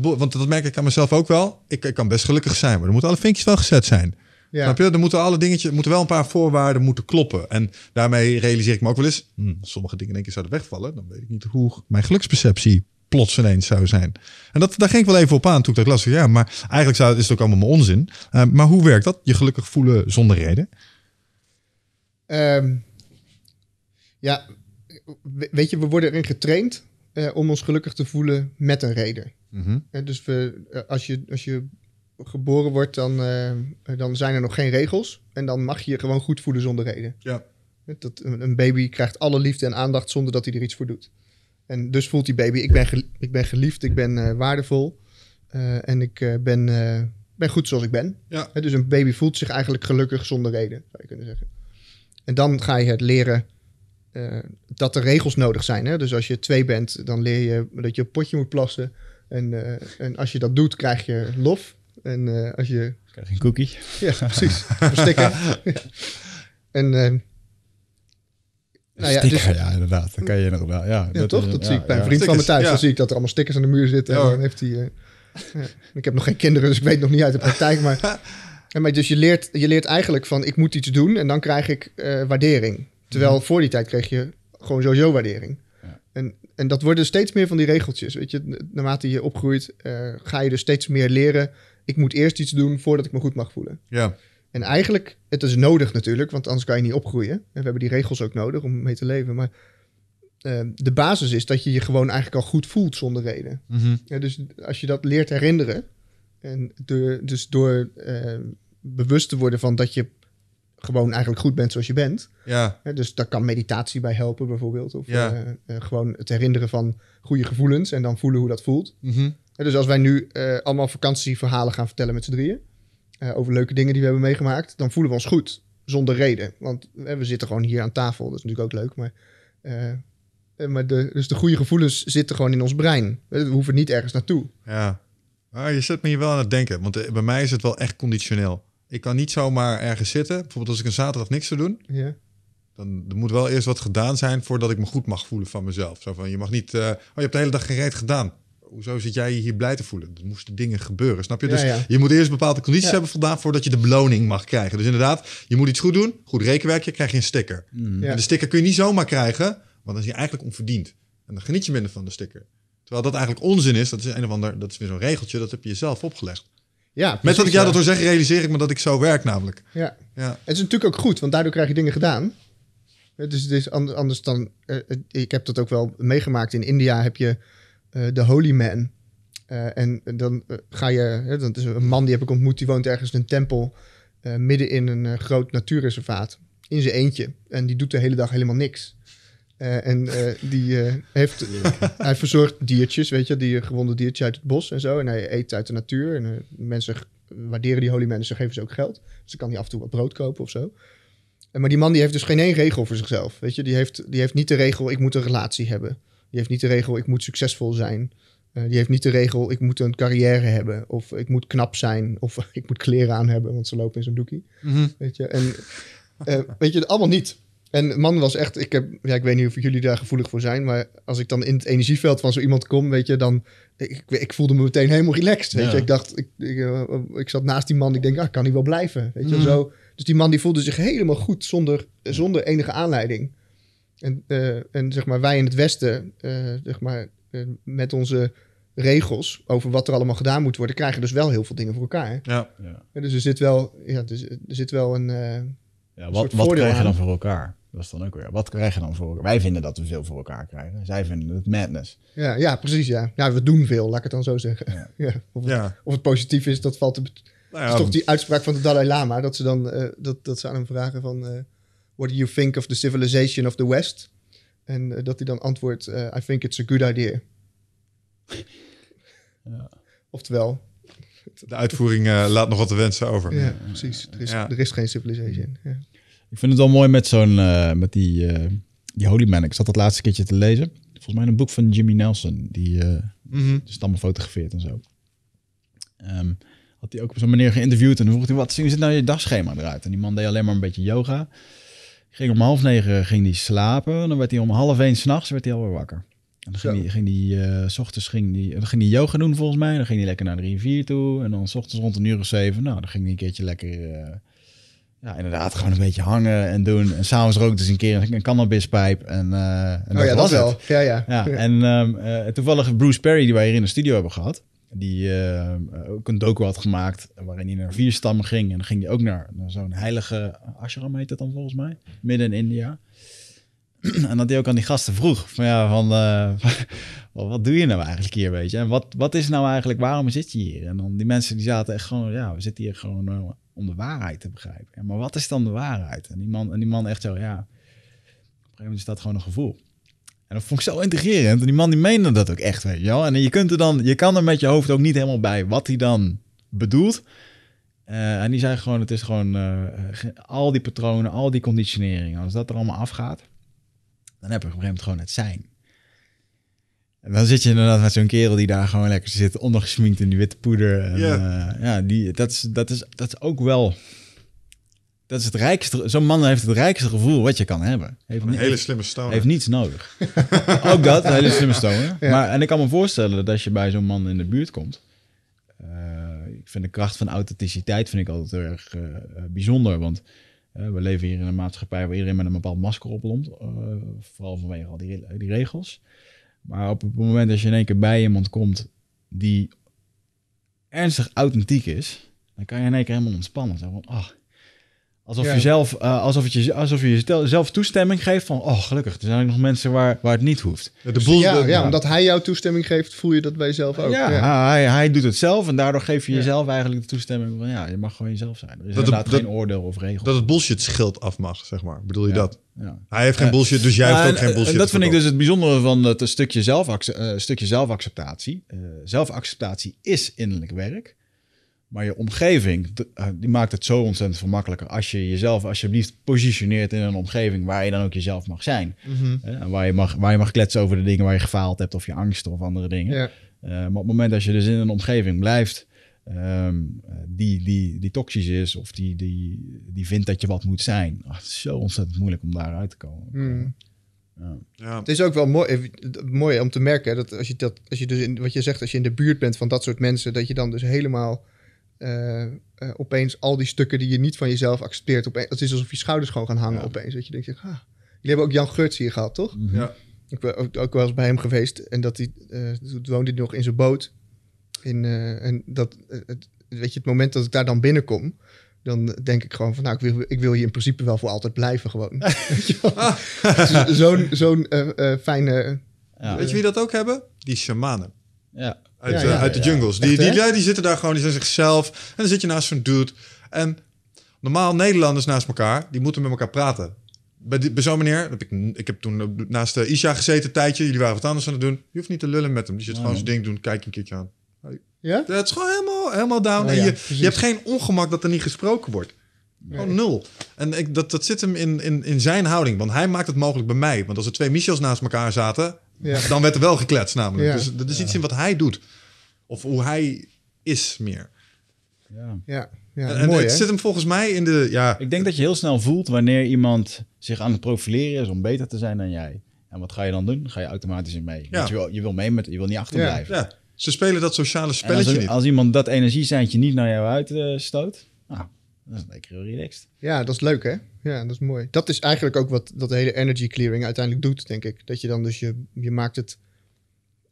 Want dat merk ik aan mezelf ook wel. Ik, ik kan best gelukkig zijn, maar er moeten alle vinkjes wel gezet zijn. Ja. Snap je? Er moeten alle dingetjes, moeten wel een paar voorwaarden moeten kloppen. En daarmee realiseer ik me ook wel eens, hmm, sommige dingen in één zouden wegvallen. Dan weet ik niet hoe mijn geluksperceptie plots ineens zou zijn. En dat, daar ging ik wel even op aan toen ik dat las. Ja, maar eigenlijk zou, is het ook allemaal mijn onzin. Eh, maar hoe werkt dat? Je gelukkig voelen zonder reden? Ehm, ja, weet je, we worden erin getraind eh, om ons gelukkig te voelen met een reden. Mhm. Dus eh, als, je, als je geboren wordt, dan, eh, dan zijn er nog geen regels. En dan mag je je gewoon goed voelen zonder reden. Ja. Dat, een baby krijgt alle liefde en aandacht zonder dat hij er iets voor doet. En dus voelt die baby, ik ben, ik ben geliefd, ik ben eh, waardevol en ik ben, ben goed zoals ik ben. dus een baby voelt zich eigenlijk gelukkig zonder reden, zou je kunnen zeggen. En dan ga je het leren dat er regels nodig zijn. Hè? Dus als je twee bent, dan leer je dat je een potje moet plassen. En, eh, en als je dat doet, krijg je lof. En eh, als je... Krijg je een cookie. Ja, precies. Verstikken. ja. Eh, nou ja, sticker, dus- ja, inderdaad. Dat kan je nog wel. ja dat toch? dat zie ik bij een vriend van me thuis. Dan zie ik dat er allemaal stickers aan de muur zitten. En dan heeft hij... ik heb nog geen kinderen, dus ik weet nog niet uit de praktijk. Maar, maar dus je leert, je leert eigenlijk van... ik moet iets doen en dan krijg ik waardering. Terwijl voor die tijd kreeg je gewoon sowieso waardering en dat worden steeds meer van die regeltjes. Weet je, naarmate je opgroeit, eh, ga je dus steeds meer leren. Ik moet eerst iets doen voordat ik me goed mag voelen. Ja. En eigenlijk, het is nodig natuurlijk, want anders kan je niet opgroeien. En we hebben die regels ook nodig om mee te leven. Maar ehm, de basis is dat je je gewoon eigenlijk al goed voelt zonder reden. Mhm. dus als je dat leert herinneren, en door, dus door ehm, bewust te worden van dat je gewoon eigenlijk goed bent zoals je bent. Ja. dus daar kan meditatie bij helpen bijvoorbeeld. Of eh, eh, gewoon het herinneren van goede gevoelens en dan voelen hoe dat voelt. Mm dus als wij nu eh, allemaal vakantieverhalen gaan vertellen met z'n drieën... over leuke dingen die we hebben meegemaakt, dan voelen we ons goed. Zonder reden. Want we zitten gewoon hier aan tafel. Dat is natuurlijk ook leuk, maar... maar de, dus de goede gevoelens zitten gewoon in ons brein. We hoeven niet ergens naartoe. Ja. Ah, je zet me hier wel aan het denken. Want bij mij is het wel echt conditioneel. Ik kan niet zomaar ergens zitten. Bijvoorbeeld als ik een zaterdag niks zou doen. Ja. Dan er moet wel eerst wat gedaan zijn voordat ik me goed mag voelen van mezelf. Zo van, je mag niet... Eh, oh, je hebt de hele dag geen reet gedaan. Hoezo zit jij je hier blij te voelen? Er moesten dingen gebeuren, snap je? dus je moet eerst bepaalde condities hebben voldaan... voordat je de beloning mag krijgen. Dus inderdaad, je moet iets goed doen. Goed rekenwerkje, krijg je een sticker. Mhm. En de sticker kun je niet zomaar krijgen... want dan is je eigenlijk onverdiend. En dan geniet je minder van de sticker. Terwijl dat eigenlijk onzin is. Dat is een of ander, dat is weer zo'n regeltje, dat heb je jezelf opgelegd. Ja, Met wat ik jou dat zeg, zeggen, realiseer ik me dat ik zo werk namelijk. Ja. ja. Het is natuurlijk ook goed, want daardoor krijg je dingen gedaan. het is anders dan... Eh, eh, ik heb dat ook wel meegemaakt. In India heb je eh, de Holy Man. en dan ga je... dat is een man die heb ik ontmoet, die woont ergens in een tempel... midden in een groot natuurreservaat. In zijn eentje. En die doet de hele dag helemaal niks. Eh, en eh, die eh, heeft, hij verzorgt diertjes, weet je, die gewonde diertjes uit het bos en zo. En hij eet uit de natuur. En mensen waarderen die holy ze geven ze ook geld. Dus ze kan die af en toe wat brood kopen of zo. En, maar die man die heeft dus geen één regel voor zichzelf, weet je. Die heeft, die heeft niet de regel, ik moet een relatie hebben. Die heeft niet de regel, ik moet succesvol zijn. die heeft niet de regel, ik moet een carrière hebben. Of ik moet knap zijn. Of ik moet kleren aan hebben, want ze lopen in zo'n doekie. Mhm. Weet je, en weet je, allemaal niet. En man was echt, ik, heb, ja, ik weet niet of jullie daar gevoelig voor zijn, maar als ik dan in het energieveld van zo iemand kom, weet je, dan, ik, ik voelde me meteen helemaal relaxed, weet je. Ik dacht, ik, ik, eh, ik, zat naast die man, ik denk, ah, kan hij wel blijven, weet je, mhm. zo. Dus die man die voelde zich helemaal goed, zonder, zonder enige aanleiding. En, eh, en zeg maar, wij in het Westen, eh, zeg maar, met onze regels over wat er allemaal gedaan moet worden, krijgen dus wel heel veel dingen voor elkaar. Ja. ja. dus er zit wel, ja, er, er zit wel een... ja, wat, wat krijg dan voor elkaar? Dat is dan ook weer. Wat krijgen dan voor elkaar? Wij vinden dat we veel voor elkaar krijgen. Zij vinden het madness. Ja, ja precies. Ja. ja, we doen veel, laat ik het dan zo zeggen. Ja. Of, het, of, Het, positief is, dat valt te. Nou is toch die uitspraak van de Dalai Lama, dat ze dan eh, dat, dat ze aan hem vragen van eh, What do you think of the civilization of the West? En eh, dat hij dan antwoordt, I think it's a good idea. Ja. Oftewel. De uitvoering laat nog wat te wensen over. Ja, precies. Er is, er is geen civilization. Ja. Ik vind het wel mooi met zo'n, eh, met die, eh, die Holy Man. Ik zat dat laatste keertje te lezen. Volgens mij een boek van Jimmy Nelson. Die uh, mm allemaal fotografeert en zo. Ehm, had hij ook op zo'n meneer geïnterviewd. En dan vroeg hij, wat zien zit nou je dagschema eruit? En die man deed alleen maar een beetje yoga. Ging om half negen ging die slapen. Dan werd hij om half één s'nachts alweer wakker. En dan ging hij, ging die, eh, s ochtends ging die, ging die yoga doen volgens mij. Dan ging hij lekker naar de rivier toe. En dan s ochtends rond een uur of zeven, nou, dan ging hij een keertje lekker ja, inderdaad, gewoon een beetje hangen en doen. En s'avonds rookte ze een keer een cannabispijp. En, uh, en oh, dat ja, was dat wel. Ja, ja. ja en ehm, eh, toevallig Bruce Perry, die wij hier in de studio hebben gehad. Die eh, ook een docu had gemaakt waarin hij naar vier stammen ging. En dan ging hij ook naar, naar zo'n heilige ashram, heet dat dan volgens mij. Midden in India. en dat hij ook aan die gasten vroeg. Van ja, van, wat, wat, doe je nou eigenlijk hier, weet je? En wat, wat is nou eigenlijk, waarom zit je hier? En dan die mensen die zaten echt gewoon, ja, we zitten hier gewoon eh, om de waarheid te begrijpen. maar wat is dan de waarheid? En die man, en die man echt zo, ja, op een gegeven moment is dat gewoon een gevoel. En dat vond ik zo integrerend. En die man die meende dat ook echt, weet je wel. En je, kunt er dan, je kan er met je hoofd ook niet helemaal bij wat hij dan bedoelt. Eh, en die zei gewoon, het is gewoon eh, al die patronen, al die conditionering. Als dat er allemaal afgaat, dan heb ik op een gegeven moment gewoon het zijn. En dan zit je inderdaad met zo'n kerel die daar gewoon lekker zit, ondergesminkt in die witte poeder. En, ja, eh, die, dat, is, dat, is, dat is ook wel. Dat is het rijkste. Zo'n man heeft het rijkste gevoel wat je kan hebben. Heeft een hele slimme stoner. Heeft niets nodig. ook dat, een hele slimme stoner. Maar, en ik kan me voorstellen dat als je bij zo'n man in de buurt komt. Eh, ik vind de kracht van authenticiteit vind ik altijd heel erg eh, bijzonder. Want we leven hier in een maatschappij waar iedereen met een bepaald masker oplomt. vooral vanwege al die, die regels. Maar op het moment dat je in één keer bij iemand komt die ernstig authentiek is, dan kan je in één keer helemaal ontspannen. Zo van, ach, Alsof, ja. je zelf, eh, alsof, het je, alsof je jezelf toestemming geeft van... oh, gelukkig, er zijn nog mensen waar, waar het niet hoeft. ja, ja, omdat hij jouw toestemming geeft, voel je dat bij jezelf ook. Ja, Hij, hij doet het zelf en daardoor geef je jezelf eigenlijk de toestemming van... ja, je mag gewoon jezelf zijn. Er is dus dat inderdaad geen oordeel of regel. Dat het bullshit schild af mag, zeg maar. Bedoel je dat? Hij heeft geen bullshit, dus jij hebt ook geen bullshit. Dat vind ik dus het bijzondere van het stukje, zelf, eh, stukje zelfacceptatie. Eh, zelfacceptatie is innerlijk werk. Maar je omgeving, eh, die maakt het zo ontzettend veel makkelijker. Als je jezelf alsjeblieft positioneert in een omgeving waar je dan ook jezelf mag zijn. Mhm. Eh, waar, je mag, waar je mag kletsen over de dingen waar je gefaald hebt of je angsten of andere dingen. Eh, maar op het moment dat je dus in een omgeving blijft ehm, die, die, die toxisch is of die, die, die vindt dat je wat moet zijn. Ach, het is zo ontzettend moeilijk om daaruit te komen. Mhm. Ja. Het is ook wel mooi, mooi om te merken dat als je dat, als je dus in, wat je zegt, als je in de buurt bent van dat soort mensen, dat je dan dus helemaal eh, eh, opeens al die stukken die je niet van jezelf accepteert. Opeens, het is alsof je schouders gewoon gaan hangen opeens. Dat je denkt, ah, jullie hebben ook Jan Geurts hier gehad, toch? Mhm. Ja. Ik ben ook, ook wel eens bij hem geweest. En dat hij, toen eh, woonde hij nog in zijn boot. In, en dat, het, weet je, het moment dat ik daar dan binnenkom dan denk ik gewoon van, nou, ik wil, ik wil in principe wel voor altijd blijven gewoon. Dus zo'n zo'n fijne... Weet je wie dat ook hebben? Die shamanen. Ja. Eh, uit, de jungles. Die, die, die, zitten daar gewoon, die zijn zichzelf. En dan zit je naast zo'n dude. En normaal Nederlanders naast elkaar, die moeten met elkaar praten. Bij, die, bij zo'n meneer, heb ik, ik heb toen eh, naast de eh, Isha gezeten een tijdje. Jullie waren wat anders aan het doen. Je hoeft niet te lullen met hem. Die zit gewoon zijn ding doen, kijk een keertje aan. Ja? Het is gewoon helemaal, helemaal down. en je, je hebt geen ongemak dat er niet gesproken wordt. nul. En ik, dat, dat zit hem in, in, in zijn houding. Want hij maakt het mogelijk bij mij. Want als er twee Michels naast elkaar zaten, ja. Dan werd er wel gekletst namelijk. Dus dat is iets in wat hij doet. Of hoe hij is meer. Ja, ja. En, en Mooi, het zit hem volgens mij in de... Ja, Ik denk dat je heel snel voelt wanneer iemand zich aan het profileren is om beter te zijn dan jij. En wat ga je dan doen? ga je automatisch in mee. Ja. Je, wil, je wil mee met, je wil niet achterblijven. Ja. Ze spelen dat sociale spelletje als, niet. Als iemand dat energiezijntje niet naar jou uitstoot, dat is lekker relaxed. Ja, dat is leuk hè? Ja, dat is mooi. Dat is eigenlijk ook wat dat hele energy clearing uiteindelijk doet, denk ik. Dat je dan dus je, je maakt het,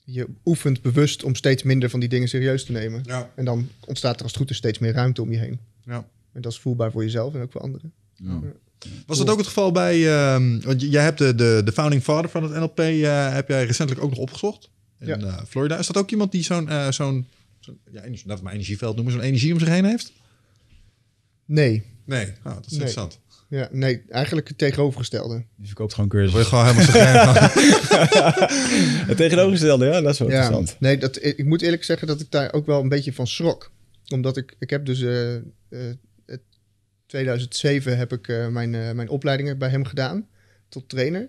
je oefent bewust om steeds minder van die dingen serieus te nemen. Ja. En dan ontstaat er als het goed is steeds meer ruimte om je heen. Ja. En dat is voelbaar voor jezelf en ook voor anderen. Ja. Was dat ook het geval bij, ehm, want jij hebt de, de, de founding father van het NLP, eh, heb jij recentelijk ook nog opgezocht in ja. Eh, Florida. Is dat ook iemand die zo'n, eh, zo'n, zo ja, energie, dat maar energieveld noemen, zo'n energie om zich heen heeft? Nee. Nee, oh, dat is nee. interessant. Ja, nee, eigenlijk het tegenovergestelde. Die verkoopt gewoon cursus. Word je gewoon helemaal Het tegenovergestelde, ja, dat is wel interessant. Nee, dat, ik moet eerlijk zeggen dat ik daar ook wel een beetje van schrok. Omdat ik, ik heb dus... Uh, eh, 2007 eh, heb ik eh, mijn, mijn opleidingen bij hem gedaan tot trainer.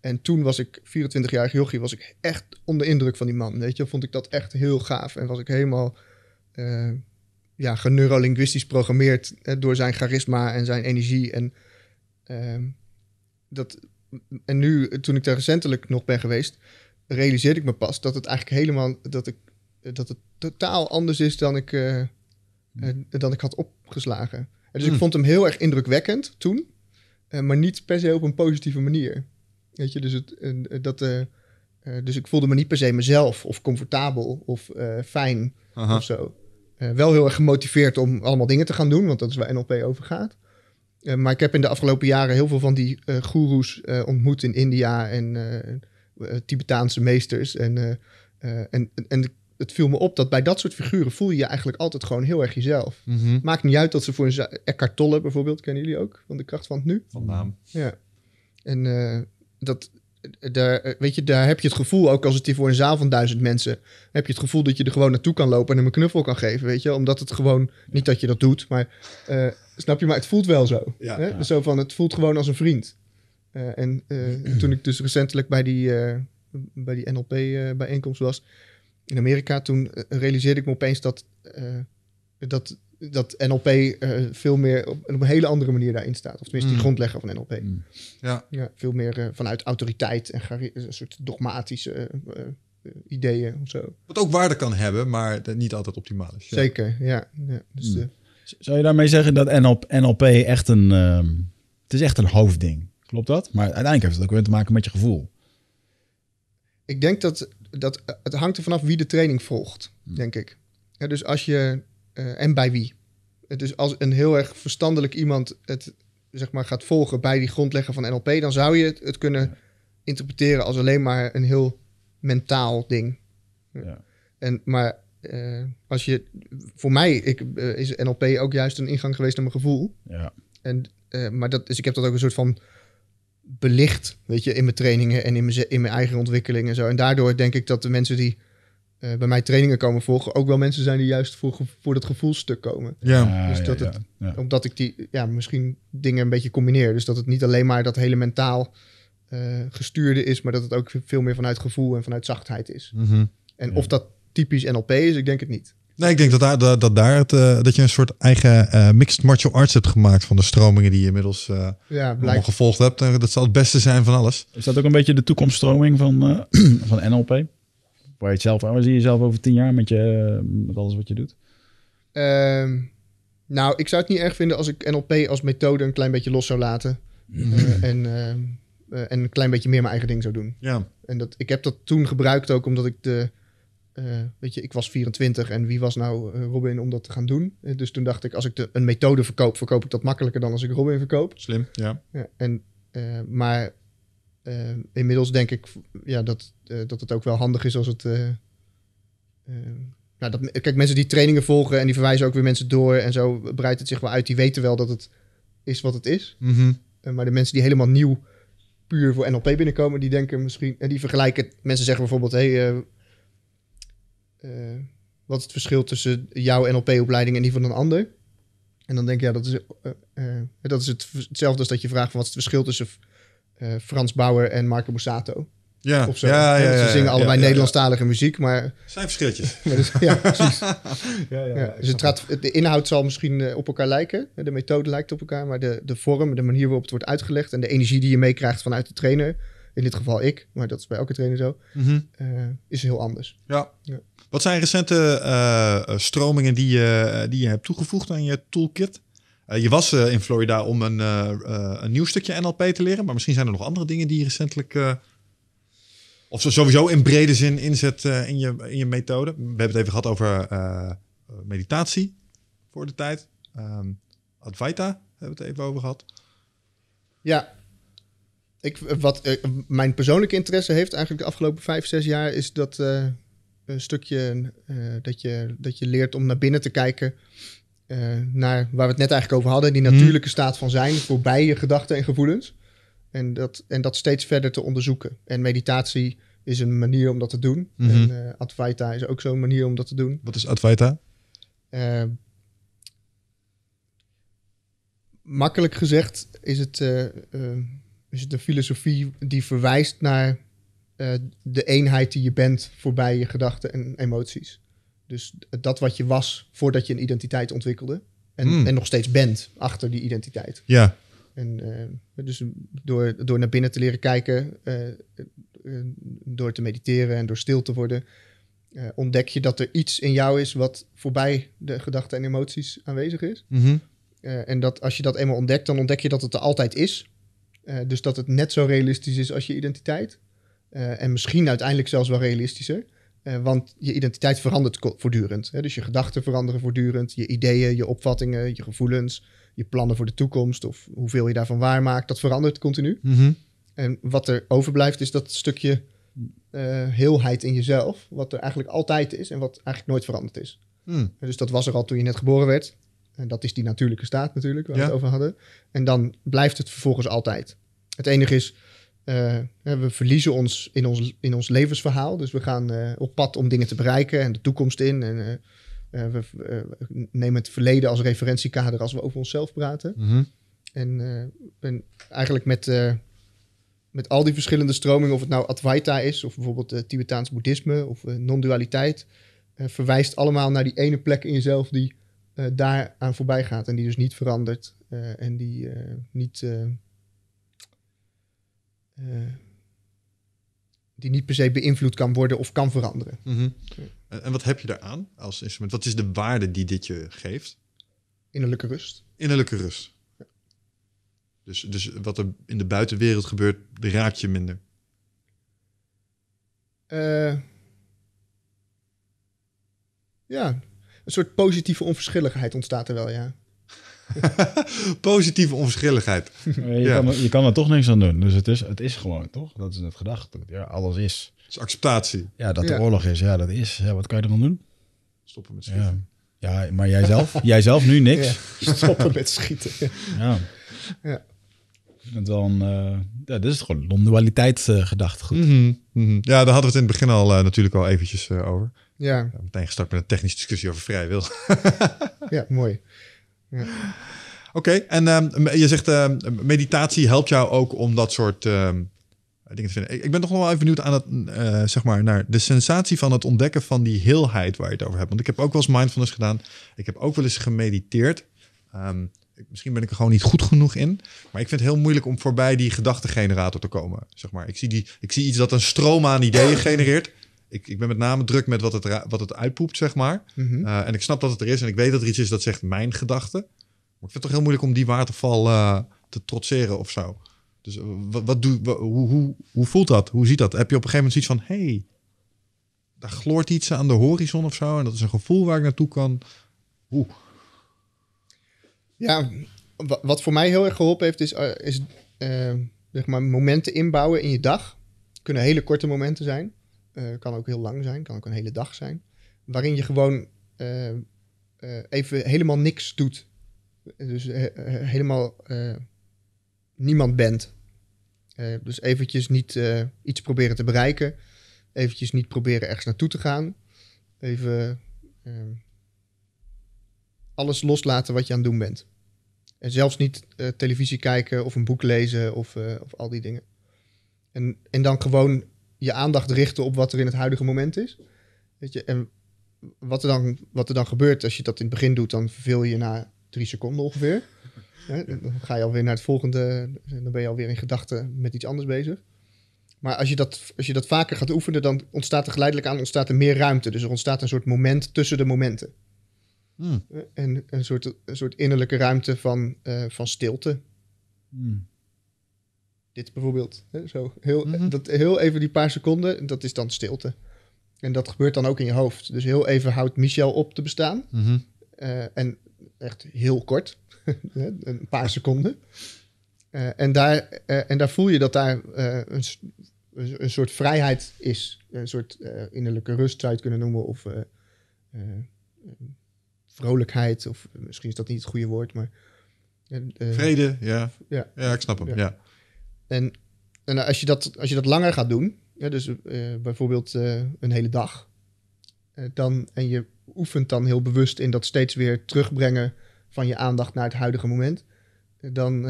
En toen was ik 24-jarig jochie, was ik echt onder indruk van die man. Weet je, vond ik dat echt heel gaaf. En was ik helemaal ja, geneurolinguistisch programmeerd hè, door zijn charisma en zijn energie. En, ehm, dat, en nu, toen ik daar recentelijk nog ben geweest, realiseerde ik me pas dat het eigenlijk helemaal dat ik dat het totaal anders is dan ik, eh, eh, dan ik had opgeslagen. dus ik hmm. vond hem heel erg indrukwekkend toen, eh, maar niet per se op een positieve manier. Weet je, dus, het, dat, dus ik voelde me niet per se mezelf of comfortabel of fijn of zo. Eh, wel heel erg gemotiveerd om allemaal dingen te gaan doen, want dat is waar NLP over gaat. Eh, maar ik heb in de afgelopen jaren heel veel van die eh, goeroes ontmoet in India en Tibetaanse meesters. En, en, en het viel me op dat bij dat soort figuren voel je je eigenlijk altijd gewoon heel erg jezelf. Mhm. Maakt niet uit dat ze voor een Eckhart Tolle bijvoorbeeld, kennen jullie ook, van de kracht van het nu. Van naam. Ja. En dat, eh, weet je, daar heb je het gevoel, ook als het hier voor een zaal van duizend mensen, heb je het gevoel dat je er gewoon naartoe kan lopen en hem een knuffel kan geven, weet je, omdat het gewoon, niet dat je dat doet, maar eh, snap je, maar het voelt wel zo. hè? Zo van, het voelt gewoon als een vriend. Eh, en toen ik dus recentelijk bij die, bij die NLP bijeenkomst was in Amerika, toen realiseerde ik me opeens dat, dat dat NLP eh, veel meer op, een hele andere manier daarin staat. Of tenminste, die mm. grondlegger van NLP. Mm. Ja. ja. Veel meer eh, vanuit autoriteit en eh, een soort dogmatische ideeën of zo. Wat ook waarde kan hebben, maar niet altijd optimaal is. Zeker, ja. ja. Dus mm. Zou je daarmee zeggen dat NLP, NLP echt een... Ehm, het is echt een hoofdding, klopt dat? Maar uiteindelijk heeft het ook weer te maken met je gevoel. Ik denk dat, dat het hangt er vanaf wie de training volgt, denk ik. dus als je eh, en bij wie. Dus als een heel erg verstandelijk iemand het zeg maar, gaat volgen bij die grondlegger van NLP, dan zou je het, kunnen interpreteren als alleen maar een heel mentaal ding. Ja. En, maar eh, als je, voor mij ik, eh, is NLP ook juist een ingang geweest naar mijn gevoel. Ja. En, maar dat, is, ik heb dat ook een soort van belicht, weet je, in mijn trainingen en in mijn, in mijn eigen ontwikkeling en zo. En daardoor denk ik dat de mensen die eh, bij mij trainingen komen volgen, ook wel mensen zijn die juist voor, voor dat gevoelstuk komen. Ja. Ah, dus dat het, Omdat ik die, ja, misschien dingen een beetje combineer. Dus dat het niet alleen maar dat hele mentaal eh, gestuurde is, maar dat het ook veel meer vanuit gevoel en vanuit zachtheid is. Mhm. En of dat typisch NLP is, ik denk het niet. Nee, ik denk dat daar, dat, daar het, eh, dat je een soort eigen mixed martial arts hebt gemaakt van de stromingen die je inmiddels uh, ja, allemaal gevolgd hebt. En dat zal het beste zijn van alles. Is dat ook een beetje de toekomststroming van, van NLP? Waar je zelf, waar zie je jezelf over tien jaar met, je, eh, met alles wat je doet? Um, nou, ik zou het niet erg vinden als ik NLP als methode een klein beetje los zou laten. Mhm. Eh, en, eh, en een klein beetje meer mijn eigen ding zou doen. Ja. En dat, ik heb dat toen gebruikt ook omdat ik de. weet je, ik was 24 en wie was nou Robin om dat te gaan doen? dus toen dacht ik, als ik de, een methode verkoop, verkoop ik dat makkelijker dan als ik Robin verkoop. Slim, ja. ja en, maar eh, inmiddels denk ik ja, dat, eh, dat het ook wel handig is als het. Eh, nou, dat, kijk, mensen die trainingen volgen en die verwijzen ook weer mensen door en zo breidt het zich wel uit. Die weten wel dat het is wat het is. Mhm. maar de mensen die helemaal nieuw puur voor NLP binnenkomen, die denken misschien. En die vergelijken. Mensen zeggen bijvoorbeeld: hey, wat is het verschil tussen jouw NLP-opleiding en die van een ander? En dan denk je, ja, dat is, dat is het, hetzelfde als dat je vraagt: wat is het verschil tussen eh, Frans Bauer en Marco Bussato. Ja, Ja, ze zingen allebei Nederlandstalige muziek, maar... Zijn verschiltjes. Dus, ja, precies. dus het de inhoud zal misschien eh, op elkaar lijken. De methode lijkt op elkaar, maar de, de vorm, de manier waarop het wordt uitgelegd... en de energie die je meekrijgt vanuit de trainer... in dit geval ik, maar dat is bij elke trainer zo... Mhm. Eh, is heel anders. Ja. Wat zijn recente stromingen die je, die je hebt toegevoegd aan je toolkit? Eh, je was eh, in Florida om een, eh, een nieuw stukje NLP te leren, maar misschien zijn er nog andere dingen die je recentelijk of sowieso in brede zin inzet in, je, in je methode. We hebben het even gehad over meditatie voor de tijd. Um, Advaita hebben we het even over gehad. Ja. Ik, wat mijn persoonlijke interesse heeft eigenlijk de afgelopen vijf, zes jaar... is dat een stukje dat, je, dat je leert om naar binnen te kijken... Eh, naar waar we het net eigenlijk over hadden, die hmm. natuurlijke staat van zijn, voorbij je gedachten en gevoelens. En dat, en dat steeds verder te onderzoeken. En meditatie is een manier om dat te doen. Hmm. En eh, Advaita is ook zo'n manier om dat te doen. Wat is Advaita? Eh, makkelijk gezegd is het, uh, is het een filosofie die verwijst naar de eenheid die je bent voorbij je gedachten en emoties. Dus dat wat je was voordat je een identiteit ontwikkelde. En, hmm. en nog steeds bent achter die identiteit. Ja. En eh, dus door, door naar binnen te leren kijken, eh, eh, door te mediteren en door stil te worden, ontdek je dat er iets in jou is wat voorbij de gedachten en emoties aanwezig is. Mhm. en dat als je dat eenmaal ontdekt, dan ontdek je dat het er altijd is. dus dat het net zo realistisch is als je identiteit. en misschien uiteindelijk zelfs wel realistischer. Eh, want je identiteit verandert voortdurend. Hè? Dus je gedachten veranderen voortdurend, je ideeën, je opvattingen, je gevoelens, je plannen voor de toekomst of hoeveel je daarvan waarmaakt, dat verandert continu. Mhm. En wat er overblijft is dat stukje uh, heelheid in jezelf, wat er eigenlijk altijd is en wat eigenlijk nooit veranderd is. Hmm. Dus dat was er al toen je net geboren werd. En dat is die natuurlijke staat natuurlijk, waar we het over hadden. En dan blijft het vervolgens altijd. Het enige is, eh, eh, we verliezen ons in, ons in ons levensverhaal. Dus we gaan eh, op pad om dingen te bereiken en de toekomst in. En we nemen het verleden als referentiekader als we over onszelf praten. Mhm. en, eigenlijk met, met al die verschillende stromingen, of het nou Advaita is, of bijvoorbeeld Tibetaans boeddhisme of non-dualiteit, verwijst allemaal naar die ene plek in jezelf die daar aan voorbij gaat en die dus niet verandert en die niet eh, die niet per se beïnvloed kan worden of kan veranderen. Mhm. en, wat heb je daaraan als instrument? Wat is de waarde die dit je geeft? Innerlijke rust. Innerlijke rust. Dus, dus wat er in de buitenwereld gebeurt, raakt je minder. Eh, ja, een soort positieve onverschilligheid ontstaat er wel, ja. Positieve onverschilligheid. Je, kan, je, kan, er toch niks aan doen. Dus het is, het is gewoon, toch? Dat is het gedachte. Ja, alles is. Het is acceptatie. Ja, dat de oorlog is. Ja, dat is. Ja, wat kan je er dan doen? Stoppen met schieten. Ja, maar jijzelf? jijzelf nu niks? Stoppen met schieten. ja. ja. En dan, uh, ja, dit is gewoon non-dualiteit uh, mhm, mhm. Ja, daar hadden we het in het begin al eh, natuurlijk al eventjes eh, over. Ja. Meteen gestart met een technische discussie over vrij wil. ja, mooi. Oké, en ehm, je zegt ehm, meditatie helpt jou ook om dat soort ehm, dingen te vinden. Ik, ik, ben toch nog wel even benieuwd aan het, eh, zeg maar, naar de sensatie van het ontdekken van die heelheid waar je het over hebt. Want ik heb ook wel eens mindfulness gedaan. Ik heb ook wel eens gemediteerd. misschien ben ik er gewoon niet goed genoeg in. Maar ik vind het heel moeilijk om voorbij die gedachtegenerator te komen. Zeg maar. ik, zie die, ik zie iets dat een stroom aan ideeën genereert ik, ik ben met name druk met wat het, wat het uitpoept, zeg maar. Mhm. Eh, en ik snap dat het er is en ik weet dat er iets is dat zegt mijn gedachte. Maar ik vind het toch heel moeilijk om die waterval eh, te trotseren of zo. Dus eh, wat, doe, hoe, hoe, hoe voelt dat? Hoe ziet dat? Heb je op een gegeven moment zoiets van, hey, daar gloort iets aan de horizon of zo. En dat is een gevoel waar ik naartoe kan. Oeh. Ja, wat voor mij heel erg geholpen heeft, is, is zeg maar momenten inbouwen in je dag. Kunnen hele korte momenten zijn. Eh, kan ook heel lang zijn, kan ook een hele dag zijn, waarin je gewoon eh, eh, even helemaal niks doet. Dus helemaal niemand bent. dus eventjes niet iets proberen te bereiken, eventjes niet proberen ergens naartoe te gaan, even alles loslaten wat je aan het doen bent. En zelfs niet televisie kijken of een boek lezen of, of al die dingen. En, en dan gewoon je aandacht richten op wat er in het huidige moment is. Weet je, en wat er, dan, wat er dan gebeurt als je dat in het begin doet, dan verveel je na drie seconden ongeveer. Ja, dan ga je alweer naar het volgende, dan ben je alweer in gedachten met iets anders bezig. Maar als je, dat, als je dat vaker gaat oefenen, dan ontstaat er geleidelijk aan ontstaat er meer ruimte. Dus er ontstaat een soort moment tussen de momenten. Hmm. En een soort, een soort innerlijke ruimte van, eh, van stilte. Hmm. Dit bijvoorbeeld. Hè, zo. Heel, mhm. dat, heel even die paar seconden, dat is dan stilte. En dat gebeurt dan ook in je hoofd. Dus heel even houdt Michel op te bestaan. Mhm. Eh, en echt heel kort, een paar seconden. Eh, en, daar, eh, en daar voel je dat daar een, een, soort vrijheid is. Een soort innerlijke rust zou je het kunnen noemen. Of vrolijkheid. Of misschien is dat niet het goede woord, maar... Vrede, ja. ja. Ja, ik snap hem, ja. ja. En, en als, je dat, als je dat langer gaat doen, dus eh, bijvoorbeeld eh, een hele dag, eh, dan, en je oefent dan heel bewust in dat steeds weer terugbrengen van je aandacht naar het huidige moment, dan,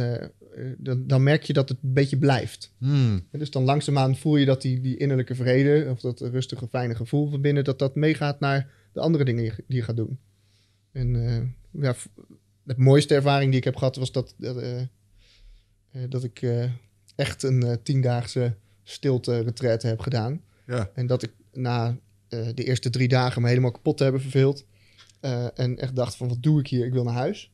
dan, dan, merk je dat het een beetje blijft. Hmm. Dus dan langzaamaan voel je dat die, die innerlijke vrede, of dat rustige, fijne gevoel van binnen, dat dat meegaat naar de andere dingen die je gaat doen. En ja, de mooiste ervaring die ik heb gehad was dat, dat, dat ik echt een eh, tiendaagse stilte-retraite heb gedaan. Ja. En dat ik na eh, de eerste drie dagen me helemaal kapot te hebben verveeld. Eh, en echt dacht van, wat doe ik hier? Ik wil naar huis.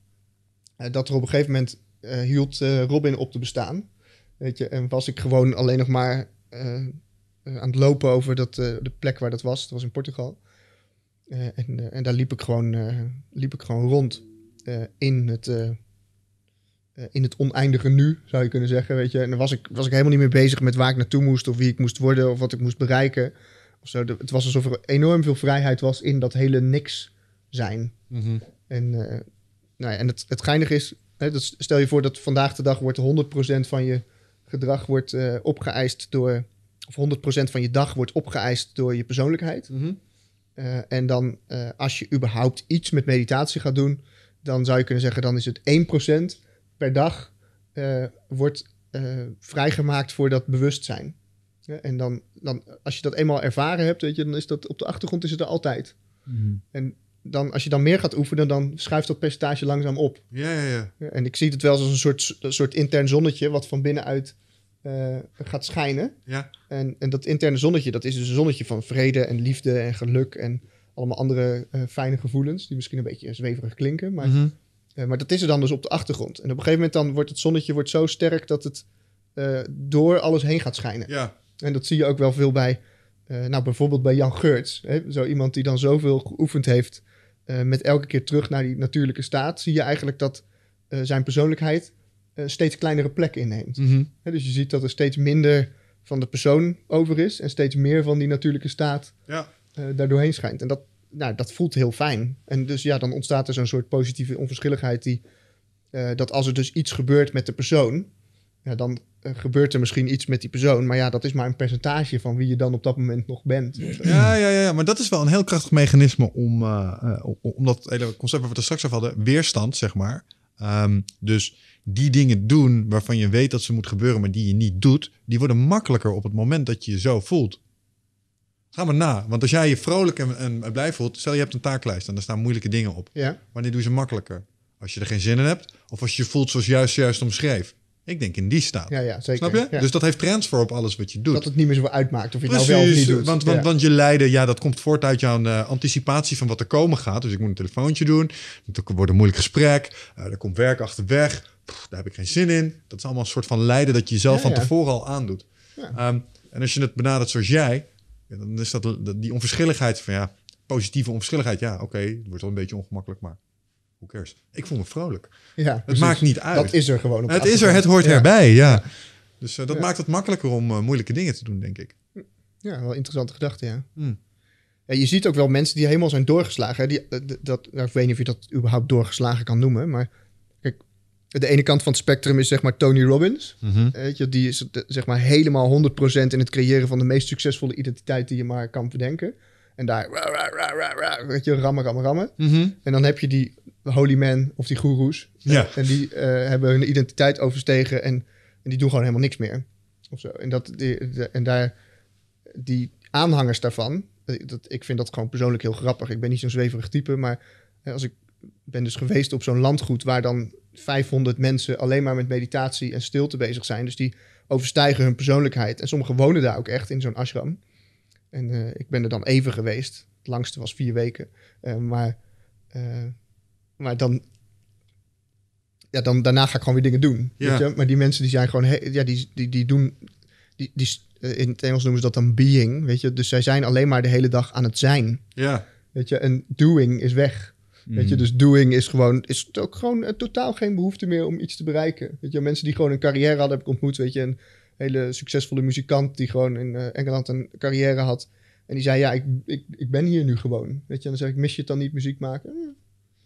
dat er op een gegeven moment hield Robin op te bestaan. Weet je, en was ik gewoon alleen nog maar aan het lopen over dat, de plek waar dat was. Dat was in Portugal. en, en, daar liep ik gewoon, liep ik gewoon rond in het eh, in het oneindige nu, zou je kunnen zeggen. Weet je. En dan was ik, was ik helemaal niet meer bezig met waar ik naartoe moest of wie ik moest worden of wat ik moest bereiken. Of zo. Het was alsof er enorm veel vrijheid was in dat hele niks zijn. Mhm. En, eh, nou ja, en het, het geinig is, hè, stel je voor dat vandaag de dag wordt 100% van je gedrag wordt, eh, opgeëist door, of 100% van je dag wordt opgeëist door je persoonlijkheid. Mhm. en dan als je überhaupt iets met meditatie gaat doen, dan zou je kunnen zeggen, dan is het 1% per dag eh, wordt eh, vrijgemaakt voor dat bewustzijn. en dan, dan, als je dat eenmaal ervaren hebt, weet je, dan is dat op de achtergrond is het er altijd. Mhm. En dan, als je dan meer gaat oefenen, dan schuift dat percentage langzaam op. Ja, ja, ja. ja en ik zie het wel als een soort, een soort intern zonnetje wat van binnenuit eh, gaat schijnen. Ja. En, en dat interne zonnetje, dat is dus een zonnetje van vrede en liefde en geluk en allemaal andere fijne gevoelens, die misschien een beetje zweverig klinken, maar mhm. Eh, maar dat is er dan dus op de achtergrond. En op een gegeven moment dan wordt het zonnetje wordt zo sterk dat het eh, door alles heen gaat schijnen. Ja. En dat zie je ook wel veel bij, eh, nou bijvoorbeeld bij Jan Geurts. Hè? Zo iemand die dan zoveel geoefend heeft met elke keer terug naar die natuurlijke staat. Zie je eigenlijk dat zijn persoonlijkheid steeds kleinere plek inneemt. Mm dus je ziet dat er steeds minder van de persoon over is en steeds meer van die natuurlijke staat ja. uh, daar doorheen schijnt. En dat, nou, dat voelt heel fijn. En dus ja, dan ontstaat dus er zo'n soort positieve onverschilligheid die... Eh, dat als er dus iets gebeurt met de persoon, ja, dan eh, gebeurt er misschien iets met die persoon. Maar ja, dat is maar een percentage van wie je dan op dat moment nog bent. Ja, ja, ja, ja. maar dat is wel een heel krachtig mechanisme om, eh, om dat hele concept wat we straks over hadden, weerstand, zeg maar. Ehm, dus die dingen doen waarvan je weet dat ze moeten gebeuren, maar die je niet doet, die worden makkelijker op het moment dat je je zo voelt. Ga maar na. Want als jij je vrolijk en, en blij voelt, stel je hebt een taaklijst en daar staan moeilijke dingen op. Ja. Wanneer doe je ze makkelijker? Als je er geen zin in hebt of als je je voelt zoals juist juist omschreef. Ik denk in die staat. Ja, ja, zeker. Snap je? Dus dat heeft transfer op alles wat je doet. Dat het niet meer zo uitmaakt of je Precies, nou wel of niet doet. Want, want, want je lijden, ja, dat komt voort uit jouw eh, anticipatie van wat er komen gaat. Dus ik moet een telefoontje doen. Het wordt een moeilijk gesprek. Eh, er komt werk achter weg. daar heb ik geen zin in. Dat is allemaal een soort van lijden dat je jezelf van tevoren al aandoet. Um, en als je het benadert zoals jij, dan is dat die onverschilligheid van ja, positieve onverschilligheid. Ja, oké, het wordt wel een beetje ongemakkelijk, maar hoe kerst Ik voel me vrolijk. Ja, het maakt niet uit. Dat is er gewoon. Op het is er, het hoort erbij, ja. Dus eh, dat maakt het makkelijker om eh, moeilijke dingen te doen, denk ik. Ja, wel interessante gedachte, ja. Hmm. ja. Je ziet ook wel mensen die helemaal zijn doorgeslagen. Die, eh, dat, dat, nou, ik weet niet of je dat überhaupt doorgeslagen kan noemen, maar de ene kant van het spectrum is zeg maar Tony Robbins. Mhm. Eh, weet je, die is zeg maar helemaal 100% in het creëren van de meest succesvolle identiteit die je maar kan bedenken. En daar, ra, ra, ra, ra, weet je, rammen, rammen, rammen. Mhm. En dan heb je die holy men of die gurus, Ja. En die eh, hebben hun identiteit overstegen en, en, die doen gewoon helemaal niks meer. Of zo. En, dat, en daar, die aanhangers daarvan, eh, dat, ik vind dat gewoon persoonlijk heel grappig. Ik ben niet zo'n zweverig type, maar als ik ben dus geweest op zo'n landgoed waar dan 500 mensen alleen maar met meditatie en stilte bezig zijn. Dus die overstijgen hun persoonlijkheid. En sommigen wonen daar ook echt in zo'n ashram. En eh, ik ben er dan even geweest. Het langste was vier weken. Eh, maar, eh, maar dan, ja, dan. Daarna ga ik gewoon weer dingen doen. Weet je? Maar die mensen die zijn gewoon. Ja, die, die, die doen. Die, die, in het Engels noemen ze dat dan being. Weet je? Dus zij zijn alleen maar de hele dag aan het zijn. Ja. Weet je? En doing is weg. Weet je, mm. dus doing is gewoon, is het ook gewoon eh, totaal geen behoefte meer om iets te bereiken. Weet je, mensen die gewoon een carrière hadden, heb ik ontmoet, weet je, een hele succesvolle muzikant die gewoon in eh, Engeland een carrière had. En die zei, ja, ik, ik, ik ben hier nu gewoon. Weet je, en dan zeg ik, mis je het dan niet muziek maken?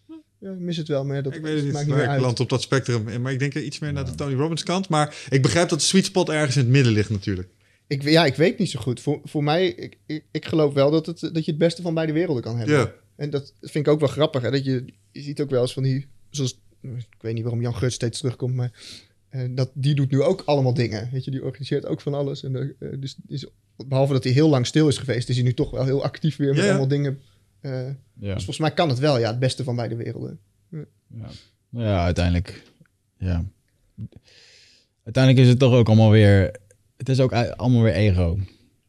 Hm. Ja, ik mis het wel, maar dat ik weet het niet. maakt niet Ik land op dat spectrum, eh, maar ik denk iets meer naar de Tony Robbins kant. Maar ik begrijp dat de sweet spot ergens in het midden ligt natuurlijk. Ik, ja, ik weet niet zo goed. Voor, voor mij, ik, ik, ik geloof wel dat, het, dat je het beste van beide werelden kan hebben. Ja. En dat vind ik ook wel grappig. Hè? Dat je, ziet ook wel eens van die, zoals, ik weet niet waarom Jan Geurt steeds terugkomt, maar eh, dat, die doet nu ook allemaal dingen. Weet je, die organiseert ook van alles. En, eh, eh, dus, dus behalve dat hij heel lang stil is geweest, is hij nu toch wel heel actief weer met allemaal dingen. ja. Dus volgens mij kan het wel, ja, het beste van beide werelden. Ja. ja, nou uiteindelijk, ja. Uiteindelijk is het toch ook allemaal weer, het is ook allemaal weer ego.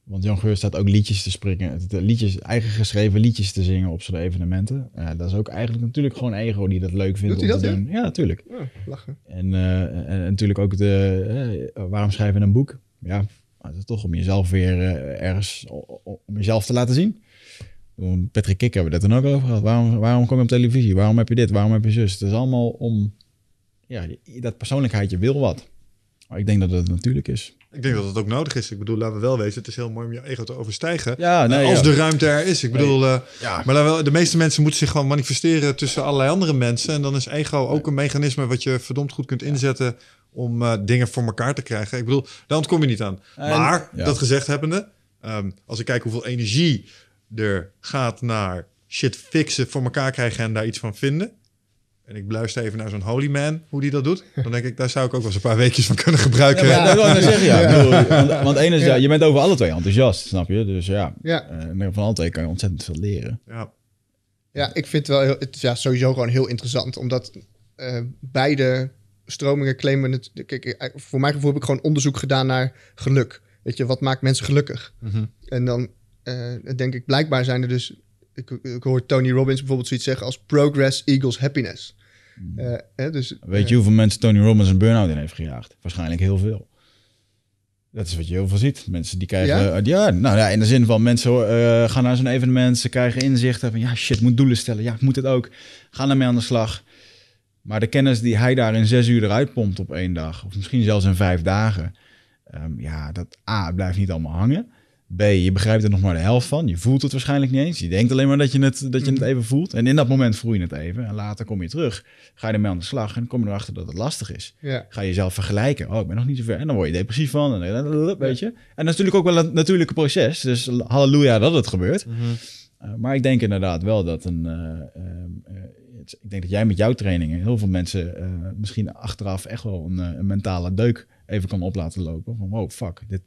Want Jan Geur staat ook liedjes te springen, liedjes, eigen geschreven liedjes te zingen op zijn evenementen. Uh, dat is ook eigenlijk natuurlijk gewoon ego die dat leuk vindt Doet om te doen. Ja, natuurlijk. lachen. Eh, en, en, natuurlijk ook de, uh, waarom schrijven een boek? Ja, dat is toch om jezelf weer ergens, om jezelf te laten zien. Patrick Kik hebben we dat dan ook over gehad. Waarom, waarom kom je op televisie? Waarom heb je dit? Waarom heb je zus? Het is allemaal om, ja, dat persoonlijkheid, je wil wat. Maar ik denk dat dat natuurlijk is. Ik denk dat het ook nodig is. Ik bedoel, laten we wel weten het is heel mooi om je ego te overstijgen. als de ruimte er is. Ik bedoel, eh, maar wel de meeste mensen moeten zich gewoon manifesteren tussen allerlei andere mensen. En dan is ego ook een mechanisme wat je verdomd goed kunt inzetten om eh, dingen voor elkaar te krijgen. Ik bedoel, daar ontkom je niet aan. maar, dat gezegd hebbende, ehm, als ik kijk hoeveel energie er gaat naar shit fixen, voor elkaar krijgen en daar iets van vinden en ik luister even naar zo'n holy man, hoe die dat doet. Dan denk ik, daar zou ik ook wel eens een paar weekjes van kunnen gebruiken. Ja, dat wil ik want, één is ja. je bent over alle twee enthousiast, snap je? Dus ja, ja. Eh, van alle twee kan je ontzettend veel leren. Ja, ja ik vind het wel heel, het ja, sowieso gewoon heel interessant. Omdat eh, beide stromingen claimen het... Kijk, eh, voor mijn gevoel heb ik gewoon onderzoek gedaan naar geluk. Weet je, wat maakt mensen gelukkig? Mhm. En dan denk ik, blijkbaar zijn er dus ik, hoor Tony Robbins bijvoorbeeld zoiets zeggen als progress equals happiness. Mhm. Eh, hè, dus, Weet eh, je hoeveel mensen Tony Robbins een burn-out in heeft gejaagd? Waarschijnlijk heel veel. Dat is wat je heel veel ziet. Mensen die krijgen... Ja? Eh, nou ja, in de zin van mensen gaan naar zo'n evenement, ze krijgen inzichten van ja, shit, moet doelen stellen. Ja, ik moet het ook. Gaan ermee aan de slag. Maar de kennis die hij daar in zes uur eruit pompt op één dag, of misschien zelfs in vijf dagen, ehm, ja, dat A, blijft niet allemaal hangen. B, je begrijpt er nog maar de helft van. Je voelt het waarschijnlijk niet eens. Je denkt alleen maar dat je het, dat je het mm. even voelt. En in dat moment voel je het even. En later kom je terug. Ga je ermee aan de slag en kom je erachter dat het lastig is. Ga je jezelf vergelijken. Oh, ik ben nog niet zo ver. En dan word je depressief van. En, weet je. en natuurlijk ook wel een natuurlijke proces. Dus halleluja dat het gebeurt. Mhm. Eh, maar ik denk inderdaad wel dat een... Eh, eh, ik denk dat jij met jouw trainingen heel veel mensen misschien achteraf echt wel een, een mentale deuk even kan oplaten lopen. Van oh fuck, dit,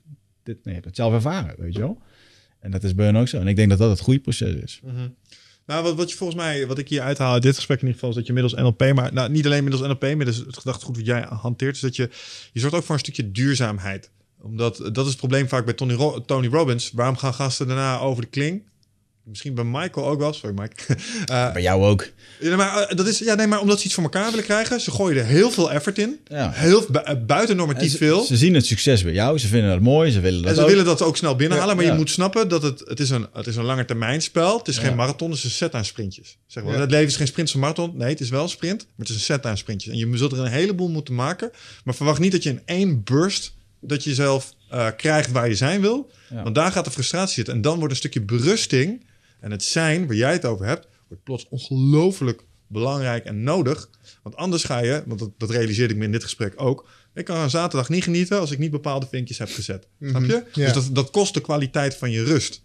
dit, nee, dat zelf ervaren, weet je wel. En dat is bij ook zo. En ik denk dat dat het goede proces is. Mhm. Nou, wat, wat je volgens mij, wat ik hier uithaal uit dit gesprek in ieder geval, is dat je middels NLP, maar nou, niet alleen middels NLP, maar dus het gedachtegoed wat jij hanteert, is dat je, je zorgt ook voor een stukje duurzaamheid. Omdat dat is het probleem vaak bij Tony, Tony Robbins. Waarom gaan gasten daarna over de kling? misschien bij Michael ook wel. Sorry, Mike. Eh, bij jou ook. Ja, maar, eh, dat is, ja, nee, maar omdat ze iets voor elkaar willen krijgen, ze gooien er heel veel effort in. Heel bu eh, normatief veel. Ze zien het succes bij jou, ze vinden dat mooi, ze willen dat. En ze ook. willen dat ook snel binnenhalen, maar je moet snappen dat het, het, is een, het is een lange termijn spel. Het is geen marathon, het is een set aan sprintjes. Zeg maar. Het leven is geen sprint van marathon. Nee, het is wel een sprint, maar het is een set aan sprintjes. En je zult er een heleboel moeten maken, maar verwacht niet dat je in één burst dat je zelf krijgt waar je zijn wil. Want daar gaat de frustratie zitten. En dan wordt een stukje berusting en het zijn, waar jij het over hebt, wordt plots ongelooflijk belangrijk en nodig. Want anders ga je, want dat, dat realiseerde ik me in dit gesprek ook. Ik kan een zaterdag niet genieten als ik niet bepaalde vinkjes heb gezet. Mhm. Snap je? Dus dat, dat kost de kwaliteit van je rust.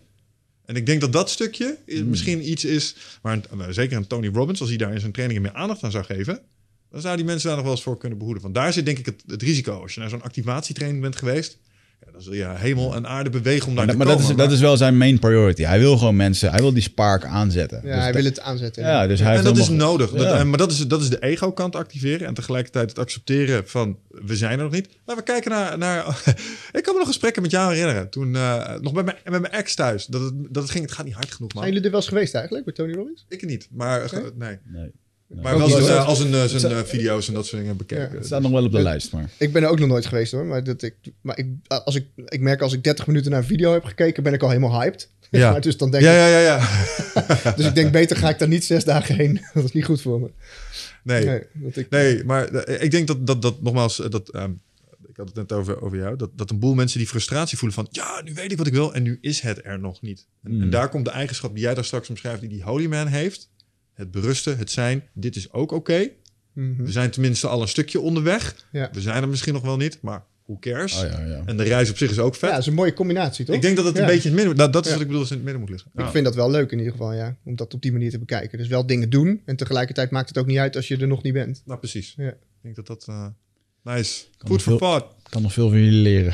En ik denk dat dat stukje mhm. misschien iets is. Maar nou, zeker een Tony Robbins, als hij daar in zijn trainingen meer aandacht aan zou geven. dan zou die mensen daar nog wel eens voor kunnen behoeden. Want daar zit denk ik het, het risico. Als je naar zo'n activatietraining bent geweest. Ja, dan zul je hemel en aarde bewegen om daar maar, te maar Dat is, dat is wel zijn main priority. Hij wil gewoon mensen, hij wil die spark aanzetten. Ja, dus hij wil het aanzetten. Ja, dus hij en dat is nodig. Eh, maar dat is, dat is de ego-kant activeren en tegelijkertijd het accepteren van we zijn er nog niet. Maar we kijken naar... naar ik kan me nog gesprekken met jou herinneren. Toen, eh, nog bij mijn, met mijn ex thuis. Dat het, dat het ging, het gaat niet hard genoeg, man. Zijn jullie er wel eens geweest eigenlijk, met Tony Robbins? Ik niet, maar eh, nee. nee. Maar wel als, eh, als een, eh, zijn eh, video's en dat soort dingen bekeken. het dus staat nog wel op de lijst. Maar. Ik ben er ook nog nooit geweest hoor. Maar, dat ik, maar ik, als ik, ik merk als ik 30 minuten naar een video heb gekeken, ben ik al helemaal hyped. Ja. dus dan denk ja, ja, ja, ja. dus ik denk, beter ga ik daar niet zes dagen heen. dat is niet goed voor me. Nee, nee, ik... maar ik denk dat, dat, dat nogmaals, dat, ehm, ik had het net over, over jou, dat, dat een boel mensen die frustratie voelen van, ja, nu weet ik wat ik wil en nu is het er nog niet. En, en mm. daar komt de eigenschap die jij daar straks omschrijft, die die Holy Man heeft, het berusten, het zijn, dit is ook oké. Mhm. We zijn tenminste al een stukje onderweg. We zijn er misschien nog wel niet, maar hoe cares? Oh, ja, ja. En de reis op zich is ook vet. Ja, dat is een mooie combinatie, toch? Ik denk dat het een beetje het midden... Dat, dat is wat ik bedoel, dat in het midden moet liggen. Ik vind dat wel leuk in ieder geval, ja. Om dat op die manier te bekijken. Dus wel dingen doen en tegelijkertijd maakt het ook niet uit als je er nog niet bent. Nou, precies. Ik denk dat dat... Uh, nice. Goed voor part. Ik kan nog veel van jullie leren.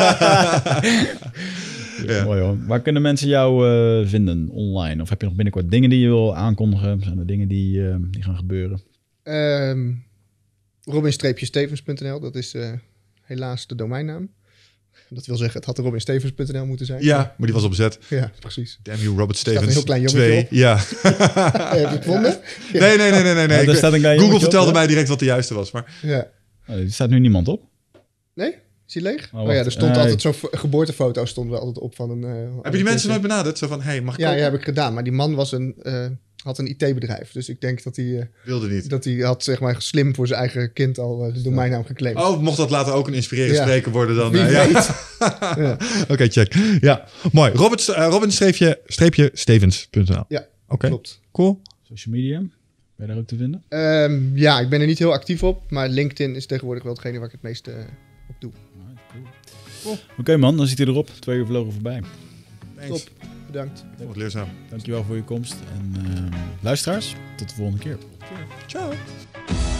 Ja. Mooi hoor. Waar kunnen mensen jou eh, vinden online? Of heb je nog binnenkort dingen die je wil aankondigen? Zijn er dingen die, eh, die gaan gebeuren? Um, ehm, Robin-stevens.nl, dat is eh, helaas de domeinnaam. Dat wil zeggen, het had robinstevens.nl moeten zijn. Ja, maar die was opzet. Ja, precies. Damn you, Robert Stevens. een heel klein jongetje Ja. Heb je het gevonden? Nee, nee, nee. nee, nee. Google vertelde mij direct wat de juiste was. Maar... Ja. er staat nu niemand op. Nee? Is leeg? Oh, oh ja, er stond altijd zo'n geboortefoto stonden altijd op van een... Uh, heb je die mensen nooit benaderd? Zo van, hey, mag ik Ja, ja, heb ik gedaan. Maar die man was een, eh, had een IT-bedrijf. Dus ik denk dat hij... Eh, Wilde niet. Dat hij had, zeg maar, slim voor zijn eigen kind al de domeinnaam geclaimd. Oh, mocht dat later ook een inspirerend spreker worden dan? ja. ja. Oké, check. Ja, mooi. Robert, Robin streepje, streepje Stevens.nl Ja, okay. klopt. Cool. Social media. Ben je daar ook te vinden? Ehm, ja, ik ben er niet heel actief op. Maar LinkedIn is tegenwoordig wel hetgene waar ik het meeste Oké man, dan zit hij erop. Twee uur vlogen voorbij. Thanks. Top. Bedankt. Dank het leerzaam. Dankjewel voor je komst. En ehm, luisteraars, tot de volgende keer. Ciao. Ciao.